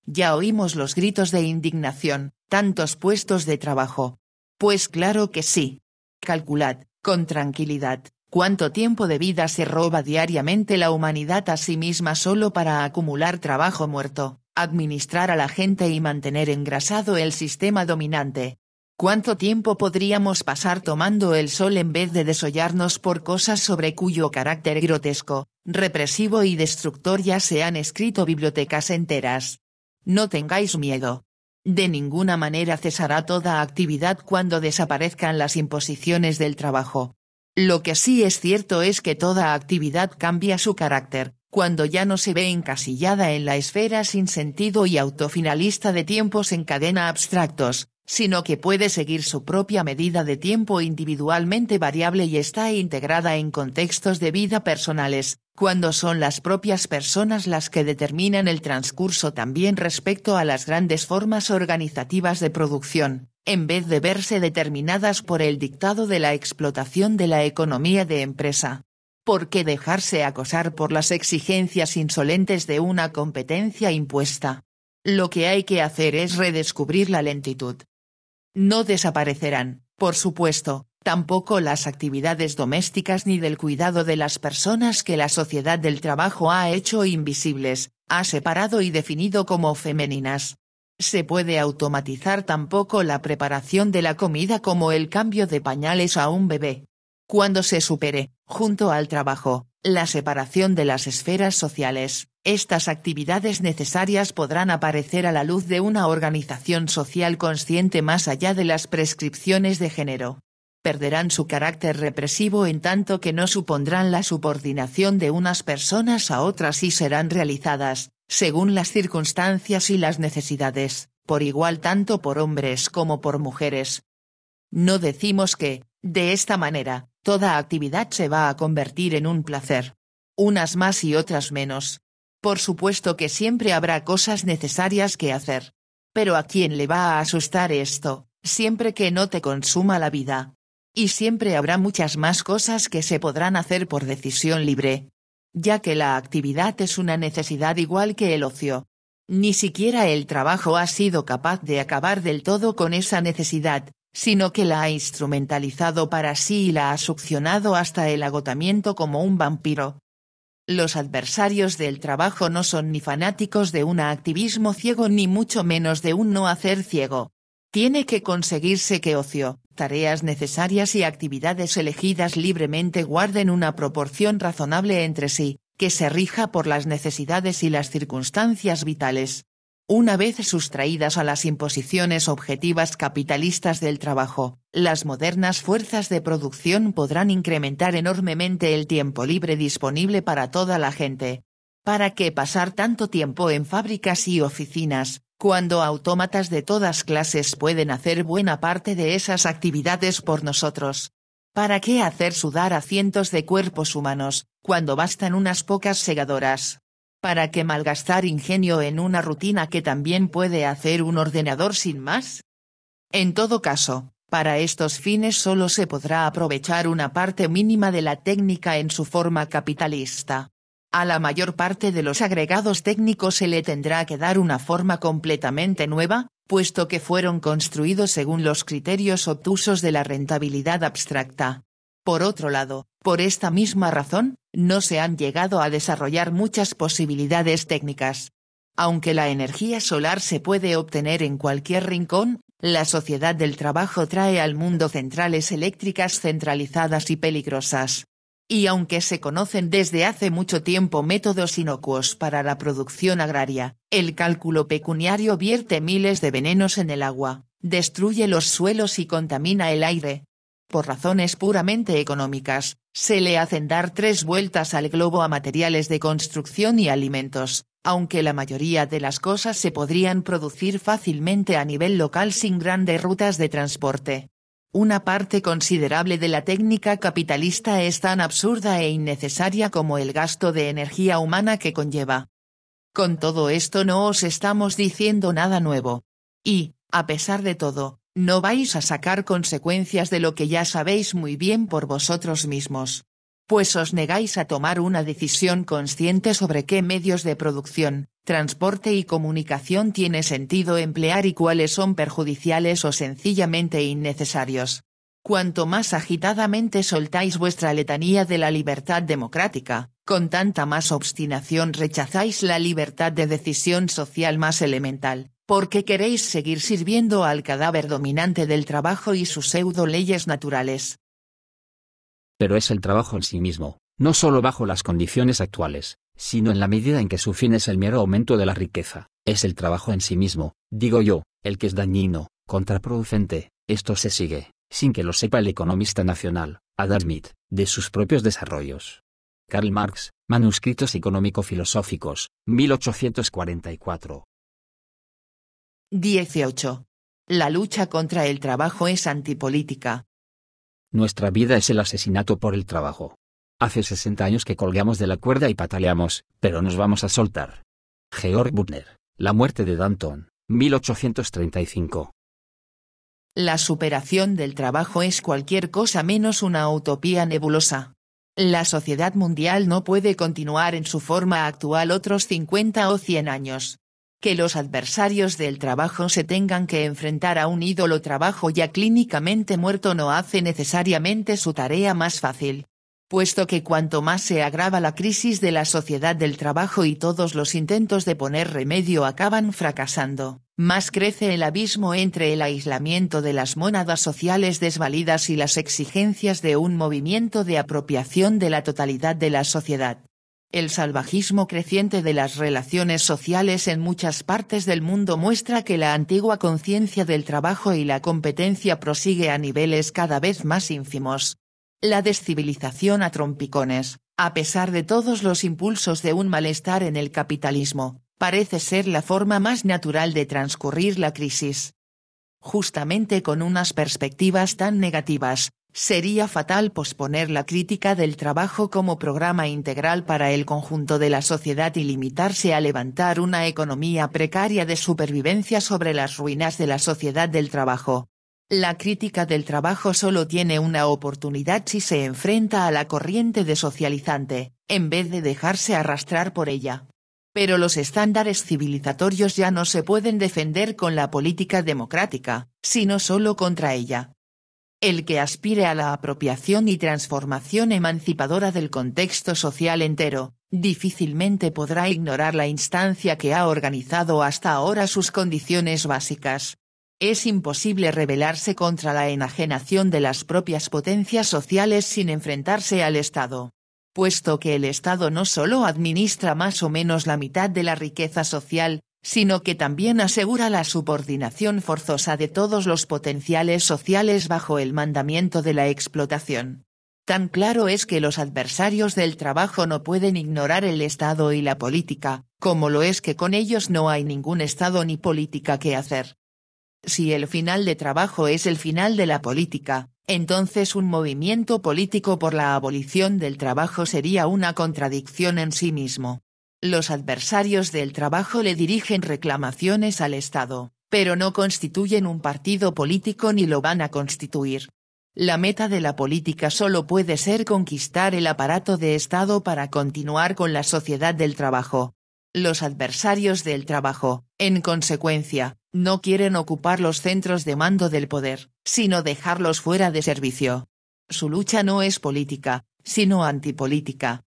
Ya oímos los gritos de indignación, tantos puestos de trabajo. Pues claro que sí. Calculad, con tranquilidad, ¿Cuánto tiempo de vida se roba diariamente la humanidad a sí misma solo para acumular trabajo muerto, administrar a la gente y mantener engrasado el sistema dominante? ¿Cuánto tiempo podríamos pasar tomando el sol en vez de desollarnos por cosas sobre cuyo carácter grotesco, represivo y destructor ya se han escrito bibliotecas enteras? No tengáis miedo. De ninguna manera cesará toda actividad cuando desaparezcan las imposiciones del trabajo, lo que sí es cierto es que toda actividad cambia su carácter, cuando ya no se ve encasillada en la esfera sin sentido y autofinalista de tiempos en cadena abstractos, sino que puede seguir su propia medida de tiempo individualmente variable y está integrada en contextos de vida personales, cuando son las propias personas las que determinan el transcurso también respecto a las grandes formas organizativas de producción, en vez de verse determinadas por el dictado de la explotación de la economía de empresa. ¿Por qué dejarse acosar por las exigencias insolentes de una competencia impuesta? Lo que hay que hacer es redescubrir la lentitud, no desaparecerán, por supuesto, tampoco las actividades domésticas ni del cuidado de las personas que la sociedad del trabajo ha hecho invisibles, ha separado y definido como femeninas. Se puede automatizar tampoco la preparación de la comida como el cambio de pañales a un bebé. Cuando se supere, junto al trabajo, la separación de las esferas sociales. Estas actividades necesarias podrán aparecer a la luz de una organización social consciente más allá de las prescripciones de género. Perderán su carácter represivo en tanto que no supondrán la subordinación de unas personas a otras y serán realizadas, según las circunstancias y las necesidades, por igual tanto por hombres como por mujeres. No decimos que, de esta manera, Toda actividad se va a convertir en un placer. Unas más y otras menos. Por supuesto que siempre habrá cosas necesarias que hacer. Pero ¿a quién le va a asustar esto, siempre que no te consuma la vida? Y siempre habrá muchas más cosas que se podrán hacer por decisión libre. Ya que la actividad es una necesidad igual que el ocio. Ni siquiera el trabajo ha sido capaz de acabar del todo con esa necesidad, sino que la ha instrumentalizado para sí y la ha succionado hasta el agotamiento como un vampiro. Los adversarios del trabajo no son ni fanáticos de un activismo ciego ni mucho menos de un no hacer ciego. Tiene que conseguirse que ocio, tareas necesarias y actividades elegidas libremente guarden una proporción razonable entre sí, que se rija por las necesidades y las circunstancias vitales, una vez sustraídas a las imposiciones objetivas capitalistas del trabajo, las modernas fuerzas de producción podrán incrementar enormemente el tiempo libre disponible para toda la gente. ¿Para qué pasar tanto tiempo en fábricas y oficinas, cuando autómatas de todas clases pueden hacer buena parte de esas actividades por nosotros? ¿Para qué hacer sudar a cientos de cuerpos humanos, cuando bastan unas pocas segadoras, ¿Para qué malgastar ingenio en una rutina que también puede hacer un ordenador sin más? En todo caso, para estos fines solo se podrá aprovechar una parte mínima de la técnica en su forma capitalista. A la mayor parte de los agregados técnicos se le tendrá que dar una forma completamente nueva, puesto que fueron construidos según los criterios obtusos de la rentabilidad abstracta. Por otro lado, por esta misma razón, no se han llegado a desarrollar muchas posibilidades técnicas. Aunque la energía solar se puede obtener en cualquier rincón, la sociedad del trabajo trae al mundo centrales eléctricas centralizadas y peligrosas. Y aunque se conocen desde hace mucho tiempo métodos inocuos para la producción agraria, el cálculo pecuniario vierte miles de venenos en el agua, destruye los suelos y contamina el aire, por razones puramente económicas, se le hacen dar tres vueltas al globo a materiales de construcción y alimentos, aunque la mayoría de las cosas se podrían producir fácilmente a nivel local sin grandes rutas de transporte. Una parte considerable de la técnica capitalista es tan absurda e innecesaria como el gasto de energía humana que conlleva. Con todo esto no os estamos diciendo nada nuevo. Y, a pesar de todo, no vais a sacar consecuencias de lo que ya sabéis muy bien por vosotros mismos. Pues os negáis a tomar una decisión consciente sobre qué medios de producción, transporte y comunicación tiene sentido emplear y cuáles son perjudiciales o sencillamente innecesarios. Cuanto más agitadamente soltáis vuestra letanía de la libertad democrática, con tanta más obstinación rechazáis la libertad de decisión social más elemental, qué queréis seguir sirviendo al cadáver dominante del trabajo y sus pseudo leyes naturales. Pero es el trabajo en sí mismo, no solo bajo las condiciones actuales, sino en la medida en que su fin es el mero aumento de la riqueza, es el trabajo en sí mismo, digo yo, el que es dañino, contraproducente, esto se sigue, sin que lo sepa el economista nacional, Adam Smith, de sus propios desarrollos. Karl Marx, Manuscritos Económico-Filosóficos, 1844. 18. La lucha contra el trabajo es antipolítica. Nuestra vida es el asesinato por el trabajo. Hace 60 años que colgamos de la cuerda y pataleamos, pero nos vamos a soltar. Georg Büchner, La muerte de Danton, 1835. La superación del trabajo es cualquier cosa menos una utopía nebulosa. La sociedad mundial no puede continuar en su forma actual otros 50 o 100 años que los adversarios del trabajo se tengan que enfrentar a un ídolo trabajo ya clínicamente muerto no hace necesariamente su tarea más fácil puesto que cuanto más se agrava la crisis de la sociedad del trabajo y todos los intentos de poner remedio acaban fracasando, más crece el abismo entre el aislamiento de las mónadas sociales desvalidas y las exigencias de un movimiento de apropiación de la totalidad de la sociedad. El salvajismo creciente de las relaciones sociales en muchas partes del mundo muestra que la antigua conciencia del trabajo y la competencia prosigue a niveles cada vez más ínfimos. La descivilización a trompicones, a pesar de todos los impulsos de un malestar en el capitalismo, parece ser la forma más natural de transcurrir la crisis. Justamente con unas perspectivas tan negativas, Sería fatal posponer la crítica del trabajo como programa integral para el conjunto de la sociedad y limitarse a levantar una economía precaria de supervivencia sobre las ruinas de la sociedad del trabajo. La crítica del trabajo solo tiene una oportunidad si se enfrenta a la corriente desocializante, en vez de dejarse arrastrar por ella. Pero los estándares civilizatorios ya no se pueden defender con la política democrática, sino solo contra ella el que aspire a la apropiación y transformación emancipadora del contexto social entero, difícilmente podrá ignorar la instancia que ha organizado hasta ahora sus condiciones básicas. Es imposible rebelarse contra la enajenación de las propias potencias sociales sin enfrentarse al Estado. Puesto que el Estado no solo administra más o menos la mitad de la riqueza social, sino que también asegura la subordinación forzosa de todos los potenciales sociales bajo el mandamiento de la explotación. Tan claro es que los adversarios del trabajo no pueden ignorar el Estado y la política, como lo es que con ellos no hay ningún Estado ni política que hacer. Si el final de trabajo es el final de la política, entonces un movimiento político por la abolición del trabajo sería una contradicción en sí mismo. Los adversarios del trabajo le dirigen reclamaciones al Estado, pero no constituyen un partido político ni lo van a constituir. La meta de la política solo puede ser conquistar el aparato de Estado para continuar con la sociedad del trabajo. Los adversarios del trabajo, en consecuencia, no quieren ocupar los centros de mando del poder, sino dejarlos fuera de servicio. Su lucha no es política, sino antipolítica,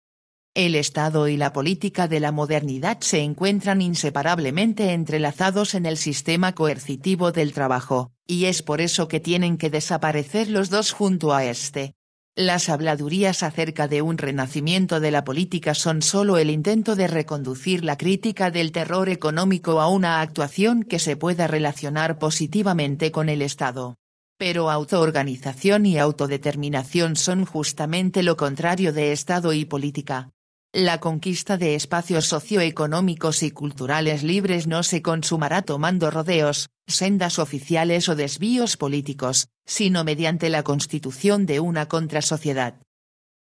el Estado y la política de la modernidad se encuentran inseparablemente entrelazados en el sistema coercitivo del trabajo, y es por eso que tienen que desaparecer los dos junto a este. Las habladurías acerca de un renacimiento de la política son solo el intento de reconducir la crítica del terror económico a una actuación que se pueda relacionar positivamente con el Estado. Pero autoorganización y autodeterminación son justamente lo contrario de Estado y política. La conquista de espacios socioeconómicos y culturales libres no se consumará tomando rodeos, sendas oficiales o desvíos políticos, sino mediante la constitución de una contrasociedad.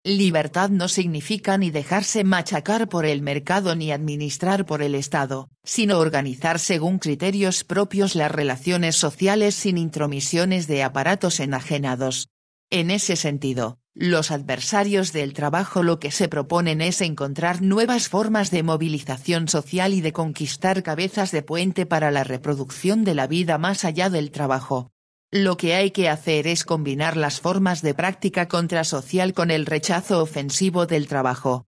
Libertad no significa ni dejarse machacar por el mercado ni administrar por el Estado, sino organizar según criterios propios las relaciones sociales sin intromisiones de aparatos enajenados. En ese sentido, los adversarios del trabajo lo que se proponen es encontrar nuevas formas de movilización social y de conquistar cabezas de puente para la reproducción de la vida más allá del trabajo. Lo que hay que hacer es combinar las formas de práctica contrasocial con el rechazo ofensivo del trabajo.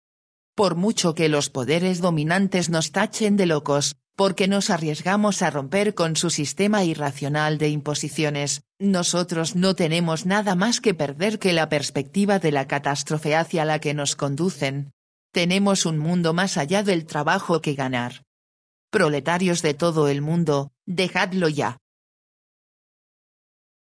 Por mucho que los poderes dominantes nos tachen de locos, porque nos arriesgamos a romper con su sistema irracional de imposiciones, nosotros no tenemos nada más que perder que la perspectiva de la catástrofe hacia la que nos conducen. Tenemos un mundo más allá del trabajo que ganar. Proletarios de todo el mundo, dejadlo ya.